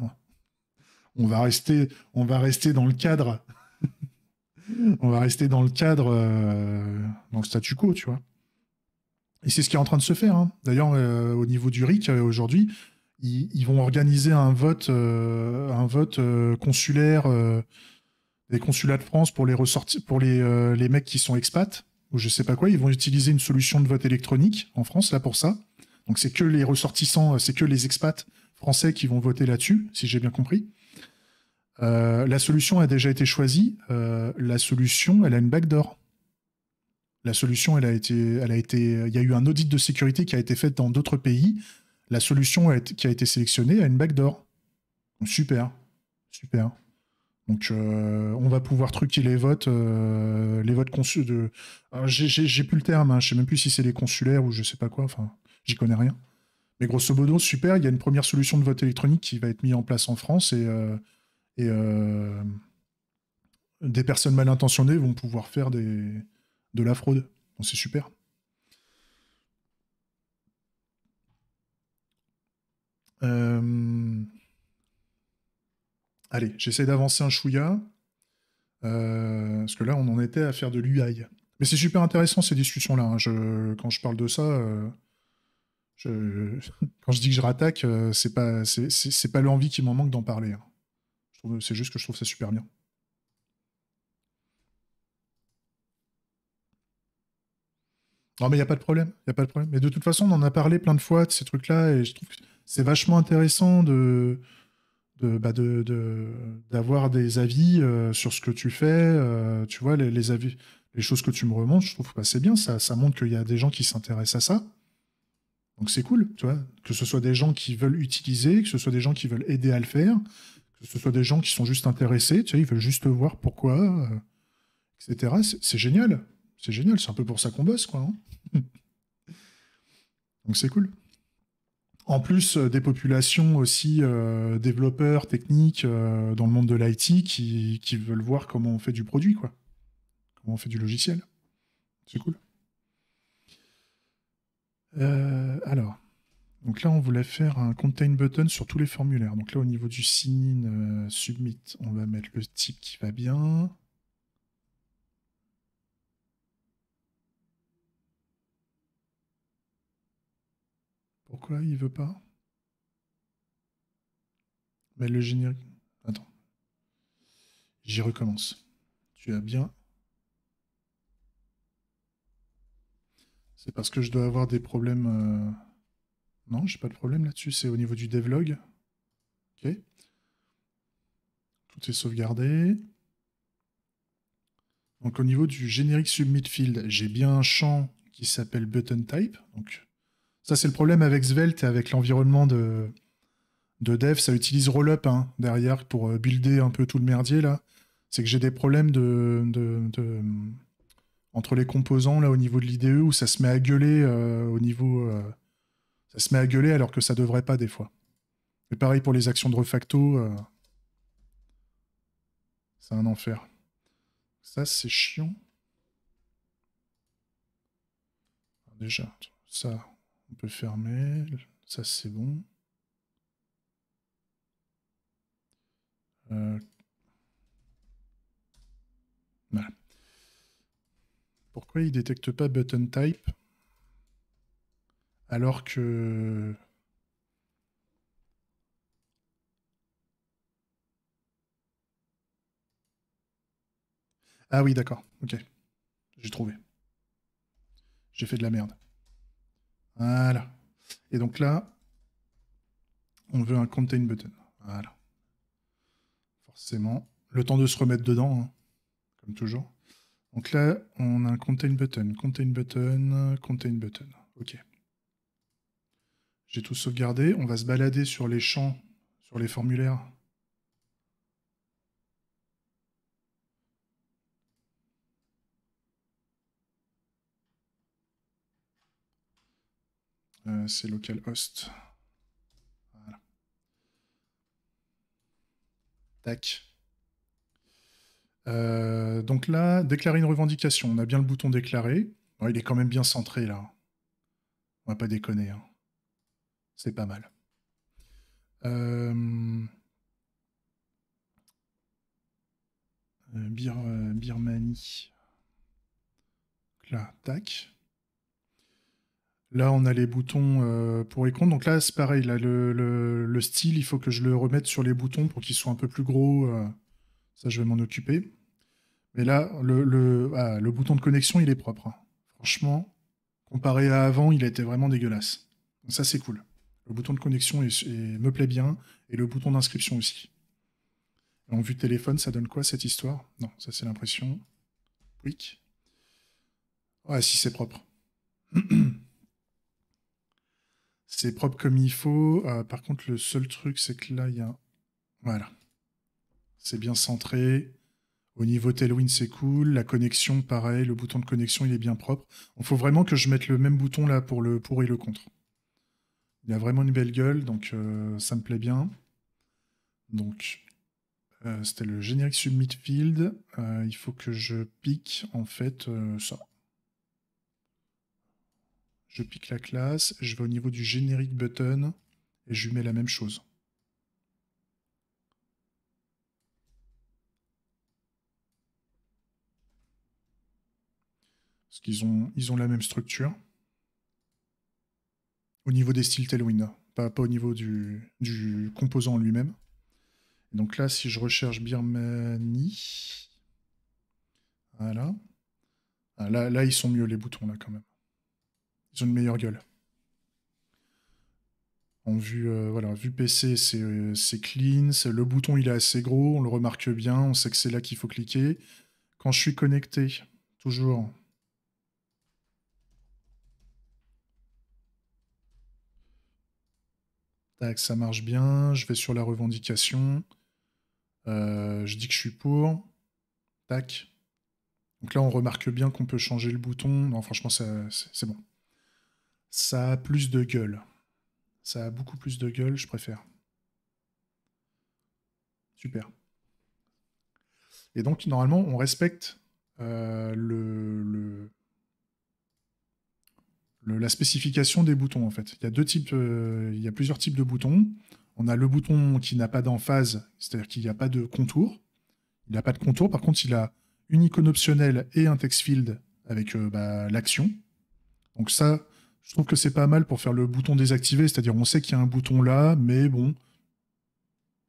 on va rester, on va rester dans le cadre. on va rester dans le cadre, euh, dans le statu quo, tu vois. Et c'est ce qui est en train de se faire. Hein. D'ailleurs, euh, au niveau du RIC, euh, aujourd'hui, ils, vont organiser un vote, un vote consulaire des consulats de France pour les, pour les, les mecs qui sont expats, ou je sais pas quoi. Ils vont utiliser une solution de vote électronique en France, là, pour ça. Donc, c'est que les ressortissants, c'est que les expats français qui vont voter là-dessus, si j'ai bien compris. Euh, la solution a déjà été choisie. Euh, la solution, elle a une backdoor. La solution, elle a été, elle a été, il y a eu un audit de sécurité qui a été fait dans d'autres pays. La solution qui a été sélectionnée a une backdoor. d'or. super, super. Donc, euh, on va pouvoir truquer les votes, les votes conçus de. J'ai plus le terme. Hein. je sais même plus si c'est les consulaires ou je sais pas quoi. Enfin, j'y connais rien. Mais grosso modo, super. Il y a une première solution de vote électronique qui va être mise en place en France et et euh, des personnes mal intentionnées vont pouvoir faire de la fraude. c'est super. Euh, allez, j'essaie d'avancer un chouïa. Euh, parce que là, on en était à faire de l'UI. Mais c'est super intéressant ces discussions-là. Hein. quand je parle de ça, quand je dis que je rattaque, c'est pas, l'envie qui m'en manque d'en parler. Hein. C'est juste que je trouve ça super bien. Non, mais il n'y a pas de problème. Il a pas de problème. Mais de toute façon, on en a parlé plein de fois de ces trucs-là, et je trouve que c'est vachement intéressant de de bah, d'avoir des avis euh, sur ce que tu fais. Euh, tu vois, les, les, avis, les choses que tu me remontes, je trouve que c'est bien. Ça, ça montre qu'il y a des gens qui s'intéressent à ça. Donc c'est cool, tu vois. Que ce soit des gens qui veulent utiliser, que ce soit des gens qui veulent aider à le faire, que ce soit des gens qui sont juste intéressés, ils veulent juste voir pourquoi, euh, etc. C'est génial. C'est génial. C'est un peu pour ça qu'on bosse, quoi. Hein. Donc c'est cool. En plus, euh, des populations aussi euh, développeurs, techniques, dans le monde de l'IT qui, qui, veulent voir comment on fait du produit, quoi. Comment on fait du logiciel. C'est cool. alors. Donc là, on voulait faire un contain button sur tous les formulaires. Donc là, au niveau du sign euh, submit, on va mettre le type qui va bien. Pourquoi il veut pas Mais le générique. Attends. J'y recommence. Tu as bien. C'est parce que je dois avoir des problèmes. Euh, non, j'ai pas de problème là-dessus. C'est au niveau du devlog. Ok. Tout est sauvegardé. Donc au niveau du générique submit field, j'ai bien un champ qui s'appelle button type. Donc ça c'est le problème avec Svelte et avec l'environnement de, dev, ça utilise Rollup hein, derrière pour euh, builder un peu tout le merdier là. C'est que j'ai des problèmes de, entre les composants là au niveau de l'IDE où ça se met à gueuler euh, au niveau euh, ça se met à gueuler alors que ça devrait pas des fois. Et pareil pour les actions de refacto. Euh, c'est un enfer. Ça, c'est chiant. Déjà, ça, on peut fermer. Ça, c'est bon. Euh, voilà. Pourquoi il détecte pas button type alors que. Ah oui, d'accord. Ok. J'ai trouvé. J'ai fait de la merde. Voilà. Et donc là, on veut un contain button. Voilà. Forcément. Le temps de se remettre dedans, hein, comme toujours. Donc là, on a un contain button, contain button, contain button. OK. J'ai tout sauvegardé. On va se balader sur les champs, sur les formulaires. Euh, c'est localhost. Voilà. Tac. Euh, donc là, déclarer une revendication. On a bien le bouton déclarer. il est quand même bien centré là. On va pas déconner. Hein c'est pas mal. Euh, euh, Bir euh, Birmanie. Là, tac. Là, on a les boutons pour les comptes. Donc là, c'est pareil. Là, le, style, il faut que je le remette sur les boutons pour qu'ils soient un peu plus gros. ça, je vais m'en occuper. Mais là, le, le, ah, bouton de connexion, il est propre. Hein. Franchement, comparé à avant, il était vraiment dégueulasse. Donc ça, c'est cool. Le bouton de connexion me plaît bien et le bouton d'inscription aussi. En vue téléphone, ça donne quoi cette histoire Non, ça c'est l'impression. Oui. Ouais, si c'est propre. c'est propre comme il faut. Euh, par contre, le seul truc, c'est que là, il y a. Voilà. C'est bien centré. Au niveau Tailwind, c'est cool. La connexion, pareil. Le bouton de connexion, il est bien propre. Il faut vraiment que je mette le même bouton là pour le pour et le contre. Il a vraiment une belle gueule, donc euh, ça me plaît bien. Donc, euh, c'était le générique submit field. Euh, il faut que je pique en fait ça. Je pique la classe, je vais au niveau du générique button et je lui mets la même chose. Parce qu'ils ont, ils ont la même structure au niveau des styles Tailwind, pas, pas au niveau du, composant lui-même. Donc là, si je recherche Birmanie, voilà. Ah, là, là, ils sont mieux les boutons, là, quand même. Ils ont une meilleure gueule. En vue, euh, voilà, vue PC, euh, c'est clean. Le bouton, il est assez gros, on le remarque bien, on sait que c'est là qu'il faut cliquer. Quand je suis connecté, toujours, Tac, ça marche bien. Je vais sur la revendication. Euh, je dis que je suis pour. Tac. Donc là, on remarque bien qu'on peut changer le bouton. Non, franchement, c'est bon. Ça a plus de gueule. Ça a beaucoup plus de gueule, je préfère. Super. Et donc, normalement, on respecte euh, le, la spécification des boutons en fait. Il y a deux types, euh, il y a plusieurs types de boutons. On a le bouton qui n'a pas d'emphase, c'est-à-dire qu'il n'y a pas de contour. Il n'a pas de contour, par contre, il a une icône optionnelle et un text field avec euh, bah, l'action. Donc ça, je trouve que c'est pas mal pour faire le bouton désactivé, c'est-à-dire on sait qu'il y a un bouton là, mais bon,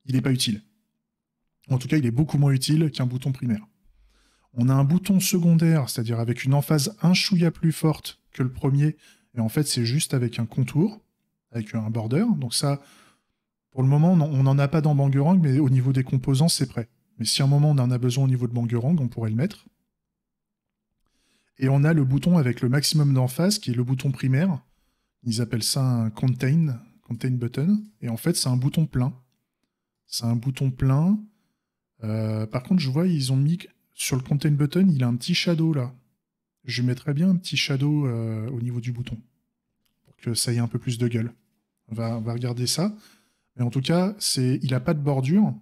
il n'est pas utile. En tout cas, il est beaucoup moins utile qu'un bouton primaire. On a un bouton secondaire, c'est-à-dire avec une emphase un chouïa plus forte que le premier, et en fait c'est juste avec un contour, avec un border. Donc ça, pour le moment, on n'en a pas dans Bangerang, mais au niveau des composants, c'est prêt. Mais si à un moment on en a besoin au niveau de Bangerang, on pourrait le mettre. Et on a le bouton avec le maximum d'emphase, qui est le bouton primaire. Ils appellent ça un contain, contain button. Et en fait, c'est un bouton plein. C'est un bouton plein. Euh, par contre, je vois, ils ont mis sur le content button, il a un petit shadow là. Je mettrais bien un petit shadow euh, au niveau du bouton pour que ça ait un peu plus de gueule. On va, regarder ça. Mais en tout cas, c'est, il n'a pas de bordure,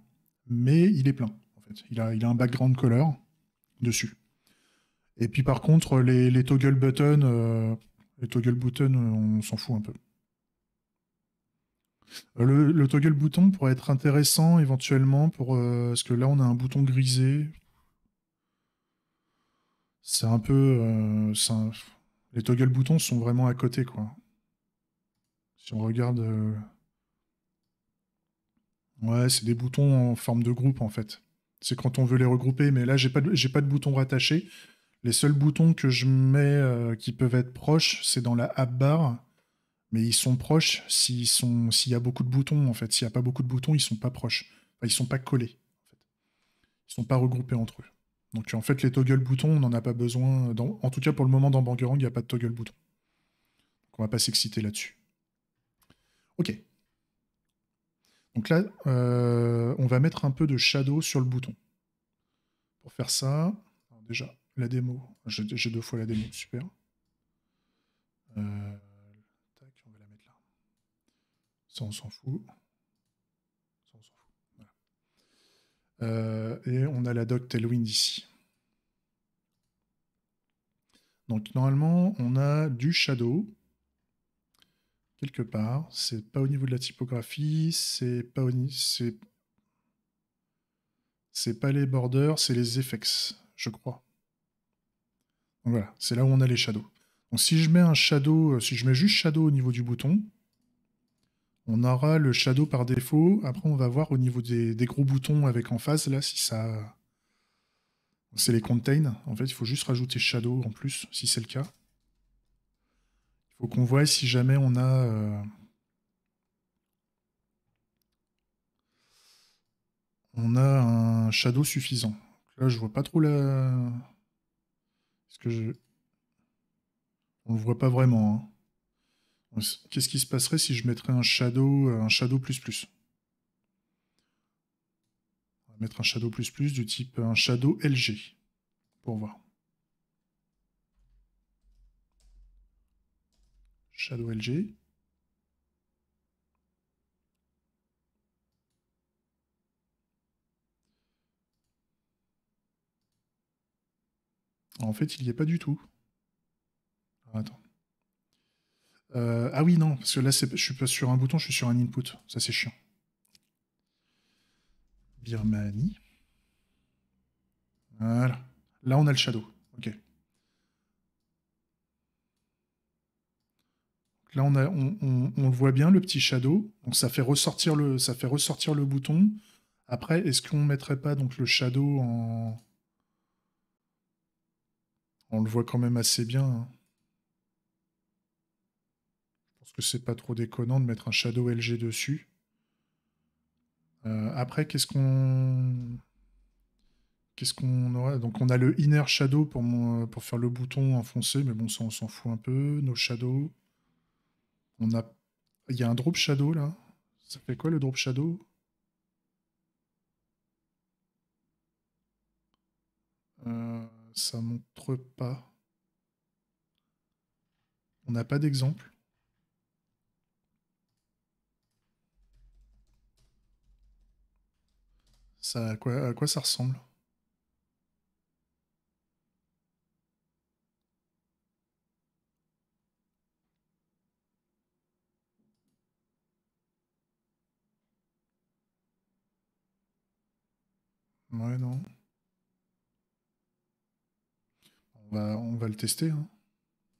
mais il est plein. En fait. il, a, il a un background color dessus. Et puis par contre, les, toggle buttons, les toggle euh, on s'en fout un peu. Euh, le, toggle bouton pourrait être intéressant éventuellement pour parce que là on a un bouton grisé c'est un peu. Euh, les toggle boutons sont vraiment à côté, quoi. Si on regarde. Euh, ouais, c'est des boutons en forme de groupe, en fait. C'est quand on veut les regrouper, mais là, j'ai pas de, pas de boutons rattachés. Les seuls boutons que je mets euh, qui peuvent être proches, c'est dans la app bar. Mais ils sont proches s'il sont... y a beaucoup de boutons, en fait. S'il y a pas beaucoup de boutons, ils sont pas proches. ils sont pas collés, en fait. Ils sont pas regroupés entre eux. Donc en fait, les toggle boutons, on n'en a pas besoin. En tout cas, pour le moment, dans Bangerang, il n'y a pas de toggle bouton. Donc on va pas s'exciter là-dessus. Ok. Donc là, euh, on va mettre un peu de shadow sur le bouton. Pour faire ça, déjà, la démo. J'ai deux fois la démo, super. Euh, on va la mettre là. Ça, on s'en fout. Euh, et on a la doc Tailwind ici. Donc normalement, on a du shadow. Quelque part. C'est pas au niveau de la typographie, c'est pas au c'est c'est pas les borders, c'est les effects, je crois. Donc voilà, c'est là où on a les shadows. Donc si je mets un shadow, euh, si je mets juste shadow au niveau du bouton, on aura le shadow par défaut. Après, on va voir au niveau des, gros boutons avec en face, là, si ça. C'est les contain. En fait, il faut juste rajouter shadow en plus, si c'est le cas. Il faut qu'on voie si jamais on a. Euh, on a un shadow suffisant. Là, je vois pas trop la. Est-ce que je. On le voit pas vraiment. Hein. Qu'est-ce qui se passerait si je mettrais un shadow, un shadow plus plus On va mettre un shadow plus plus du type un shadow LG pour voir. Shadow LG. En fait, il n'y a pas du tout. Attends. Euh, ah oui, non, parce que là, je suis pas sur un bouton, je suis sur un input. Ça, c'est chiant. Birmanie. Voilà. Là, on a le shadow. OK. Là, on, a, on, le voit bien, le petit shadow. Donc, ça fait ressortir le, ça fait ressortir le bouton. Après, est-ce qu'on ne mettrait pas donc, le shadow en... On le voit quand même assez bien. Hein que c'est pas trop déconnant de mettre un Shadow LG dessus. Euh, après, qu'est-ce qu'on. Qu'est-ce qu'on aura Donc, on a le Inner Shadow pour, euh, pour faire le bouton enfoncé, mais bon, ça, on s'en fout un peu. Nos shadows. On a. Il y a un Drop Shadow là. Ça fait quoi le Drop Shadow euh, Ça montre pas. On n'a pas d'exemple. Ça, à, quoi, ça ressemble Ouais, non. On va, le tester, hein,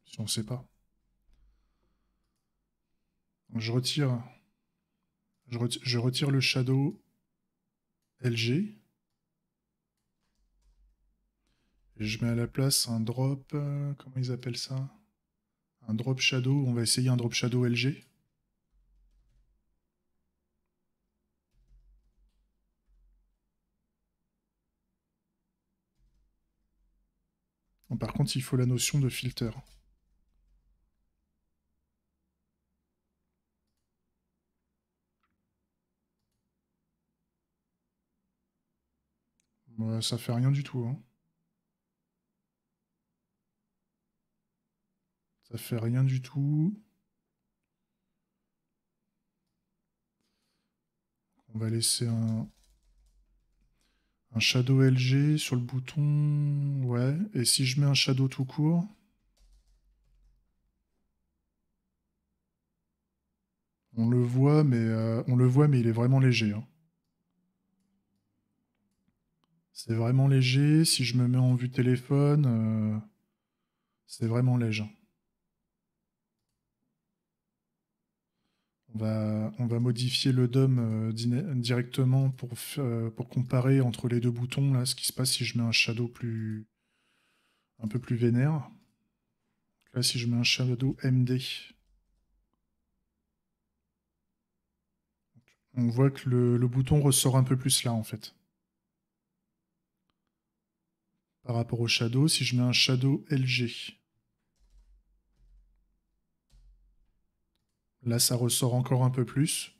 si on ne sait pas. je retire, je retire le shadow LG. je mets à la place un drop, euh, comment ils appellent ça Un drop shadow, on va essayer un drop shadow LG. par contre, il faut la notion de filter. ça fait rien du tout. Hein. Ça fait rien du tout. On va laisser un, un shadow LG sur le bouton. Ouais. Et si je mets un shadow tout court. On le voit, mais, euh, on le voit, mais il est vraiment léger. Hein. C'est vraiment léger. Si je me mets en vue téléphone, euh, c'est vraiment léger. On va, on va modifier le DOM euh, directement pour, euh, pour comparer entre les deux boutons là, ce qui se passe si je mets un shadow plus un peu plus vénère. Là, si je mets un shadow MD, on voit que le, bouton ressort un peu plus là en fait par rapport au shadow si je mets un shadow LG. Là, ça ressort encore un peu plus.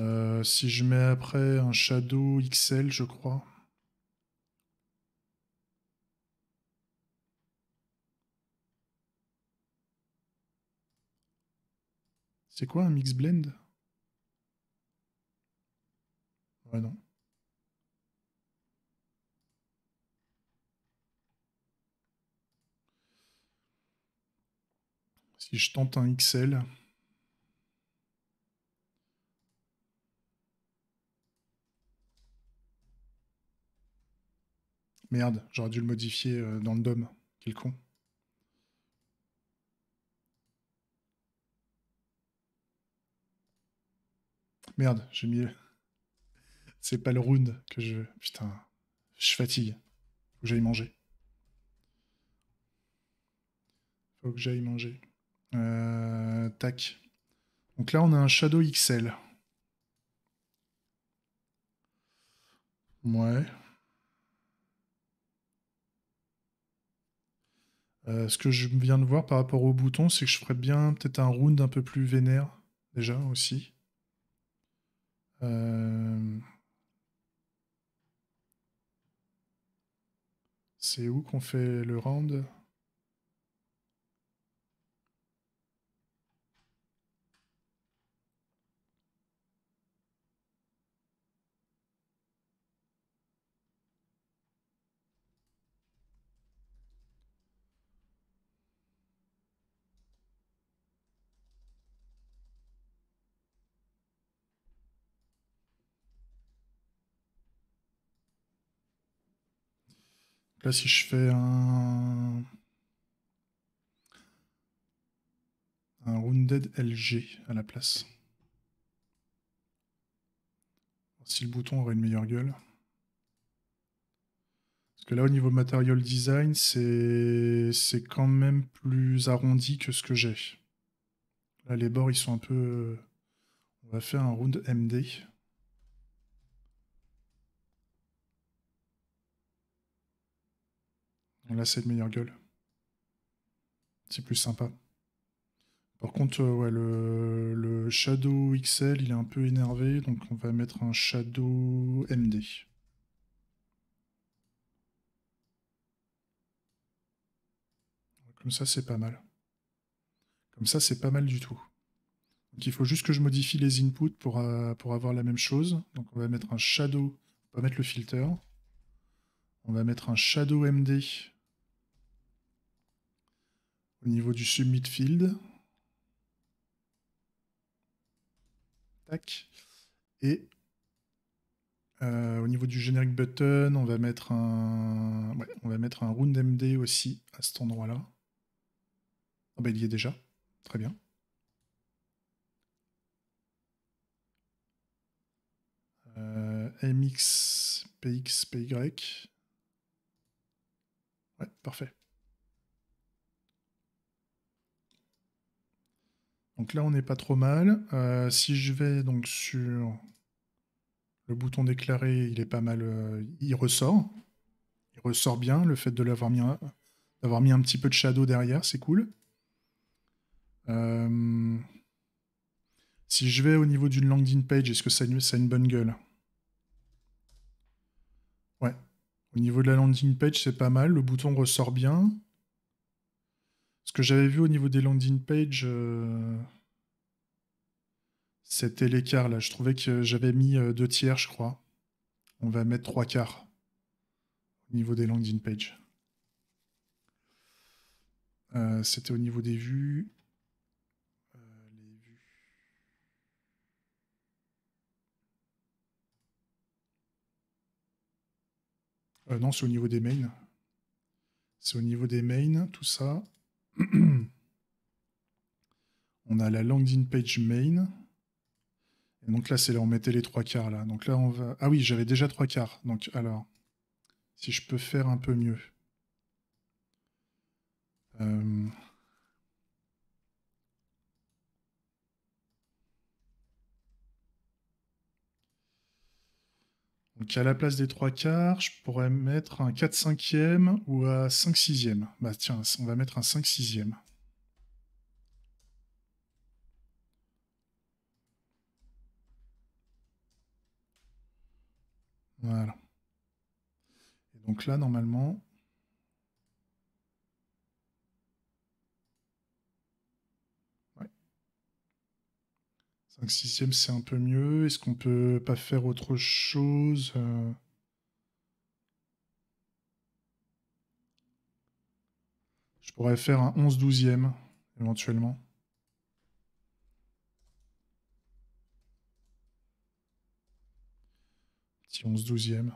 Euh, si je mets après un shadow XL, je crois. C'est quoi un mix blend Ouais, non. Si je tente un XL. Merde, j'aurais dû le modifier euh, dans le DOM. Quel con. Merde, j'ai mis. C'est pas le round que je. Putain, je fatigue. Faut que j'aille manger. Faut que j'aille manger. Euh, tac. Donc là, on a un Shadow XL. Ouais. Euh, ce que je viens de voir par rapport au bouton, c'est que je ferais bien peut-être un round un peu plus vénère, déjà aussi. Euh, c'est où qu'on fait le round Là, si je fais un. Un Rounded LG à la place. Si le bouton aurait une meilleure gueule. Parce que là, au niveau material design, c'est quand même plus arrondi que ce que j'ai. Là, les bords, ils sont un peu... On va faire un round MD. Là, c'est le meilleure gueule. C'est plus sympa. Par contre, euh, ouais, le, Shadow XL, il est un peu énervé, donc on va mettre un Shadow MD. Comme ça, c'est pas mal. Comme ça, c'est pas mal du tout. Donc il faut juste que je modifie les inputs pour, euh, pour avoir la même chose. Donc on va mettre un Shadow, on va mettre le filter. On va mettre un Shadow MD au niveau du submidfield. Tac. Et euh, au niveau du generic button, on va mettre un, ouais, on va mettre un round MD aussi à cet endroit-là. Ah bah, il y est déjà. Très bien. Euh, MX, PX, PY. Ouais, parfait. Donc là, on n'est pas trop mal. Euh, si je vais donc sur le bouton déclaré, il est pas mal. Euh, il ressort. Il ressort bien. Le fait de l'avoir mis, d'avoir mis un petit peu de shadow derrière, c'est cool. Euh, si je vais au niveau d'une landing page, est-ce que ça, ça a une bonne gueule Ouais. Au niveau de la landing page, c'est pas mal. Le bouton ressort bien. Ce que j'avais vu au niveau des landing pages, euh, c'était l'écart là. Je trouvais que j'avais mis euh, deux tiers, je crois. On va mettre trois quarts au niveau des landing pages. Euh, c'était au niveau des vues. non, c'est au niveau des mains. C'est au niveau des mains, tout ça. on a la landing page main. Et donc là, c'est là, on mettait les trois quarts là. Donc là, on va. Ah oui, j'avais déjà trois quarts. Donc alors, si je peux faire un peu mieux. Euh, Donc à la place des trois quarts, je pourrais mettre un 4 cinquième ou un 5 sixième. Bah tiens, on va mettre un 5 sixième. Voilà. Et donc là, normalement, 5 6 c'est un peu mieux. Est-ce qu'on peut pas faire autre chose euh? Je pourrais faire un 11 12e, éventuellement. Petit 11 12e.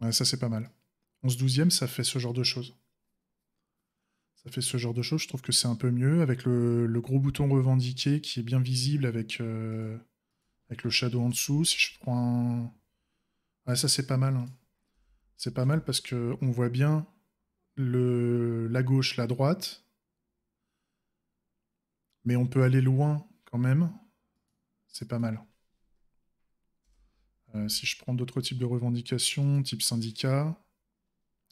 Ouais, ça c'est pas mal. 11 12e, ça fait ce genre de choses. Ça fait ce genre de choses, je trouve que c'est un peu mieux, avec le, gros bouton revendiqué qui est bien visible avec, euh, avec le shadow en dessous. Si je prends ah ça c'est pas mal. Hein. C'est pas mal parce qu'on voit bien le, la gauche, la droite. Mais on peut aller loin quand même. C'est pas mal. Euh, si je prends d'autres types de revendications, type syndicat,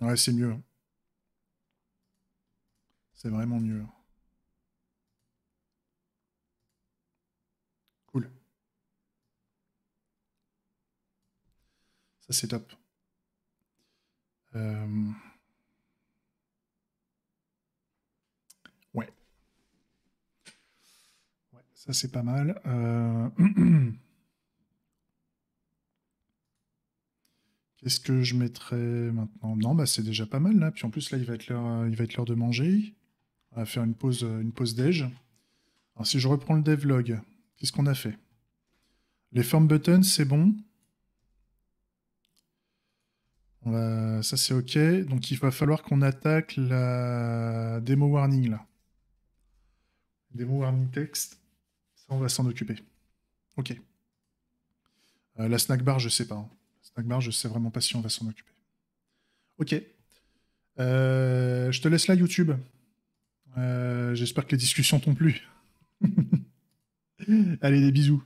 Ouais, c'est mieux. Hein. C'est vraiment mieux. Hein. Cool. Ça, c'est top. Euh. Ouais. Ouais, ça, c'est pas mal. Euh. est ce que je mettrais maintenant Non, bah c'est déjà pas mal là. Puis en plus là, il va être l'heure, euh, il va être l'heure de manger. On va faire une pause, euh, une pause déj. Alors si je reprends le devlog, qu'est-ce qu'on a fait Les form buttons, c'est bon. Ça c'est ok. Donc il va falloir qu'on attaque la demo warning là. Demo warning text. Ça on va s'en occuper. Ok. Euh, la snack bar, je sais pas. Hein. Dagmar, je sais vraiment pas si on va s'en occuper. Ok. Euh, je te laisse là, YouTube. Euh, j'espère que les discussions t'ont plu. Allez, des bisous.